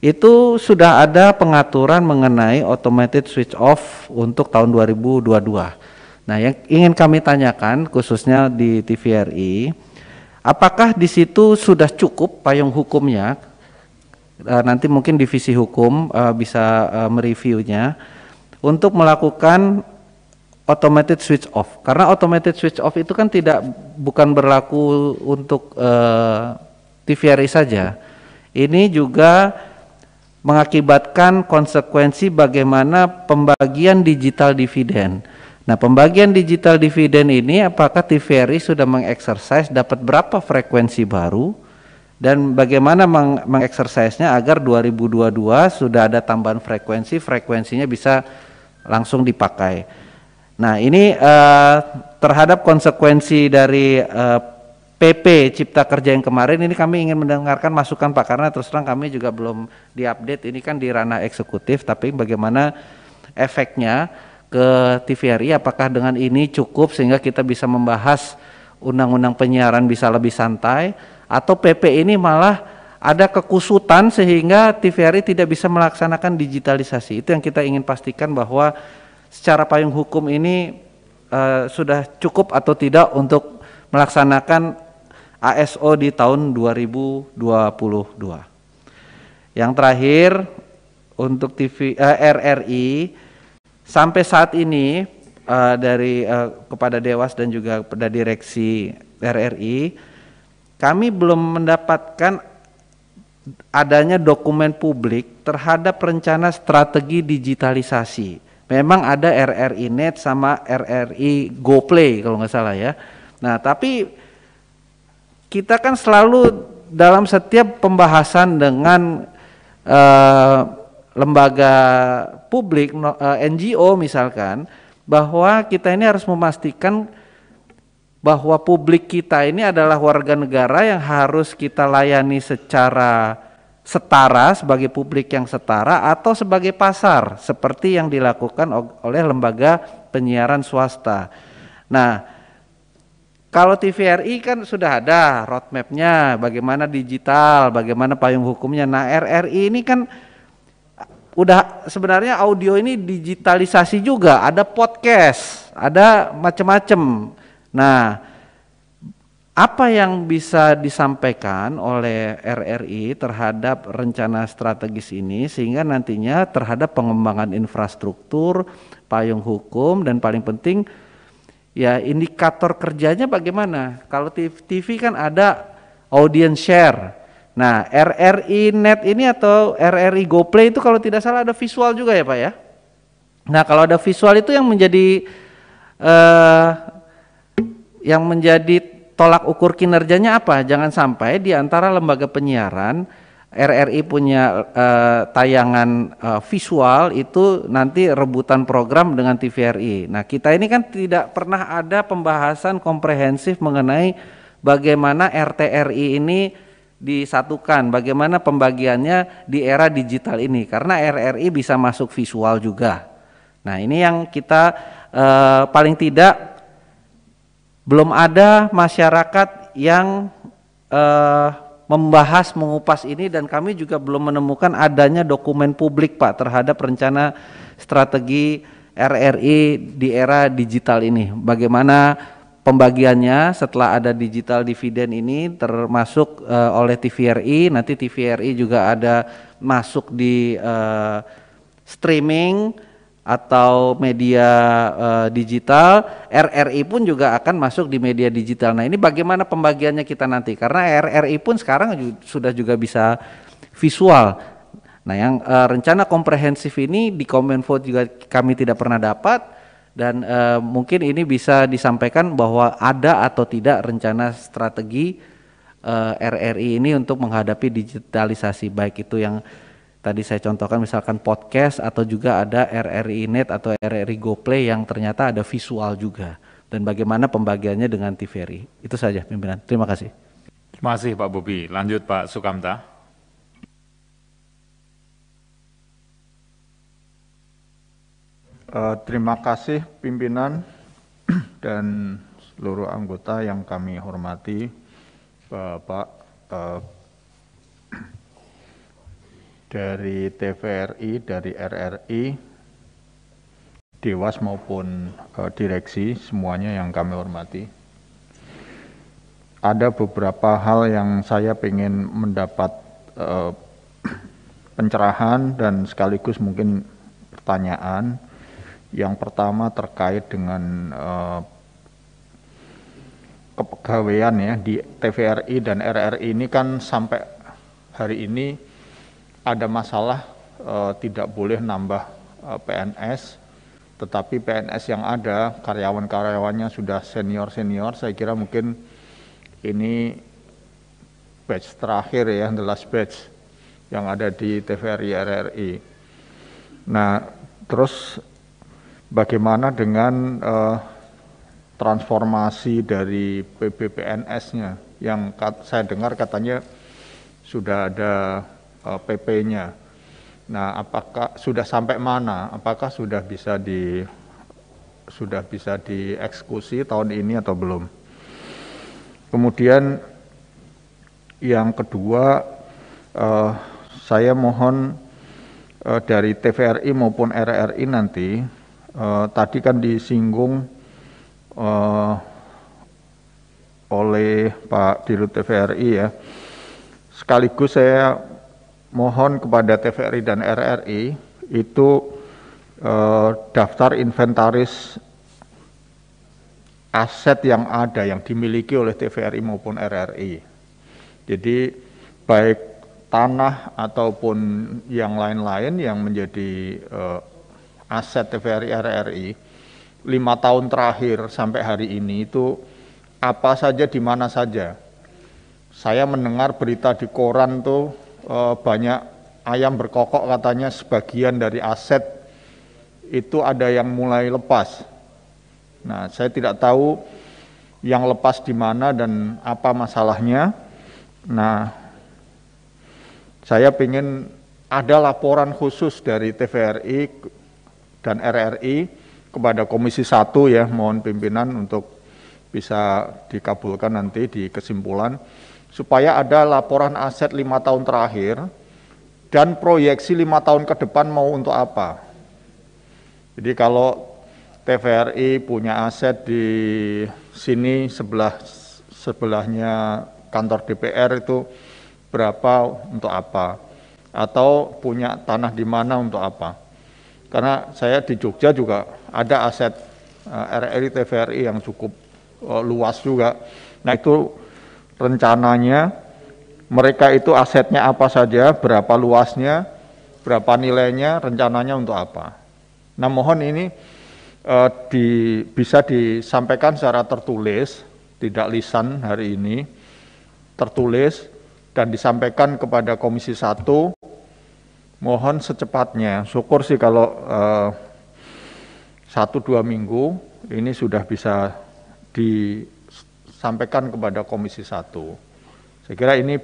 itu sudah ada pengaturan mengenai automated switch off untuk tahun 2022. Nah, yang ingin kami tanyakan khususnya di TVRI, apakah di situ sudah cukup payung hukumnya? E, nanti mungkin divisi hukum e, bisa e, mereviewnya untuk melakukan automated switch off karena automated switch off itu kan tidak bukan berlaku untuk uh, eh, TVRI saja ini juga mengakibatkan konsekuensi bagaimana pembagian digital dividen nah pembagian digital dividen ini apakah TVRI sudah mengeksersis dapat berapa frekuensi baru dan bagaimana meng mengeksersisnya agar 2022 sudah ada tambahan frekuensi frekuensinya bisa langsung dipakai Nah, ini uh, terhadap konsekuensi dari uh, eh, PP Cipta Kerja yang kemarin ini kami ingin mendengarkan masukan Pak karena terus terang kami juga belum diupdate ini kan di ranah eksekutif tapi bagaimana efeknya ke TVRI apakah dengan ini cukup sehingga kita bisa membahas undang-undang penyiaran bisa lebih santai atau PP ini malah ada kekusutan sehingga TVRI tidak bisa melaksanakan digitalisasi. Itu yang kita ingin pastikan bahwa secara payung hukum ini uh, sudah cukup atau tidak untuk melaksanakan ASO di tahun 2022. Yang terakhir untuk TV uh, eh, RRI sampai saat ini uh, dari uh, kepada Dewas dan juga kepada direksi RRI kami belum mendapatkan adanya dokumen publik terhadap rencana strategi digitalisasi Memang ada RRI Net sama RRI GoPlay kalau nggak salah ya. Nah tapi kita kan selalu dalam setiap pembahasan dengan uh, lembaga publik uh, eh, NGO misalkan bahwa kita ini harus memastikan bahwa publik kita ini adalah warga negara yang harus kita layani secara setara sebagai publik yang setara atau sebagai pasar seperti yang dilakukan oleh lembaga penyiaran swasta. Nah, kalau TVRI kan sudah ada roadmapnya, bagaimana digital, bagaimana payung hukumnya. Nah, RRI ini kan udah sebenarnya audio ini digitalisasi juga, ada podcast, ada macam-macam. Nah, apa yang bisa disampaikan oleh RRI terhadap rencana strategis ini sehingga nantinya terhadap pengembangan infrastruktur, payung hukum dan paling penting ya indikator kerjanya bagaimana? Kalau TV kan ada audience share. Nah, RRI Net ini atau RRI GoPlay itu kalau tidak salah ada visual juga ya, Pak ya. Nah, kalau ada visual itu yang menjadi eh, yang menjadi tolak ukur kinerjanya apa? Jangan sampai di antara lembaga penyiaran RRI punya uh, tayangan uh, visual itu nanti rebutan program dengan TVRI. Nah, kita ini kan tidak pernah ada pembahasan komprehensif mengenai bagaimana RTRI ini disatukan, bagaimana pembagiannya di era digital ini karena RRI bisa masuk visual juga. Nah, ini yang kita uh, paling tidak belum ada masyarakat yang uh, membahas mengupas ini dan kami juga belum menemukan adanya dokumen publik Pak terhadap rencana strategi RRI di era digital ini. Bagaimana pembagiannya setelah ada digital dividen ini termasuk uh, oleh TVRI, nanti TVRI juga ada masuk di uh, streaming atau media uh, digital, RRI pun juga akan masuk di media digital. Nah, ini bagaimana pembagiannya kita nanti? Karena RRI pun sekarang ju sudah juga bisa visual. Nah, yang uh, rencana komprehensif ini di comment vote juga kami tidak pernah dapat dan uh, mungkin ini bisa disampaikan bahwa ada atau tidak rencana strategi uh, RRI ini untuk menghadapi digitalisasi baik itu yang tadi saya contohkan misalkan podcast atau juga ada RRI Net atau RRI GoPlay yang ternyata ada visual juga dan bagaimana pembagiannya dengan TVRI. Itu saja pimpinan. Terima kasih. Terima kasih Pak Bobi. Lanjut Pak Sukamta. Uh, terima kasih pimpinan dan seluruh anggota yang kami hormati, Pak. uh, eh, dari TVRI, dari RRI, Dewas maupun e, direksi semuanya yang kami hormati. Ada beberapa hal yang saya ingin mendapat e, pencerahan dan sekaligus mungkin pertanyaan. Yang pertama terkait dengan e, eh, kepegawaian ya di TVRI dan RRI ini kan sampai hari ini ada masalah uh, tidak boleh nambah uh, eh, PNS, tetapi PNS yang ada karyawan-karyawannya sudah senior-senior, saya kira mungkin ini batch terakhir ya, the last batch yang ada di TVRI RRI. Nah, terus bagaimana dengan uh, transformasi dari PBPNS-nya yang kat, saya dengar katanya sudah ada Eh, PP-nya. Nah, apakah sudah sampai mana? Apakah sudah bisa di sudah bisa dieksekusi tahun ini atau belum? Kemudian yang kedua, uh, saya mohon uh, dari TVRI maupun RRI nanti, uh, tadi kan disinggung uh, oleh Pak Dirut TVRI ya, sekaligus saya mohon kepada TVRI dan RRI itu eh, daftar inventaris aset yang ada yang dimiliki oleh TVRI maupun RRI. Jadi baik tanah ataupun yang lain-lain yang menjadi eh, aset TVRI RRI lima tahun terakhir sampai hari ini itu apa saja di mana saja. Saya mendengar berita di koran tuh Eh, banyak ayam berkokok katanya sebagian dari aset itu ada yang mulai lepas. Nah, saya tidak tahu yang lepas di mana dan apa masalahnya. Nah, saya ingin ada laporan khusus dari TVRI dan RRI kepada Komisi 1 ya, mohon pimpinan untuk bisa dikabulkan nanti di kesimpulan supaya ada laporan aset lima tahun terakhir dan proyeksi lima tahun ke depan mau untuk apa. Jadi kalau TVRI punya aset di sini sebelah sebelahnya kantor DPR itu berapa untuk apa atau punya tanah di mana untuk apa. Karena saya di Jogja juga ada aset eh, RRI TVRI yang cukup eh, luas juga. Nah itu rencananya mereka itu asetnya apa saja, berapa luasnya, berapa nilainya, rencananya untuk apa. Nah mohon ini eh, di, bisa disampaikan secara tertulis, tidak lisan hari ini, tertulis dan disampaikan kepada Komisi 1 mohon secepatnya. Syukur sih kalau eh, satu dua minggu ini sudah bisa di sampaikan kepada Komisi 1. Saya kira ini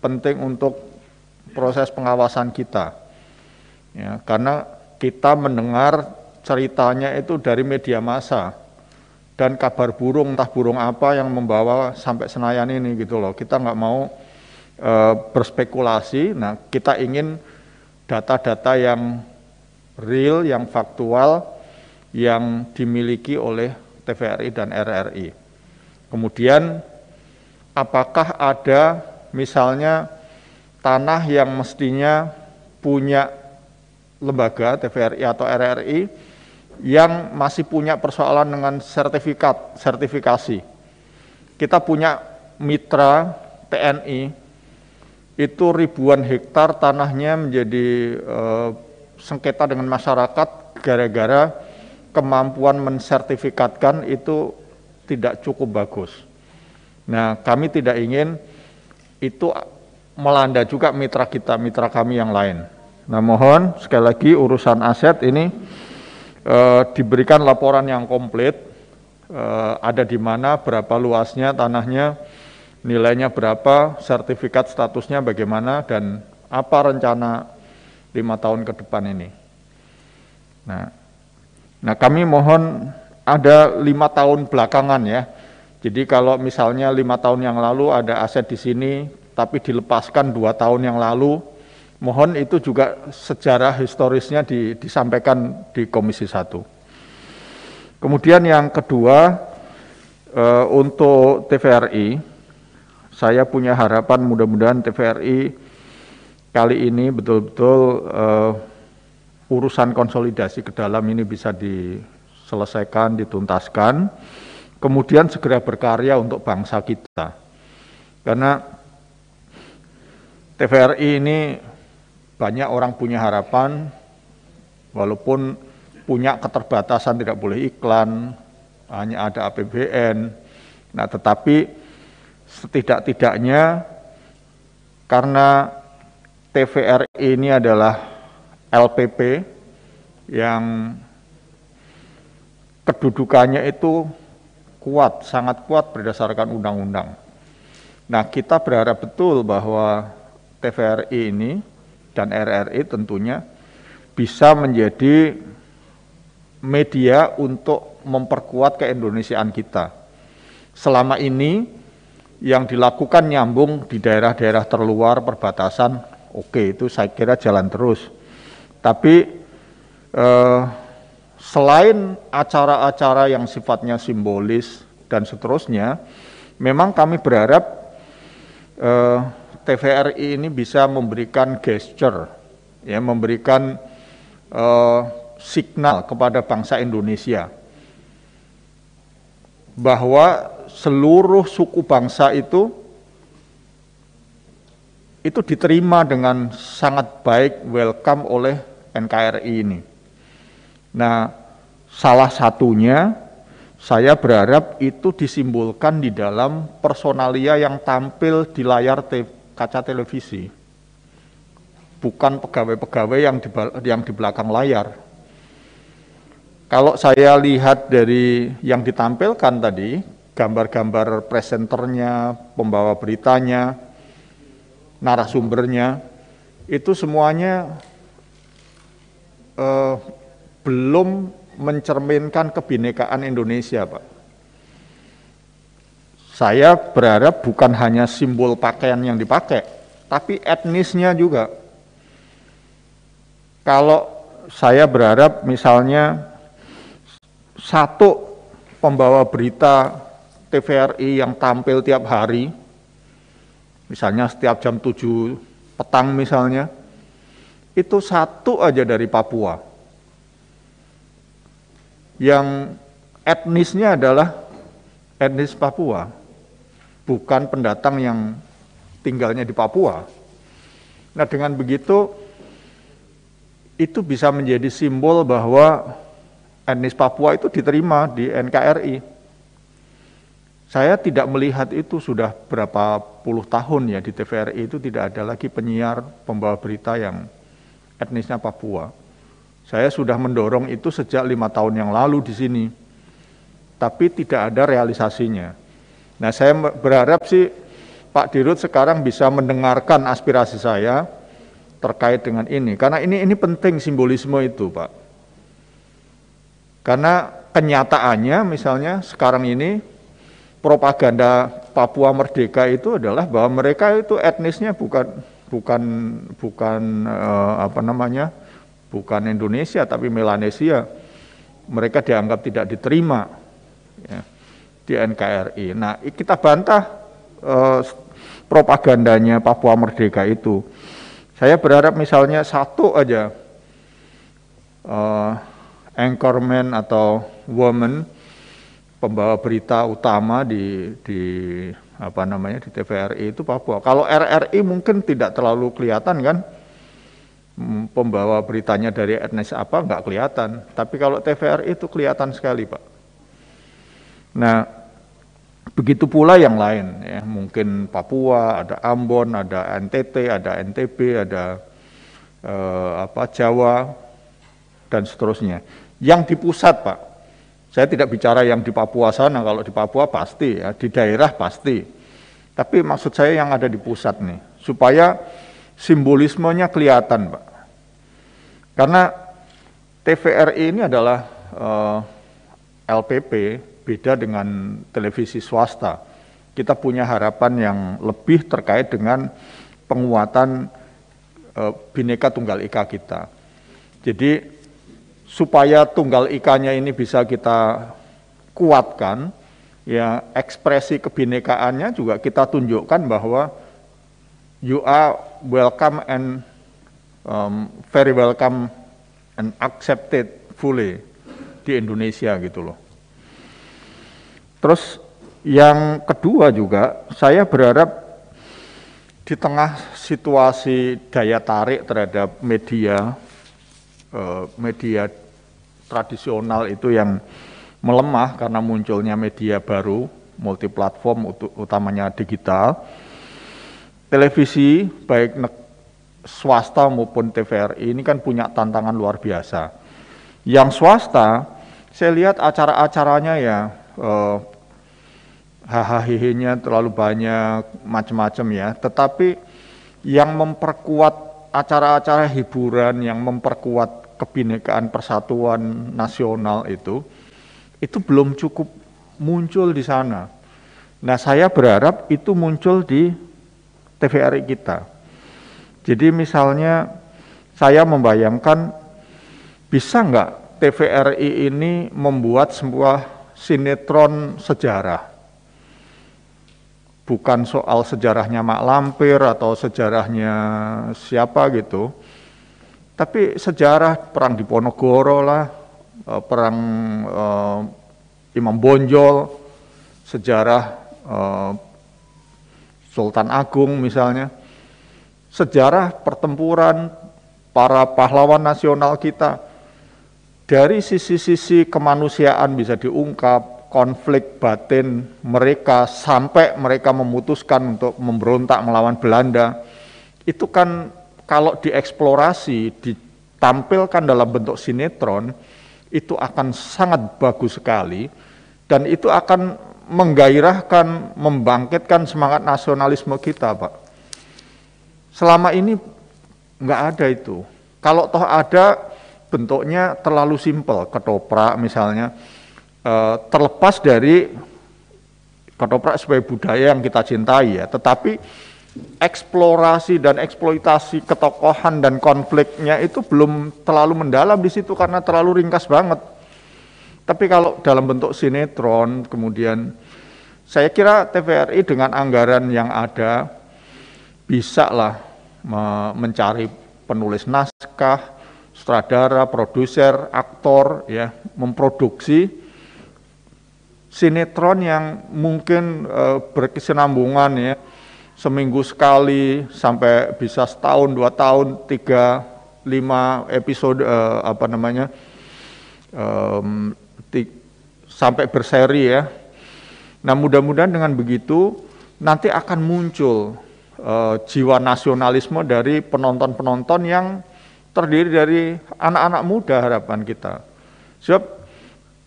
penting untuk proses pengawasan kita. Ya, karena kita mendengar ceritanya itu dari media massa dan kabar burung entah burung apa yang membawa sampai Senayan ini gitu loh. Kita nggak mau e, berspekulasi. Nah, kita ingin data-data yang real, yang faktual, yang dimiliki oleh TVRI dan RRI. Kemudian apakah ada misalnya tanah yang mestinya punya lembaga TVRI atau RRI yang masih punya persoalan dengan sertifikat, sertifikasi. Kita punya mitra TNI itu ribuan hektar tanahnya menjadi e, sengketa dengan masyarakat gara-gara kemampuan mensertifikatkan itu tidak cukup bagus. Nah, kami tidak ingin itu melanda juga mitra kita, mitra kami yang lain. Nah, mohon sekali lagi urusan aset ini e, diberikan laporan yang komplit, e, ada di mana, berapa luasnya, tanahnya, nilainya berapa, sertifikat statusnya bagaimana, dan apa rencana lima tahun ke depan ini. Nah, nah kami mohon ada lima tahun belakangan ya. Jadi kalau misalnya lima tahun yang lalu ada aset di sini, tapi dilepaskan dua tahun yang lalu, mohon itu juga sejarah historisnya di, disampaikan di Komisi 1. Kemudian yang kedua, e, untuk TVRI, saya punya harapan mudah-mudahan TVRI kali ini betul-betul e, urusan konsolidasi ke dalam ini bisa di, selesaikan, dituntaskan, kemudian segera berkarya untuk bangsa kita. Karena TVRI ini banyak orang punya harapan, walaupun punya keterbatasan tidak boleh iklan, hanya ada APBN. Nah, tetapi setidak-tidaknya karena TVRI ini adalah LPP yang kedudukannya itu kuat, sangat kuat berdasarkan undang-undang. Nah, kita berharap betul bahwa TVRI ini dan RRI tentunya bisa menjadi media untuk memperkuat keindonesiaan kita. Selama ini yang dilakukan nyambung di daerah-daerah terluar perbatasan, oke okay, itu saya kira jalan terus. Tapi eh, selain acara-acara yang sifatnya simbolis dan seterusnya, memang kami berharap eh, TVRI ini bisa memberikan gesture, ya, memberikan eh, signal kepada bangsa Indonesia bahwa seluruh suku bangsa itu itu diterima dengan sangat baik welcome oleh NKRI ini. Nah, salah satunya saya berharap itu disimbolkan di dalam personalia yang tampil di layar te kaca televisi. Bukan pegawai-pegawai yang di yang di belakang layar. Kalau saya lihat dari yang ditampilkan tadi, gambar-gambar presenternya, pembawa beritanya, narasumbernya, itu semuanya eh, belum mencerminkan kebinekaan Indonesia, Pak. Saya berharap bukan hanya simbol pakaian yang dipakai, tapi etnisnya juga. Kalau saya berharap misalnya satu pembawa berita TVRI yang tampil tiap hari, misalnya setiap jam 7 petang misalnya, itu satu aja dari Papua yang etnisnya adalah etnis Papua, bukan pendatang yang tinggalnya di Papua. Nah, dengan begitu itu bisa menjadi simbol bahwa etnis Papua itu diterima di NKRI. Saya tidak melihat itu sudah berapa puluh tahun ya di TVRI itu tidak ada lagi penyiar pembawa berita yang etnisnya Papua. Saya sudah mendorong itu sejak lima tahun yang lalu di sini, tapi tidak ada realisasinya. Nah, saya berharap sih Pak Dirut sekarang bisa mendengarkan aspirasi saya terkait dengan ini, karena ini ini penting simbolisme itu, Pak. Karena kenyataannya, misalnya sekarang ini propaganda Papua Merdeka itu adalah bahwa mereka itu etnisnya bukan bukan bukan eh, apa namanya bukan Indonesia tapi Melanesia, mereka dianggap tidak diterima ya, di NKRI. Nah, kita bantah eh, propagandanya Papua Merdeka itu. Saya berharap misalnya satu aja eh, anchorman atau woman pembawa berita utama di di apa namanya di TVRI itu Papua. Kalau RRI mungkin tidak terlalu kelihatan kan, pembawa beritanya dari etnis apa nggak kelihatan. Tapi kalau TVRI itu kelihatan sekali, Pak. Nah, begitu pula yang lain, ya mungkin Papua, ada Ambon, ada NTT, ada NTB, ada eh, apa Jawa dan seterusnya. Yang di pusat, Pak. Saya tidak bicara yang di Papua sana, kalau di Papua pasti, ya, di daerah pasti. Tapi maksud saya yang ada di pusat nih, supaya simbolismenya kelihatan, Pak. Karena TVRI ini adalah uh, eh, LPP, beda dengan televisi swasta. Kita punya harapan yang lebih terkait dengan penguatan uh, eh, bineka tunggal ika kita. Jadi supaya tunggal ikanya ini bisa kita kuatkan, ya ekspresi kebinekaannya juga kita tunjukkan bahwa you are welcome and um, very welcome and accepted fully di Indonesia gitu loh. Terus yang kedua juga saya berharap di tengah situasi daya tarik terhadap media uh, media tradisional itu yang melemah karena munculnya media baru multi platform utamanya digital televisi baik swasta maupun TVRI ini kan punya tantangan luar biasa. Yang swasta saya lihat acara-acaranya ya eh, hahihinya terlalu banyak macam-macam ya. Tetapi yang memperkuat acara-acara hiburan yang memperkuat kebinekaan persatuan nasional itu itu belum cukup muncul di sana. Nah, saya berharap itu muncul di TVRI kita. Jadi misalnya saya membayangkan bisa nggak TVRI ini membuat sebuah sinetron sejarah. Bukan soal sejarahnya Mak Lampir atau sejarahnya siapa gitu, tapi sejarah perang di Diponegoro lah, eh, perang eh, Imam Bonjol, sejarah eh, Sultan Agung misalnya. Sejarah pertempuran para pahlawan nasional kita dari sisi-sisi kemanusiaan bisa diungkap, konflik batin mereka sampai mereka memutuskan untuk memberontak melawan Belanda. Itu kan kalau dieksplorasi, ditampilkan dalam bentuk sinetron, itu akan sangat bagus sekali dan itu akan menggairahkan, membangkitkan semangat nasionalisme kita, Pak. Selama ini nggak ada itu. Kalau toh ada, bentuknya terlalu simpel, ketoprak misalnya, eh, terlepas dari ketoprak sebagai budaya yang kita cintai ya, tetapi eksplorasi dan eksploitasi ketokohan dan konfliknya itu belum terlalu mendalam di situ karena terlalu ringkas banget. Tapi kalau dalam bentuk sinetron, kemudian saya kira TVRI dengan anggaran yang ada bisa lah mencari penulis naskah, sutradara, produser, aktor, ya memproduksi sinetron yang mungkin e, berkesinambungan ya seminggu sekali sampai bisa setahun dua tahun tiga lima episode e, apa namanya e, sampai berseri ya Nah mudah-mudahan dengan begitu nanti akan muncul uh, jiwa nasionalisme dari penonton-penonton yang terdiri dari anak-anak muda harapan kita. Sebab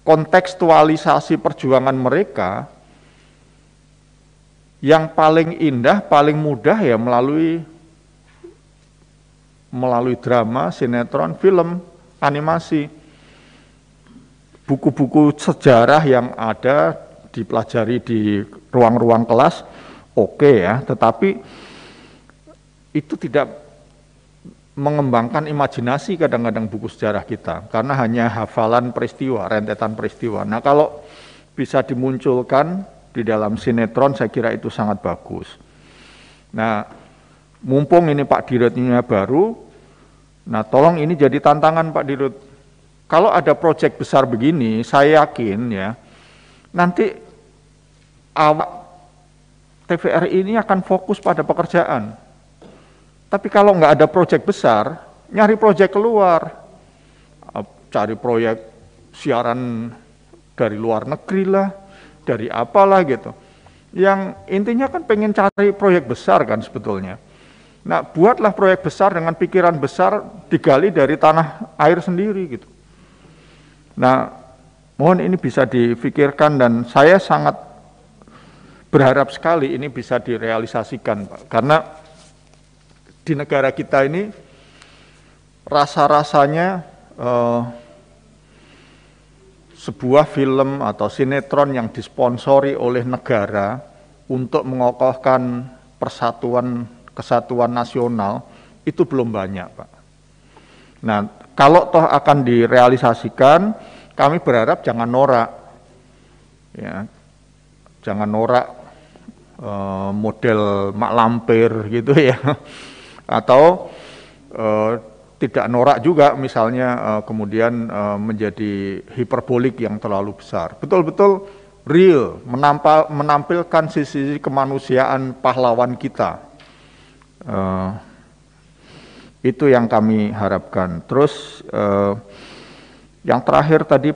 kontekstualisasi perjuangan mereka yang paling indah, paling mudah ya melalui melalui drama, sinetron, film, animasi, buku-buku sejarah yang ada dipelajari di ruang-ruang kelas, oke okay ya, tetapi itu tidak mengembangkan imajinasi kadang-kadang buku sejarah kita karena hanya hafalan peristiwa, rentetan peristiwa. Nah, kalau bisa dimunculkan di dalam sinetron saya kira itu sangat bagus. Nah, mumpung ini Pak Dirutnya baru, nah tolong ini jadi tantangan Pak Dirut. Kalau ada proyek besar begini, saya yakin ya, nanti awak TVRI ini akan fokus pada pekerjaan. Tapi kalau nggak ada proyek besar, nyari proyek keluar, cari proyek siaran dari luar negeri lah, dari apalah gitu. Yang intinya kan pengen cari proyek besar kan sebetulnya. Nah, buatlah proyek besar dengan pikiran besar digali dari tanah air sendiri gitu. Nah, mohon ini bisa difikirkan dan saya sangat berharap sekali ini bisa direalisasikan, Pak. Karena di negara kita ini rasa-rasanya eh, sebuah film atau sinetron yang disponsori oleh negara untuk mengokohkan persatuan kesatuan nasional itu belum banyak, Pak. Nah, kalau toh akan direalisasikan, kami berharap jangan norak. Ya, jangan norak Eh, model mak lampir gitu ya atau uh, tidak norak juga misalnya uh, kemudian uh, menjadi hiperbolik yang terlalu besar betul-betul real menampal menampilkan sisi-sisi kemanusiaan pahlawan kita uh, itu yang kami harapkan terus uh, yang terakhir tadi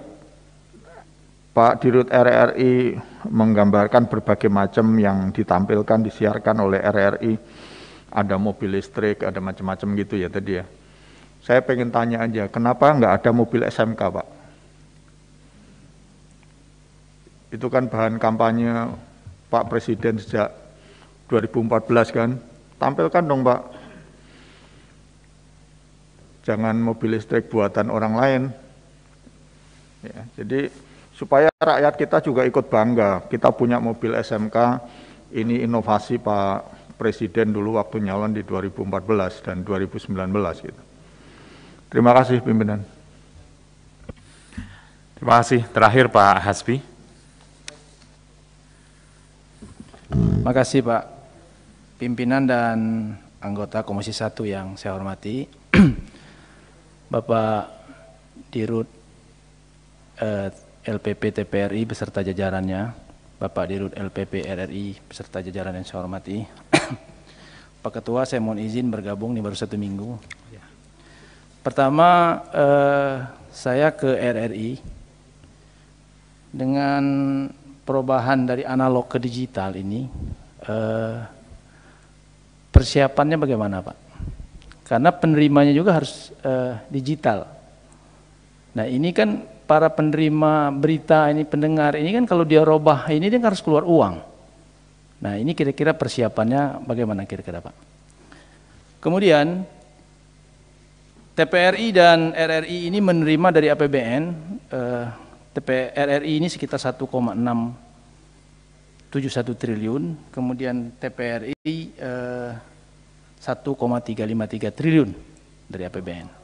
Pak Dirut RRI menggambarkan berbagai macam yang ditampilkan, disiarkan oleh RRI. Ada mobil listrik, ada macam-macam gitu ya tadi ya. Saya pengen tanya aja, kenapa nggak ada mobil SMK Pak? Itu kan bahan kampanye Pak Presiden sejak 2014 kan. Tampilkan dong Pak. Jangan mobil listrik buatan orang lain. Ya, jadi supaya rakyat kita juga ikut bangga. Kita punya mobil SMK, ini inovasi Pak Presiden dulu waktu nyalon di 2014 dan 2019 gitu. Terima kasih pimpinan. Terima kasih. Terakhir Pak Hasbi. Terima kasih Pak pimpinan dan anggota Komisi 1 yang saya hormati. Bapak Dirut eh, LPP TPRI beserta jajarannya, Bapak Dirut LPP RRI beserta jajaran yang saya hormati. Pak Ketua, saya mohon izin bergabung ini baru satu minggu. Iya. Pertama, eh, saya ke RRI dengan perubahan dari analog ke digital ini. Eh, persiapannya bagaimana, Pak? Karena penerimanya juga harus eh, digital. Nah, ini kan para penerima berita ini pendengar ini kan kalau dia robah ini dia harus keluar uang. Nah ini kira-kira persiapannya bagaimana kira-kira Pak? Kemudian TPRI dan RRI ini menerima dari APBN eh, TPRRI ini sekitar 1,671 triliun, kemudian TPRI eh, 1,353 triliun dari APBN.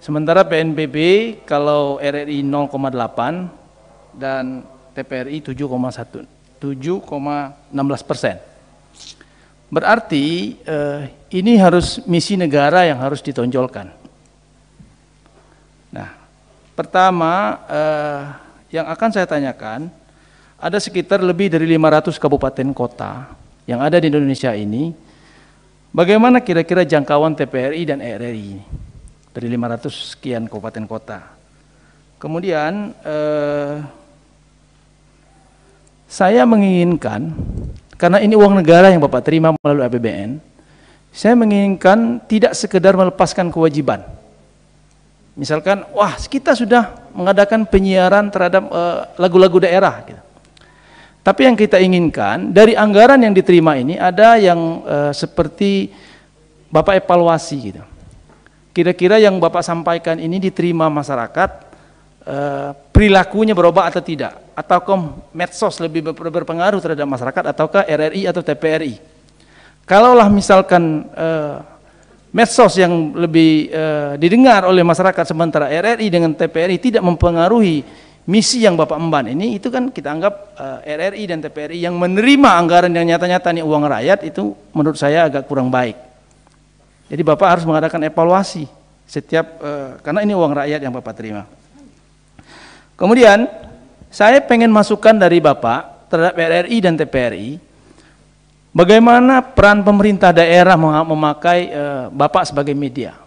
Sementara PNBP kalau RRI 0,8 dan TPRI 7,16 persen. Berarti eh, ini harus misi negara yang harus ditonjolkan. Nah, pertama eh, yang akan saya tanyakan, ada sekitar lebih dari 500 kabupaten kota yang ada di Indonesia ini, bagaimana kira-kira jangkauan TPRI dan RRI ini? dari 500 sekian kabupaten kota. Kemudian eh, saya menginginkan karena ini uang negara yang Bapak terima melalui APBN, saya menginginkan tidak sekedar melepaskan kewajiban. Misalkan, wah kita sudah mengadakan penyiaran terhadap eh, lagu-lagu uh, daerah. Gitu. Tapi yang kita inginkan dari anggaran yang diterima ini ada yang uh, seperti Bapak evaluasi gitu Kira-kira yang Bapak sampaikan ini diterima masyarakat, eh, perilakunya berubah atau tidak? Ataukah medsos lebih berpengaruh terhadap masyarakat ataukah RRI atau TPRI? Kalaulah misalkan eh, medsos yang lebih eh, didengar oleh masyarakat sementara RRI dengan TPRI tidak mempengaruhi misi yang Bapak emban ini itu kan kita anggap RRI dan TPRI yang menerima anggaran yang nyata-nyata nih uang rakyat itu menurut saya agak kurang baik. Jadi Bapak harus mengadakan evaluasi setiap uh, karena ini uang rakyat yang Bapak terima. Kemudian saya pengen masukan dari Bapak terhadap RRI dan TPRI bagaimana peran pemerintah daerah memakai uh, Bapak sebagai media.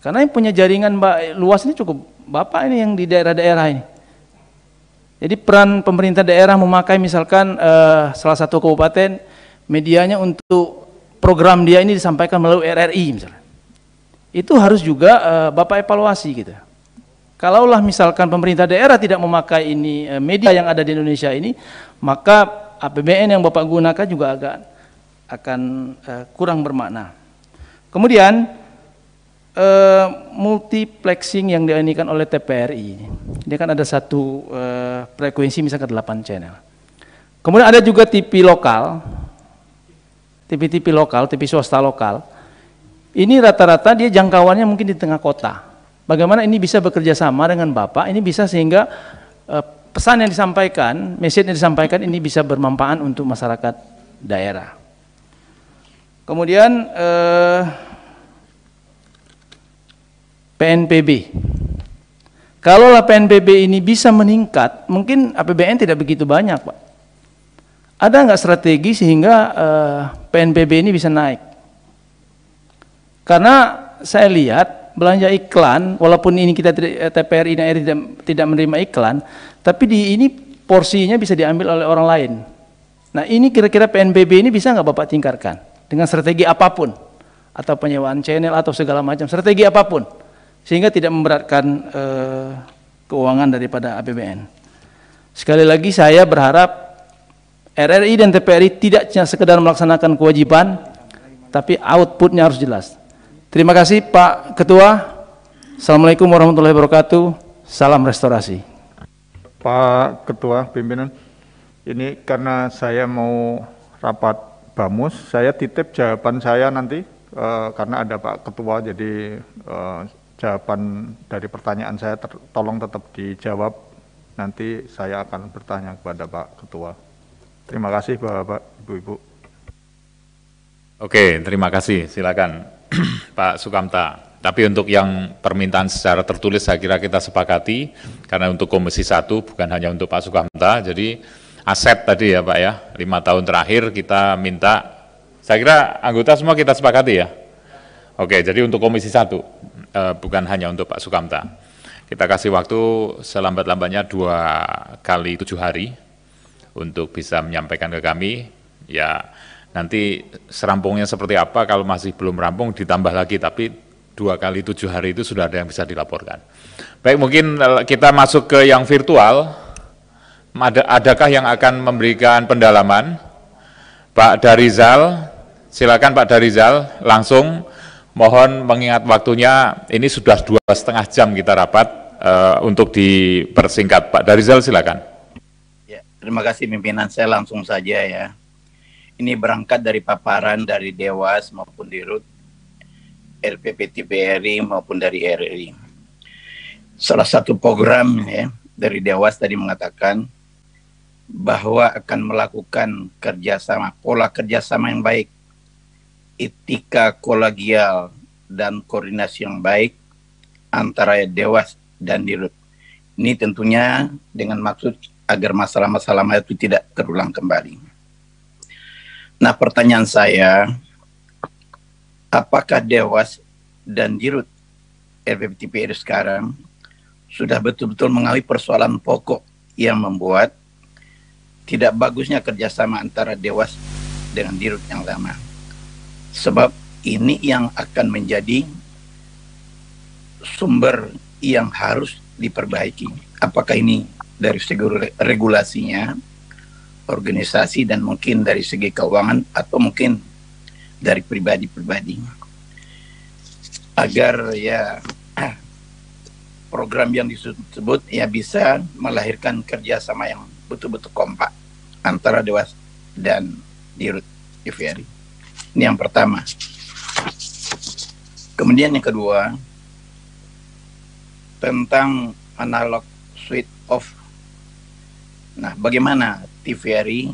Karena yang punya jaringan eh, luas ini cukup Bapak ini yang di daerah-daerah ini. Jadi peran pemerintah daerah memakai misalkan uh, salah satu kabupaten medianya untuk program dia ini disampaikan melalui RRI misalnya. Itu harus juga uh, Bapak evaluasi gitu. Kalaulah misalkan pemerintah daerah tidak memakai ini eh, media yang ada di Indonesia ini, maka APBN yang Bapak gunakan juga agak akan uh, kurang bermakna. Kemudian Uh, multiplexing yang dianikan oleh TPRI Dia kan ada satu uh, frekuensi misalkan 8 channel. Kemudian ada juga TV lokal TV-TV lokal, TV swasta lokal, ini rata-rata dia jangkauannya mungkin di tengah kota. Bagaimana ini bisa bekerja sama dengan Bapak, ini bisa sehingga e, pesan yang disampaikan, message yang disampaikan ini bisa bermanfaat untuk masyarakat daerah. Kemudian e, eh, PNPB. Kalau PNPB ini bisa meningkat, mungkin APBN tidak begitu banyak, Pak. Ada nggak strategi sehingga uh, eh, PNBP ini bisa naik? Karena saya lihat belanja iklan, walaupun ini kita TPR eh, ini tidak, tidak menerima iklan, tapi di ini porsinya bisa diambil oleh orang lain. Nah ini kira-kira PNBB ini bisa nggak Bapak tingkarkan dengan strategi apapun atau penyewaan channel atau segala macam strategi apapun sehingga tidak memberatkan uh, keuangan daripada APBN. Sekali lagi saya berharap RRI dan TPRI tidak hanya sekedar melaksanakan kewajiban, tapi outputnya harus jelas. Terima kasih Pak Ketua. Assalamualaikum warahmatullahi wabarakatuh. Salam restorasi. Pak Ketua pimpinan, ini karena saya mau rapat BAMUS, saya titip jawaban saya nanti uh, karena ada Pak Ketua, jadi uh, jawaban dari pertanyaan saya ter tolong tetap dijawab. Nanti saya akan bertanya kepada Pak Ketua. Terima kasih Bapak, Ibu-Ibu. Oke, terima kasih. Silakan Pak Sukamta. Tapi untuk yang permintaan secara tertulis saya kira kita sepakati, karena untuk Komisi Satu bukan hanya untuk Pak Sukamta, jadi aset tadi ya Pak ya, lima tahun terakhir kita minta, saya kira anggota semua kita sepakati ya. Oke, jadi untuk Komisi Satu eh, bukan hanya untuk Pak Sukamta. Kita kasih waktu selambat-lambatnya dua kali tujuh hari, untuk bisa menyampaikan ke kami. Ya nanti serampungnya seperti apa kalau masih belum rampung ditambah lagi tapi dua kali tujuh hari itu sudah ada yang bisa dilaporkan. Baik mungkin eh, kita masuk ke yang virtual. Adakah yang akan memberikan pendalaman? Pak Darizal, silakan Pak Darizal langsung mohon mengingat waktunya ini sudah dua setengah jam kita rapat uh, untuk dipersingkat Pak Darizal silakan. Terima kasih pimpinan saya langsung saja ya. Ini berangkat dari paparan dari Dewas maupun dirut RUT, RPPTBRI maupun dari RRI. Salah satu program ya dari Dewas tadi mengatakan bahwa akan melakukan kerjasama, pola kerjasama yang baik, etika kolagial dan koordinasi yang baik antara Dewas dan Dirut. Ini tentunya dengan maksud agar masalah-masalah itu tidak terulang kembali. Nah, pertanyaan saya, apakah Dewas dan Dirut RPPTPR sekarang sudah betul-betul mengalami persoalan pokok yang membuat tidak bagusnya kerjasama antara Dewas dengan Dirut yang lama. Sebab ini yang akan menjadi sumber yang harus diperbaiki. Apakah ini dari segi regulasinya, organisasi dan mungkin dari segi keuangan atau mungkin dari pribadi pribadinya agar ya program yang disebut ya bisa melahirkan kerjasama yang betul-betul kompak antara dewas dan dirut TVRI. Ini yang pertama. Kemudian yang kedua tentang analog suite of Nah, bagaimana TVRI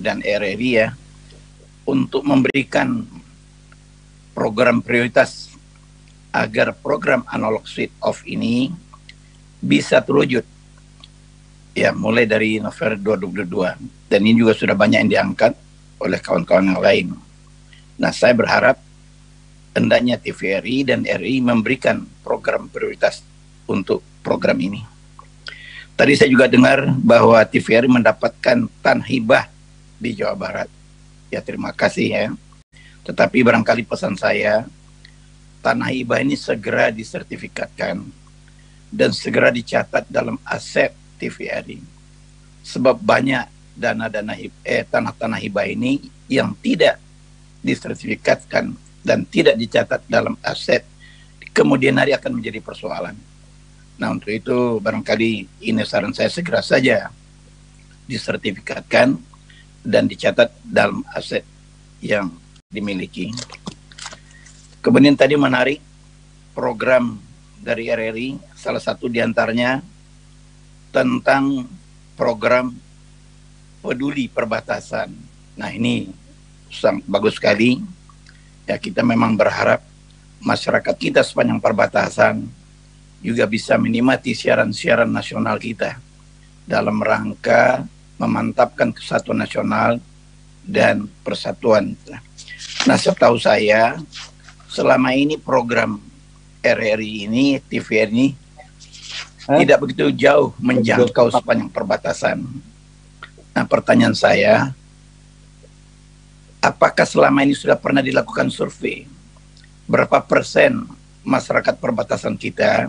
dan RRI ya untuk memberikan program prioritas agar program analog switch off ini bisa terwujud ya mulai dari November 2022 dan ini juga sudah banyak yang diangkat oleh kawan-kawan yang lain. Nah, saya berharap hendaknya TVRI dan RI memberikan program prioritas untuk program ini. Tadi saya juga dengar bahwa TVRI mendapatkan tanhibah di Jawa Barat. Ya terima kasih ya. Tetapi barangkali pesan saya, tanah hibah ini segera disertifikatkan dan segera dicatat dalam aset TVRI. Sebab banyak dana-dana eh, tanah-tanah hibah ini yang tidak disertifikatkan dan tidak dicatat dalam aset kemudian hari akan menjadi persoalan. Nah untuk itu barangkali ini saran saya segera saja disertifikatkan dan dicatat dalam aset yang dimiliki. Kemudian tadi menarik program dari RRI, salah satu diantaranya tentang program peduli perbatasan. Nah ini sangat bagus sekali. Ya kita memang berharap masyarakat kita sepanjang perbatasan juga bisa menikmati siaran-siaran nasional kita dalam rangka memantapkan kesatuan nasional dan persatuan. Nah, setahu saya selama ini program RRI ini, TVRI ini Hah? tidak begitu jauh menjangkau sepanjang perbatasan. Nah, pertanyaan saya, apakah selama ini sudah pernah dilakukan survei berapa persen masyarakat perbatasan kita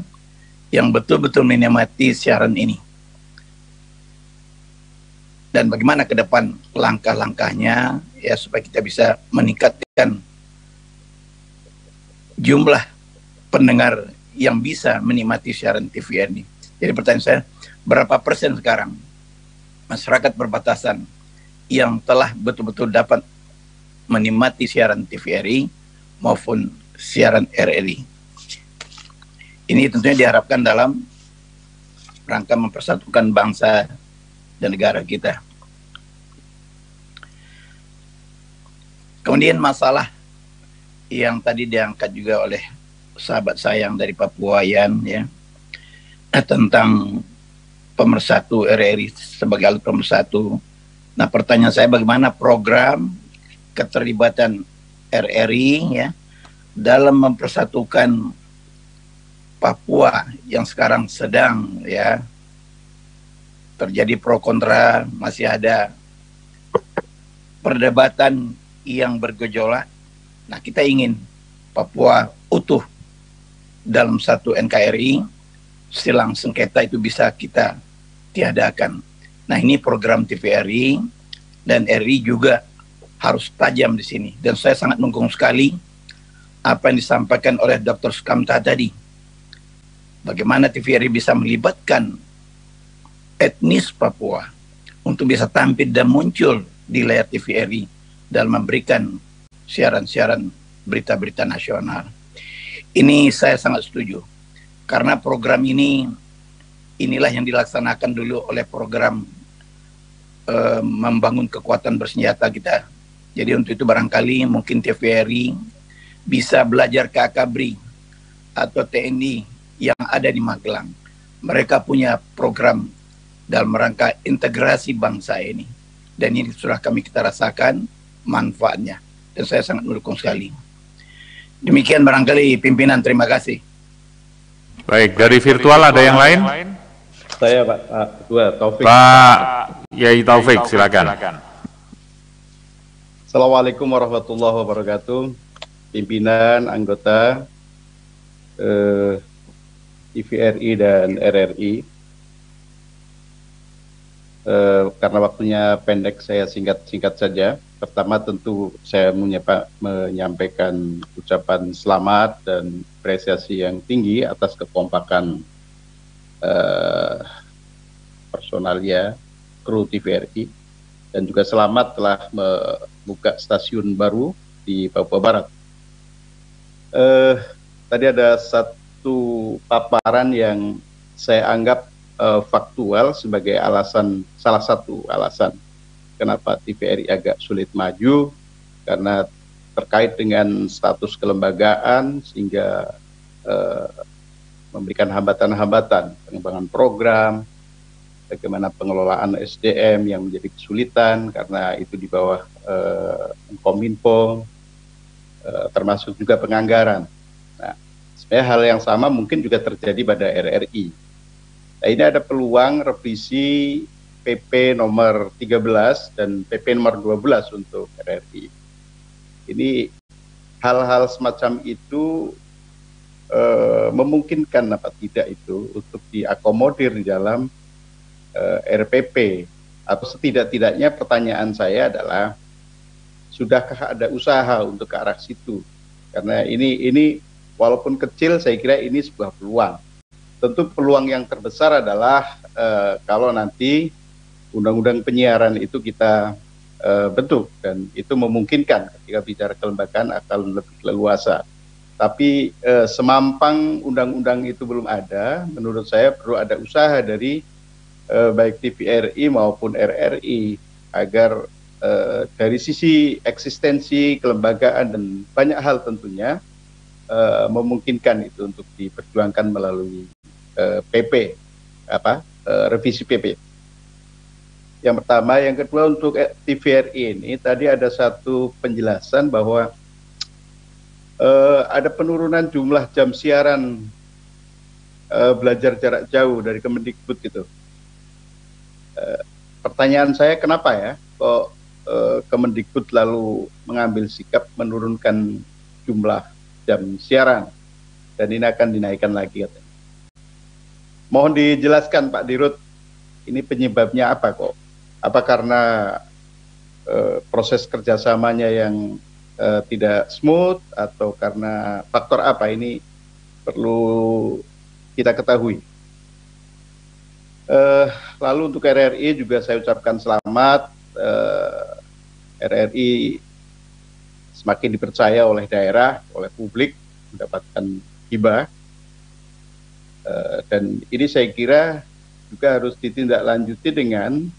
yang betul-betul menikmati siaran ini. Dan bagaimana ke depan langkah-langkahnya ya supaya kita bisa meningkatkan jumlah pendengar yang bisa menikmati siaran TV ini. Jadi pertanyaan saya, berapa persen sekarang masyarakat berbatasan yang telah betul-betul dapat menikmati siaran TVRI maupun siaran RRI? Ini tentunya diharapkan dalam rangka mempersatukan bangsa dan negara kita. Kemudian masalah yang tadi diangkat juga oleh sahabat sayang dari Papua Yan ya tentang pemersatu RRI sebagai alat pemersatu. Nah pertanyaan saya bagaimana program keterlibatan RRI ya dalam mempersatukan Papua yang sekarang sedang ya terjadi pro kontra masih ada perdebatan yang bergejolak. Nah, kita ingin Papua utuh dalam satu NKRI, silang sengketa itu bisa kita tiadakan. Nah, ini program TVRI dan RI juga harus tajam di sini. Dan saya sangat mendukung sekali apa yang disampaikan oleh Dr. Sukamta tadi bagaimana TVRI bisa melibatkan etnis Papua untuk bisa tampil dan muncul di layar TVRI dalam memberikan siaran-siaran berita-berita nasional. Ini saya sangat setuju karena program ini inilah yang dilaksanakan dulu oleh program e, membangun kekuatan bersenjata kita. Jadi untuk itu barangkali mungkin TVRI bisa belajar ke Akabri atau TNI yang ada di Magelang. Mereka punya program dalam rangka integrasi bangsa ini. Dan ini sudah kami kita rasakan manfaatnya. Dan saya sangat mendukung sekali. Demikian barangkali pimpinan, terima kasih. Baik, dari virtual ada yang lain? Saya Pak Ketua ah, Taufik. Pak Yai Taufik, silakan. Assalamualaikum warahmatullahi wabarakatuh. Pimpinan, anggota, eh, TVRI e dan RRI. E, eh, karena waktunya pendek, saya singkat-singkat saja. Pertama tentu saya menyapa, menyampaikan ucapan selamat dan apresiasi yang tinggi atas kekompakan e, personalia kru TVRI dan juga selamat telah membuka stasiun baru di Papua Barat. Eh, tadi ada satu satu paparan yang saya anggap uh, faktual sebagai alasan salah satu alasan kenapa TVRI agak sulit maju karena terkait dengan status kelembagaan sehingga uh, memberikan hambatan-hambatan pengembangan program bagaimana pengelolaan SDM yang menjadi kesulitan karena itu di bawah uh, Kominfo uh, termasuk juga penganggaran Sebenarnya eh, hal yang sama mungkin juga terjadi pada RRI. Nah, ini ada peluang revisi PP nomor 13 dan PP nomor 12 untuk RRI. Ini hal-hal semacam itu e, memungkinkan apa tidak itu untuk diakomodir di dalam e, eh, RPP atau setidak-tidaknya pertanyaan saya adalah sudahkah ada usaha untuk ke arah situ karena ini ini Walaupun kecil, saya kira ini sebuah peluang. Tentu peluang yang terbesar adalah eh, kalau nanti undang-undang penyiaran itu kita eh, bentuk dan itu memungkinkan ketika bicara kelembagaan akan lebih leluasa. Tapi eh, semampang undang-undang itu belum ada, menurut saya perlu ada usaha dari eh, baik TVRI maupun RRI agar dari sisi eksistensi kelembagaan dan banyak hal tentunya Eh, memungkinkan itu untuk diperjuangkan melalui uh, eh, PP apa uh, revisi PP. Yang pertama, yang kedua untuk TVRI ini tadi ada satu penjelasan bahwa uh, ada penurunan jumlah jam siaran uh, belajar jarak jauh dari Kemendikbud gitu. Uh, pertanyaan saya kenapa ya kok uh, Kemendikbud lalu mengambil sikap menurunkan jumlah jam siaran dan ini akan dinaikkan lagi katanya. Mohon dijelaskan Pak Dirut ini penyebabnya apa kok? Apa karena e, proses kerjasamanya yang e, tidak smooth atau karena faktor apa ini perlu kita ketahui. Uh, lalu untuk RRI juga saya ucapkan selamat RRI semakin dipercaya oleh daerah, oleh publik mendapatkan hibah. Uh, dan ini saya kira juga harus ditindaklanjuti dengan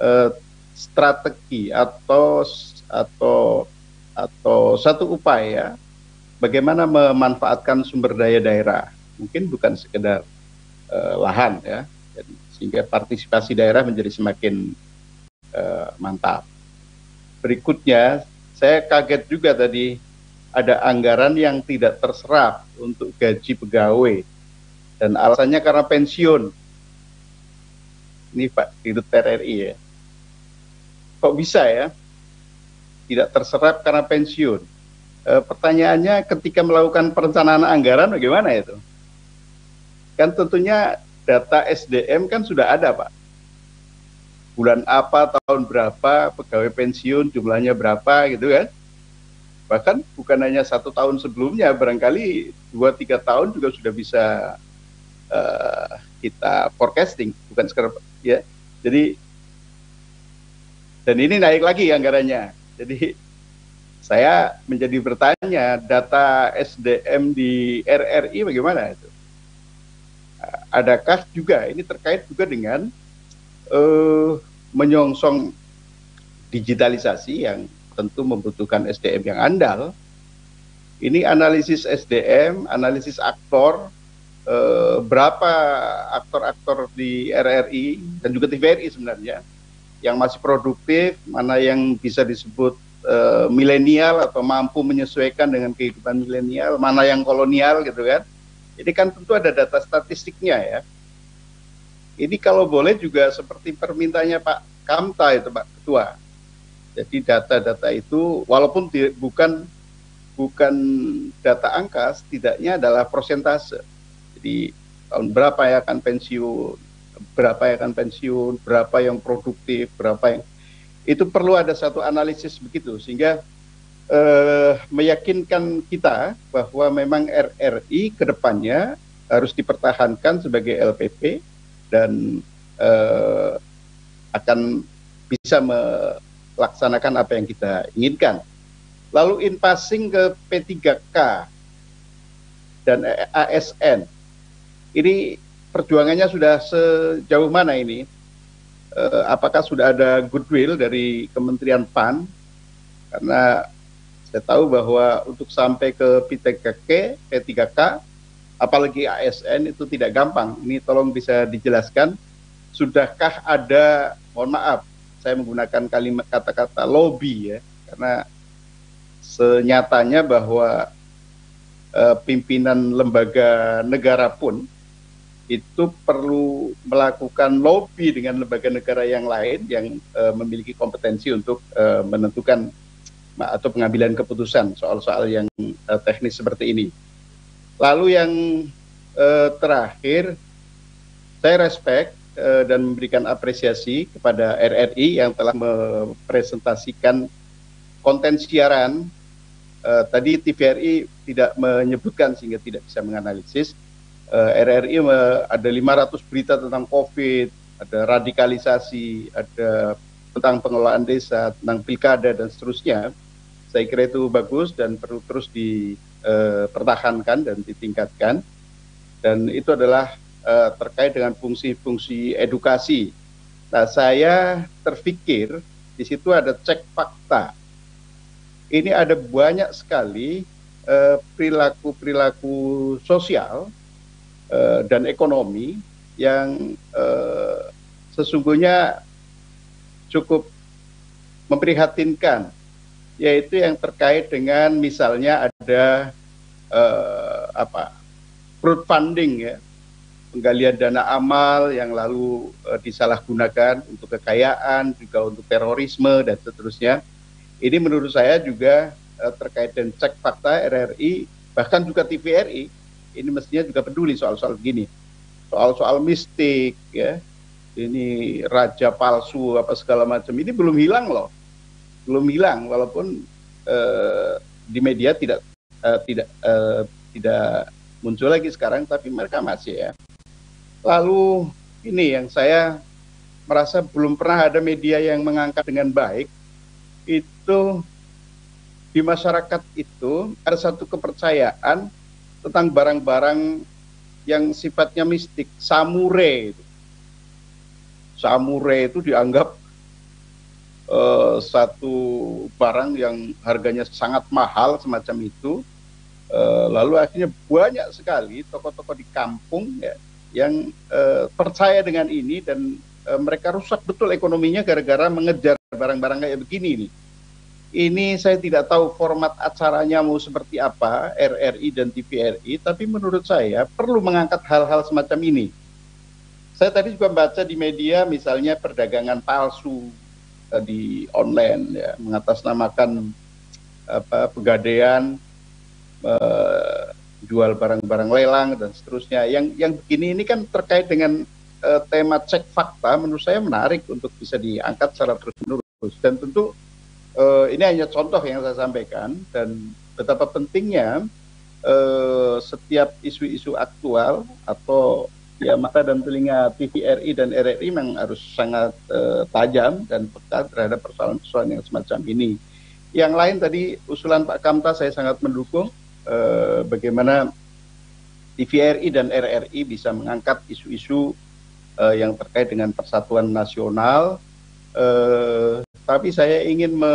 uh, strategi atau atau atau satu upaya bagaimana memanfaatkan sumber daya daerah. Mungkin bukan sekedar uh, lahan ya, dan sehingga partisipasi daerah menjadi semakin uh, mantap. Berikutnya saya kaget juga tadi ada anggaran yang tidak terserap untuk gaji pegawai dan alasannya karena pensiun. Ini Pak di RRI ya. Kok bisa ya? Tidak terserap karena pensiun. E, pertanyaannya ketika melakukan perencanaan anggaran bagaimana itu? Kan tentunya data SDM kan sudah ada Pak bulan apa, tahun berapa, pegawai pensiun jumlahnya berapa gitu kan. Bahkan bukan hanya satu tahun sebelumnya, barangkali dua tiga tahun juga sudah bisa uh, kita forecasting, bukan sekarang ya. Jadi dan ini naik lagi anggarannya. Jadi saya menjadi bertanya data SDM di RRI bagaimana itu? Adakah juga ini terkait juga dengan Eh, menyongsong digitalisasi yang tentu membutuhkan SDM yang andal. Ini analisis SDM, analisis aktor, eh, berapa aktor-aktor di RRI dan juga TVRI sebenarnya yang masih produktif, mana yang bisa disebut eh, milenial atau mampu menyesuaikan dengan kehidupan milenial, mana yang kolonial gitu kan. Ini kan tentu ada data statistiknya ya ini kalau boleh juga seperti permintanya Pak Kamta itu Pak Ketua. Jadi data-data itu walaupun di, bukan bukan data angka, setidaknya adalah persentase. Jadi tahun berapa yang akan pensiun, berapa yang akan pensiun, berapa yang produktif, berapa yang itu perlu ada satu analisis begitu sehingga eh, meyakinkan kita bahwa memang RRI kedepannya harus dipertahankan sebagai LPP dan eh, akan bisa melaksanakan apa yang kita inginkan. Lalu in passing ke P3K dan ASN, ini perjuangannya sudah sejauh mana ini? Eh, apakah sudah ada goodwill dari Kementerian PAN? Karena saya tahu bahwa untuk sampai ke P3K, P3K apalagi ASN itu tidak gampang. Ini tolong bisa dijelaskan, sudahkah ada, mohon maaf, saya menggunakan kalimat kata-kata lobby ya, karena senyatanya bahwa e, pimpinan lembaga negara pun itu perlu melakukan lobby dengan lembaga negara yang lain yang e, memiliki kompetensi untuk e, menentukan atau pengambilan keputusan soal-soal yang teknis seperti ini lalu yang eh, terakhir saya respect eh, dan memberikan apresiasi kepada RRI yang telah mempresentasikan konten siaran eh, tadi TVRI tidak menyebutkan sehingga tidak bisa menganalisis RRI ada 500 berita tentang COVID, ada radikalisasi, ada tentang pengelolaan desa, tentang pilkada dan seterusnya. Saya kira itu bagus dan perlu terus di dipertahankan eh, dan ditingkatkan dan itu adalah eh, terkait dengan fungsi-fungsi edukasi. Nah, saya terpikir di situ ada cek fakta. Ini ada banyak sekali eh, perilaku-perilaku uh, sosial uh, dan ekonomi yang uh, sesungguhnya cukup memprihatinkan yaitu yang terkait dengan misalnya ada eh, apa crowdfunding ya penggalian dana amal yang lalu eh, disalahgunakan untuk kekayaan juga untuk terorisme dan seterusnya ini menurut saya juga eh, terkait dengan cek fakta RRI bahkan juga TVRI ini mestinya juga peduli soal-soal gini soal-soal mistik ya ini raja palsu apa segala macam ini belum hilang loh belum hilang walaupun uh, di media tidak uh, tidak uh, tidak muncul lagi sekarang tapi mereka masih ya. Lalu ini yang saya merasa belum pernah ada media yang mengangkat dengan baik itu di masyarakat itu ada satu kepercayaan tentang barang-barang yang sifatnya mistik, samure. Samure itu dianggap Eh, satu barang yang harganya sangat mahal semacam itu eh, lalu akhirnya banyak sekali tokoh-tokoh di kampung ya yang eh, percaya dengan ini dan mereka rusak betul ekonominya gara-gara mengejar barang-barang kayak begini nih ini saya tidak tahu format acaranya mau seperti apa RRI dan TVRI tapi menurut saya perlu mengangkat hal-hal semacam ini saya tadi juga baca di media misalnya perdagangan palsu Eh, di online ya mengatasnamakan apa pegadaian eh, jual barang-barang lelang dan seterusnya yang yang begini ini kan terkait dengan eh, tema cek fakta menurut saya menarik untuk bisa diangkat secara terus menerus dan tentu eh, ini hanya contoh yang saya sampaikan dan betapa pentingnya eh, setiap isu-isu aktual atau ya mata dan telinga TVRI dan RRI memang harus sangat uh, tajam dan peka terhadap persoalan-persoalan yang semacam ini. Yang lain tadi usulan Pak Kamta saya sangat mendukung uh, bagaimana TVRI dan RRI bisa mengangkat isu-isu uh, yang terkait dengan persatuan nasional. Uh, tapi saya ingin me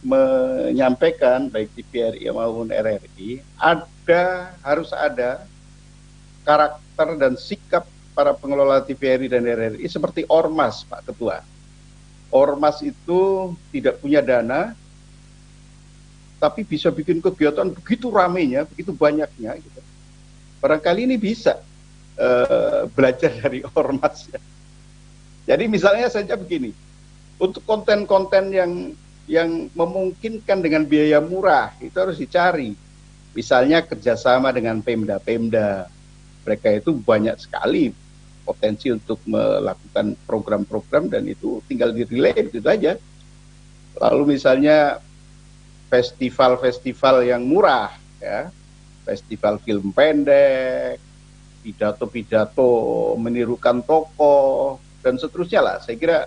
menyampaikan baik TVRI maupun RRI ada harus ada karakter dan sikap para pengelola TVRI dan RRI seperti ormas, Pak Ketua. Ormas itu tidak punya dana, tapi bisa bikin kegiatan begitu ramenya, begitu banyaknya. Gitu. Barangkali ini bisa uh, belajar dari ormas. Ya. Jadi misalnya saja begini, untuk konten-konten yang yang memungkinkan dengan biaya murah itu harus dicari. Misalnya kerjasama dengan Pemda-Pemda, mereka itu banyak sekali potensi untuk melakukan program-program dan itu tinggal di itu saja. Lalu misalnya festival-festival yang murah ya, festival film pendek, pidato-pidato menirukan tokoh dan seterusnya lah. Saya kira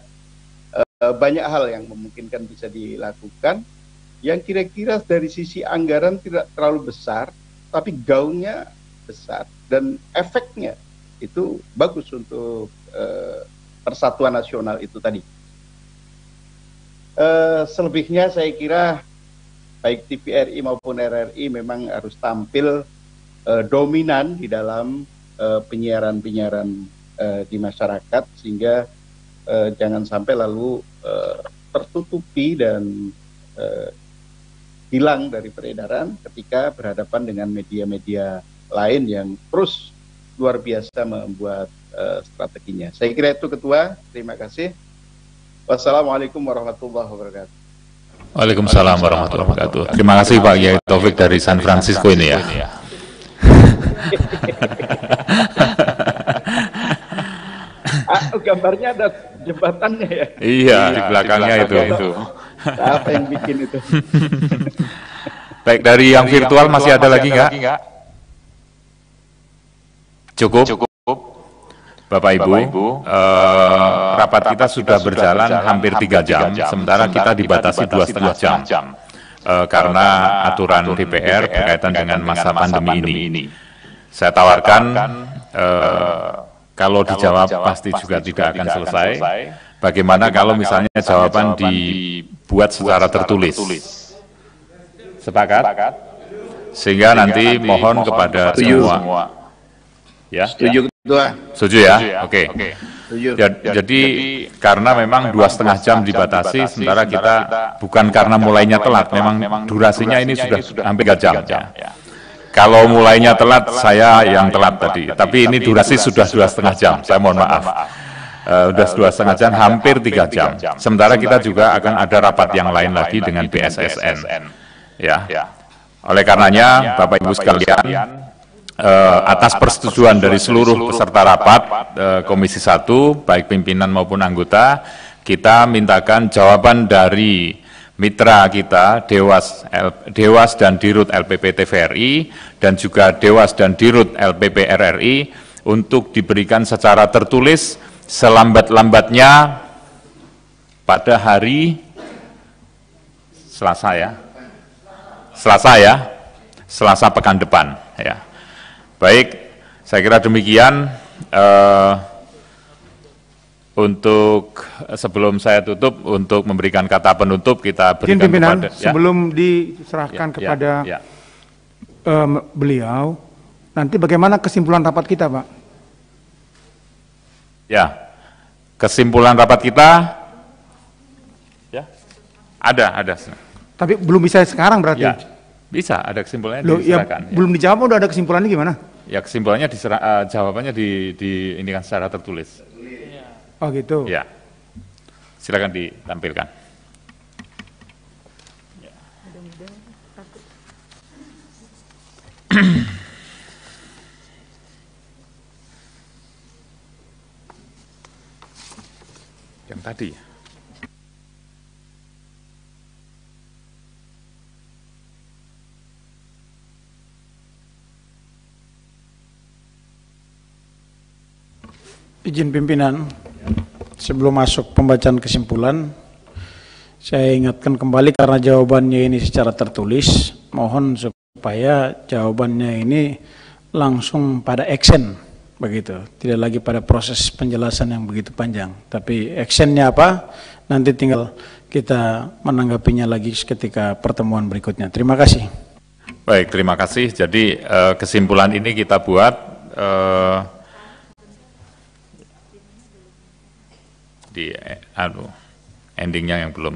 eh, banyak hal yang memungkinkan bisa dilakukan yang kira-kira dari sisi anggaran tidak terlalu besar tapi gaungnya besar dan efeknya itu bagus untuk eh, persatuan nasional itu tadi. Eh, selebihnya saya kira baik TPRI maupun RRI memang harus tampil eh, dominan di dalam eh, penyiaran-penyiaran eh, di masyarakat sehingga eh, jangan sampai lalu tertutupi dan hilang dari peredaran ketika berhadapan dengan media-media lain yang terus luar biasa membuat uh, strateginya. Saya kira itu ketua. Terima kasih. Wassalamualaikum warahmatullahi wabarakatuh. Waalaikumsalam warahmatullahi wabarakatuh. Terima kasih Pak Kiai Taufik dari San ya. Francisco ini ya. ah, gambarnya ada jembatannya ya. Iya, iya, di belakangnya, itu. itu. Apa yang bikin itu? Baik, dari yang virtual masih ada lagi nggak? Cukup. Cukup. Bapak Ibu, Bapak, Ibu uh, rapat kita sudah kita berjalan, berjalan hampir tiga jam, jam, sementara kita dibatasi dua setengah jam, jam. Uh, karena aturan DPR berkaitan dengan masa pandemi, pandemi ini. Saya tawarkan uh, kalau dijawab pasti juga tidak akan selesai. Bagaimana kalau misalnya jawaban dibuat secara tertulis? Sepakat? Sehingga nanti mohon kepada semua Ya. ya. Gitu Setuju ya. Setuju ya. Setuju ya? Oke. Setuju. Ya, jadi, jadi karena memang dua setengah jam dibatasi, sementara kita, kita bukan karena mulainya telat, memang, memang durasinya, ini sudah, hampir tiga jam. jam ya. Kalau mulainya telat, saya yang telat tadi. Tapi ini durasi sudah dua setengah jam. Saya mohon maaf. sudah dua setengah jam, hampir tiga jam. Sementara kita juga akan ada rapat yang lain lagi dengan BSSN. Ya. Oleh karenanya, Bapak Ibu sekalian, Eh, atas persetujuan dari seluruh peserta rapat eh, eh, Komisi 1, baik pimpinan maupun anggota, kita mintakan jawaban dari mitra kita Dewas Dewas dan Dirut LPP TVRI dan juga Dewas dan Dirut LPP RRI untuk diberikan secara tertulis selambat-lambatnya pada hari Selasa ya. Selasa ya. Selasa pekan depan ya. Baik, saya kira demikian uh, untuk eh, sebelum saya tutup untuk memberikan kata penutup kita berikan pimpinan, kepada ya. sebelum ya. diserahkan ya, kepada ya, ya. Um, beliau nanti bagaimana kesimpulan rapat kita, Pak? Ya. Kesimpulan rapat kita ya. Ada, ada. Tapi belum bisa sekarang berarti. Ya. Bisa, ada kesimpulannya. Loh, ya, ya. Belum dijawab udah ada kesimpulannya gimana? Ya kesimpulannya diserah, uh, jawabannya di, di ini kan secara tertulis. Oh gitu. Ya. Silakan ditampilkan. Yang tadi ya. Izin pimpinan, sebelum masuk pembacaan kesimpulan, saya ingatkan kembali karena jawabannya ini secara tertulis, mohon supaya jawabannya ini langsung pada action, begitu. Tidak lagi pada proses penjelasan yang begitu panjang, tapi actionnya apa? Nanti tinggal kita menanggapinya lagi ketika pertemuan berikutnya. Terima kasih. Baik, terima kasih. Jadi eh, kesimpulan ini kita buat. Eh, di anu endingnya yang belum.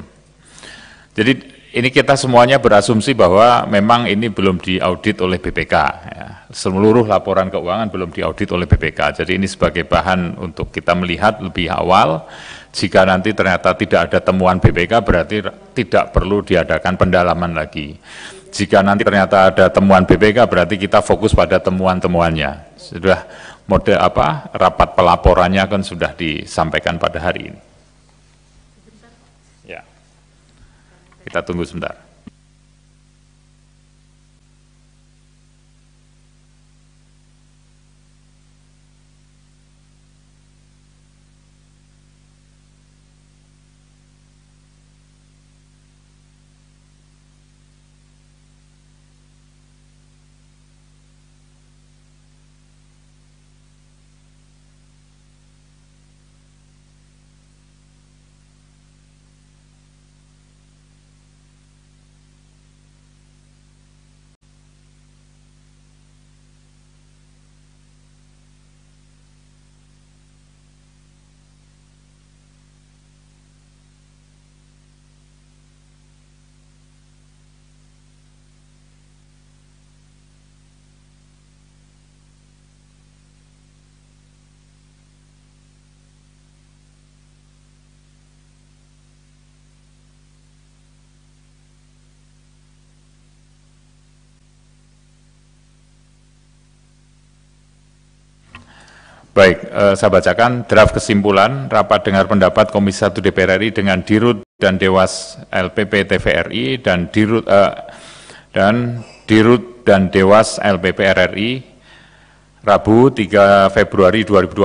Jadi ini kita semuanya berasumsi bahwa memang ini belum diaudit oleh BPK. Ya. Seluruh laporan keuangan belum diaudit oleh BPK. Jadi ini sebagai bahan untuk kita melihat lebih awal. Jika nanti ternyata tidak ada temuan BPK berarti tidak perlu diadakan pendalaman lagi. Jika nanti ternyata ada temuan BPK berarti kita fokus pada temuan-temuannya. Sudah mode apa rapat pelaporannya kan sudah disampaikan pada hari ini. Ya. Kita tunggu sebentar. Baik, eh, saya bacakan draft kesimpulan rapat dengar pendapat Komisi 1 DPR RI dengan Dirut dan Dewas LPP TVRI dan Dirut eh, dan Dirut dan Dewas LPP RRI Rabu 3 Februari 2021.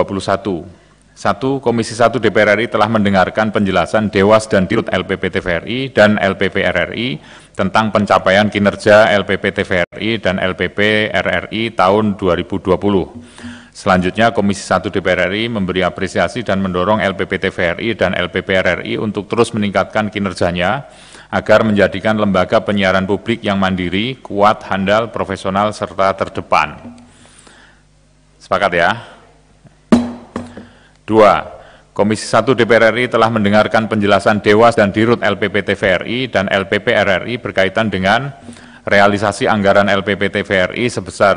Satu, Komisi 1 DPR RI telah mendengarkan penjelasan Dewas dan Dirut LPP TVRI dan LPP RRI tentang pencapaian kinerja LPP TVRI dan LPP RRI tahun 2020 Selanjutnya Komisi 1 DPR RI memberi apresiasi dan mendorong LPPT VRI dan LPP RRI untuk terus meningkatkan kinerjanya agar menjadikan lembaga penyiaran publik yang mandiri, kuat, handal, profesional, serta terdepan. Sepakat ya? Dua, Komisi 1 DPR RI telah mendengarkan penjelasan Dewas dan Dirut LPPT VRI dan LPP RRI berkaitan dengan realisasi anggaran LPPT VRI sebesar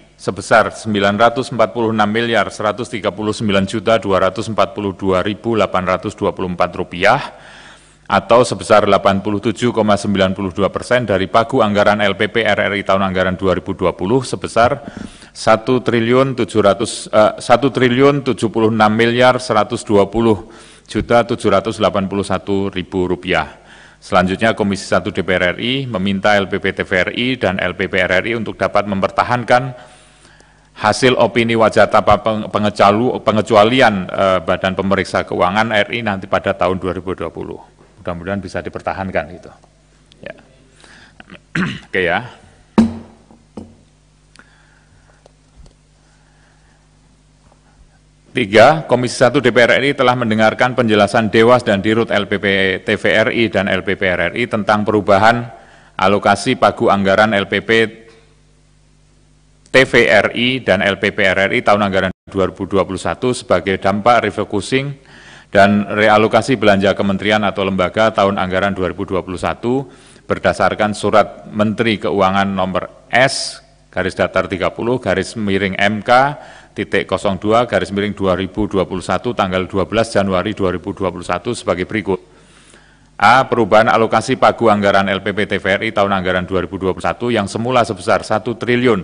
sebesar 946 miliar 139 juta 242.824 rupiah atau sebesar 87,92 persen dari pagu anggaran LPP RRI tahun anggaran 2020 sebesar 1 triliun 700 eh, 1 triliun 76 miliar 120 juta 781 ribu rupiah. Selanjutnya Komisi 1 DPR RI meminta LPP TVRI dan LPP RRI untuk dapat mempertahankan hasil opini wajah tanpa pengecualian eh, Badan Pemeriksa Keuangan RI nanti pada tahun 2020. Mudah-mudahan bisa dipertahankan gitu. Ya. Oke ya. Tiga, Komisi 1 DPR RI telah mendengarkan penjelasan Dewas dan Dirut LPP TVRI dan LPP tentang perubahan alokasi pagu anggaran LPP TVRI dan LPPRRI tahun anggaran 2021 sebagai dampak refocusing dan realokasi belanja kementerian atau lembaga tahun anggaran 2021 berdasarkan surat Menteri Keuangan nomor S garis datar 30 garis miring MK titik 02 garis miring 2021 tanggal 12 Januari 2021 sebagai berikut. A. Perubahan alokasi pagu anggaran LPP TVRI tahun anggaran 2021 yang semula sebesar 1 triliun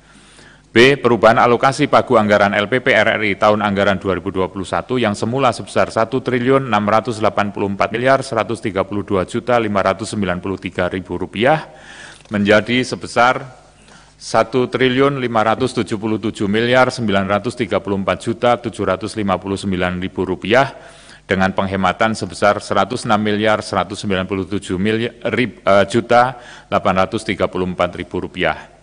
B. Perubahan alokasi pagu anggaran LPP RRI tahun anggaran 2021 yang semula sebesar 1 triliun 684 miliar 132 juta 593 ribu rupiah menjadi sebesar 1 triliun 577 miliar 934 juta 759 ribu rupiah dengan penghematan sebesar 106 miliar 197 eh, juta 834 ribu rupiah.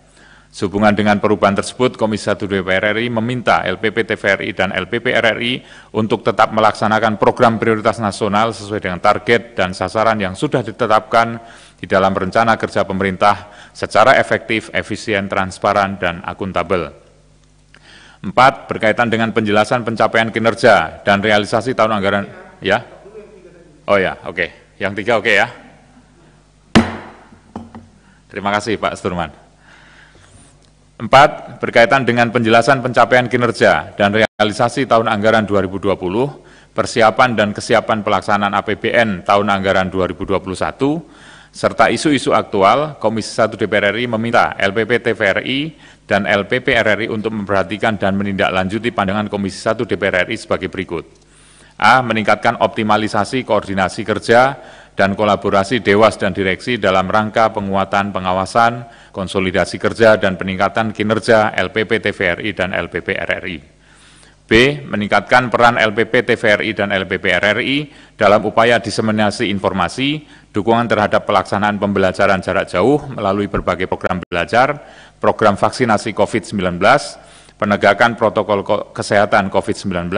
Sehubungan dengan perubahan tersebut, Komisi 1 DPR RI meminta LPP TVRI dan LPP RRI untuk tetap melaksanakan program prioritas nasional sesuai dengan target dan sasaran yang sudah ditetapkan di dalam rencana kerja pemerintah secara efektif, efisien, transparan, dan akuntabel. Empat, berkaitan dengan penjelasan pencapaian kinerja dan realisasi tahun anggaran. Ya? Oh ya, oke. Okay. Yang tiga oke okay, ya. Terima kasih Pak Sturman. Empat, berkaitan dengan penjelasan pencapaian kinerja dan realisasi tahun anggaran 2020, persiapan dan kesiapan pelaksanaan APBN tahun anggaran 2021, serta isu-isu aktual, Komisi 1 DPR RI meminta LPP TVRI dan LPP RRI untuk memperhatikan dan menindaklanjuti pandangan Komisi 1 DPR RI sebagai berikut. A. Meningkatkan optimalisasi koordinasi kerja dan kolaborasi Dewas dan Direksi dalam rangka penguatan pengawasan, konsolidasi kerja, dan peningkatan kinerja LPP TVRI dan LPP RRI. B. Meningkatkan peran LPP TVRI dan LPP RRI dalam upaya diseminasi informasi, dukungan terhadap pelaksanaan pembelajaran jarak jauh melalui berbagai program belajar, program vaksinasi COVID-19, penegakan protokol kesehatan COVID-19,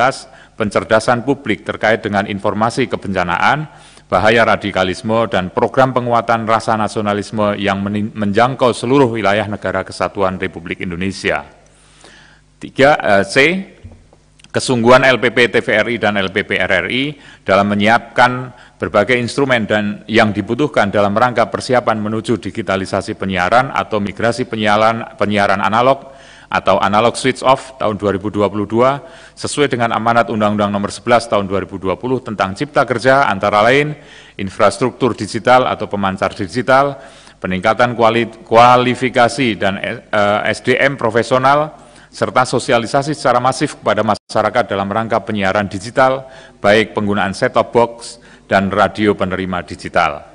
pencerdasan publik terkait dengan informasi kebencanaan, bahaya radikalisme dan program penguatan rasa nasionalisme yang menjangkau seluruh wilayah negara kesatuan Republik Indonesia. 3 eh, C kesungguhan LPP TVRI dan LPP RRI dalam menyiapkan berbagai instrumen dan yang dibutuhkan dalam rangka persiapan menuju digitalisasi penyiaran atau migrasi penyiaran penyiaran analog atau analog switch off tahun 2022 sesuai dengan amanat Undang-Undang Nomor 11 tahun 2020 tentang cipta kerja antara lain infrastruktur digital atau pemancar digital, peningkatan kuali kualifikasi dan eh, eh, SDM profesional serta sosialisasi secara masif kepada masyarakat dalam rangka penyiaran digital, baik penggunaan set-top box dan radio penerima digital.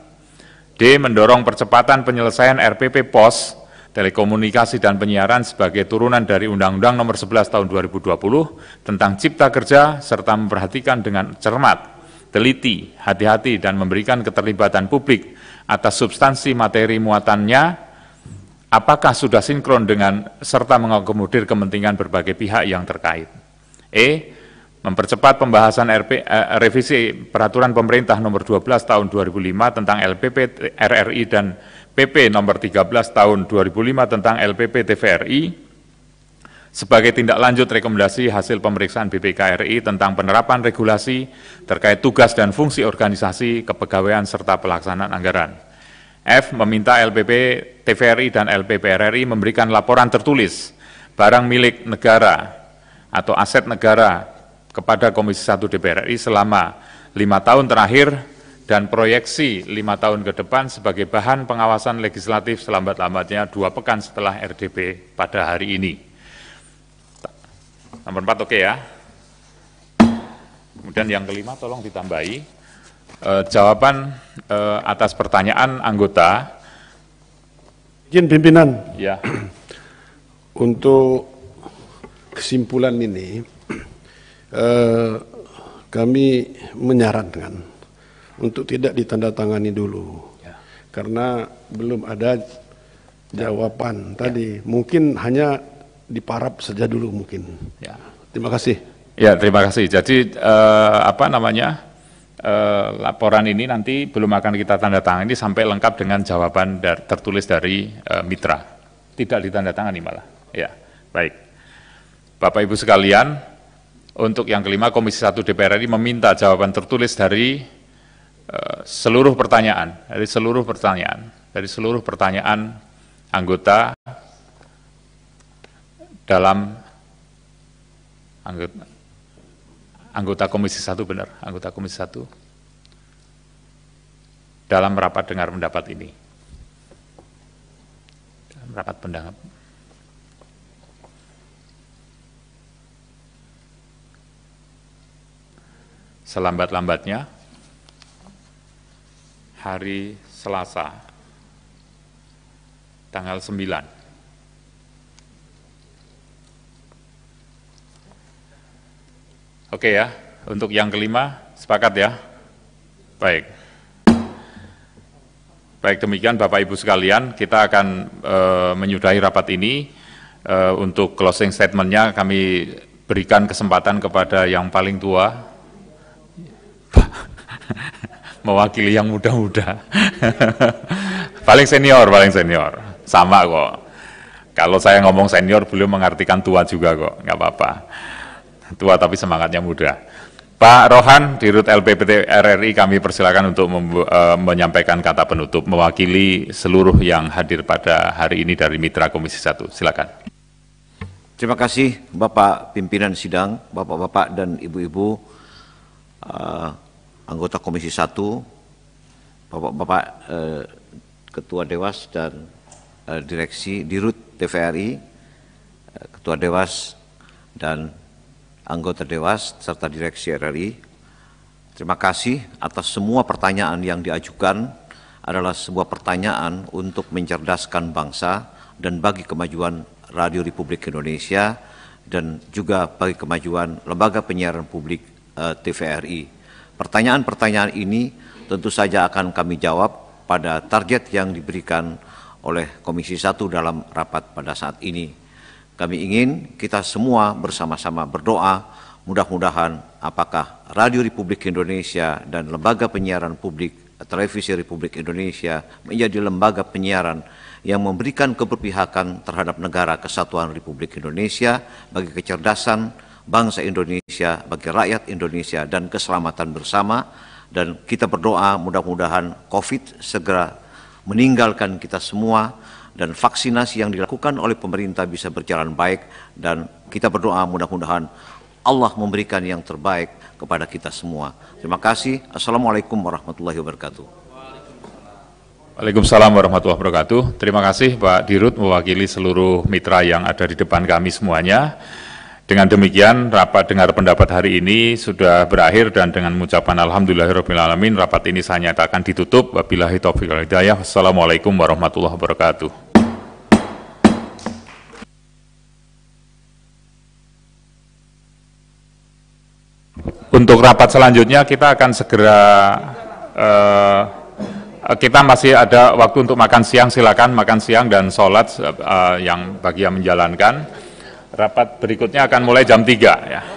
D. Mendorong percepatan penyelesaian RPP POS Telekomunikasi dan Penyiaran sebagai turunan dari Undang-Undang Nomor 11 Tahun 2020 tentang Cipta Kerja serta memperhatikan dengan cermat, teliti, hati-hati dan memberikan keterlibatan publik atas substansi materi muatannya apakah sudah sinkron dengan serta mengakomodir kepentingan berbagai pihak yang terkait. E. Mempercepat pembahasan RP, eh, revisi peraturan pemerintah nomor 12 tahun 2005 tentang LPP RRI dan PP nomor 13 tahun 2005 tentang LPP TVRI sebagai tindak lanjut rekomendasi hasil pemeriksaan BPK RI tentang penerapan regulasi terkait tugas dan fungsi organisasi kepegawaian serta pelaksanaan anggaran. F. Meminta LPP TVRI dan LPP RRI memberikan laporan tertulis barang milik negara atau aset negara kepada Komisi 1 DPR RI selama lima tahun terakhir dan proyeksi lima tahun ke depan sebagai bahan pengawasan legislatif selambat-lambatnya dua pekan setelah RDP pada hari ini. Nomor empat oke okay ya. Kemudian yang kelima tolong ditambahi e, jawaban e, atas pertanyaan anggota. Izin pimpinan. Ya. Untuk kesimpulan ini, e, kami menyarankan untuk tidak ditandatangani dulu. Ya. Karena belum ada ya. jawaban ya. tadi. Mungkin hanya diparap saja dulu mungkin. Ya. Terima kasih. Ya, terima kasih. Jadi eh, apa namanya? Eh, laporan ini nanti belum akan kita tanda tangani sampai lengkap dengan jawaban dar, tertulis dari eh, mitra. Tidak ditandatangani malah. Ya. Baik. Bapak Ibu sekalian, untuk yang kelima Komisi 1 DPR RI meminta jawaban tertulis dari Eh, seluruh pertanyaan dari seluruh pertanyaan dari seluruh pertanyaan anggota dalam anggota, anggota Komisi 1 benar, anggota Komisi 1 dalam rapat dengar pendapat ini. Dalam rapat pendapat selambat-lambatnya hari Selasa, tanggal 9. Oke ya, untuk yang kelima, sepakat ya? Baik. Baik demikian Bapak Ibu sekalian, kita akan e, menyudahi rapat ini. E, untuk closing statement-nya, kami berikan kesempatan kepada yang paling tua, mewakili yang muda-muda. paling senior, paling senior. Sama kok. Kalau saya ngomong senior, beliau mengartikan tua juga kok, nggak apa-apa. Tua tapi semangatnya muda. Pak Rohan, Dirut Rut LPPT RRI kami persilakan untuk uh, menyampaikan kata penutup, mewakili seluruh yang hadir pada hari ini dari Mitra Komisi 1. Silakan. Terima kasih Bapak Pimpinan Sidang, Bapak-Bapak dan Ibu-Ibu. Uh, anggota Komisi 1, Bapak-Bapak eh, Ketua Dewas dan eh, Direksi Dirut TVRI, eh, Ketua Dewas dan anggota Dewas serta Direksi RRI. Terima kasih atas semua pertanyaan yang diajukan adalah sebuah pertanyaan untuk mencerdaskan bangsa dan bagi kemajuan Radio Republik Indonesia dan juga bagi kemajuan lembaga penyiaran publik eh, TVRI. Pertanyaan-pertanyaan ini tentu saja akan kami jawab pada target yang diberikan oleh Komisi 1 dalam rapat pada saat ini. Kami ingin kita semua bersama-sama berdoa mudah-mudahan apakah Radio Republik Indonesia dan Lembaga Penyiaran Publik Televisi Republik Indonesia menjadi lembaga penyiaran yang memberikan keberpihakan terhadap negara kesatuan Republik Indonesia bagi kecerdasan, bangsa Indonesia, bagi rakyat Indonesia dan keselamatan bersama dan kita berdoa mudah-mudahan Covid segera meninggalkan kita semua dan vaksinasi yang dilakukan oleh pemerintah bisa berjalan baik dan kita berdoa mudah-mudahan Allah memberikan yang terbaik kepada kita semua. Terima kasih. Assalamualaikum warahmatullahi wabarakatuh. Waalaikumsalam warahmatullahi wabarakatuh. Terima kasih Pak Dirut mewakili seluruh mitra yang ada di depan kami semuanya. Dengan demikian, rapat dengar pendapat hari ini sudah berakhir dan dengan mengucapkan Alhamdulillahirrahmanirrahim, rapat ini saya nyatakan ditutup. Wabillahi taufiq wal hidayah. Wassalamualaikum warahmatullahi wabarakatuh. Untuk rapat selanjutnya kita akan segera uh, kita masih ada waktu untuk makan siang silakan makan siang dan sholat uh, yang bagi yang menjalankan rapat berikutnya akan mulai jam 3 ya.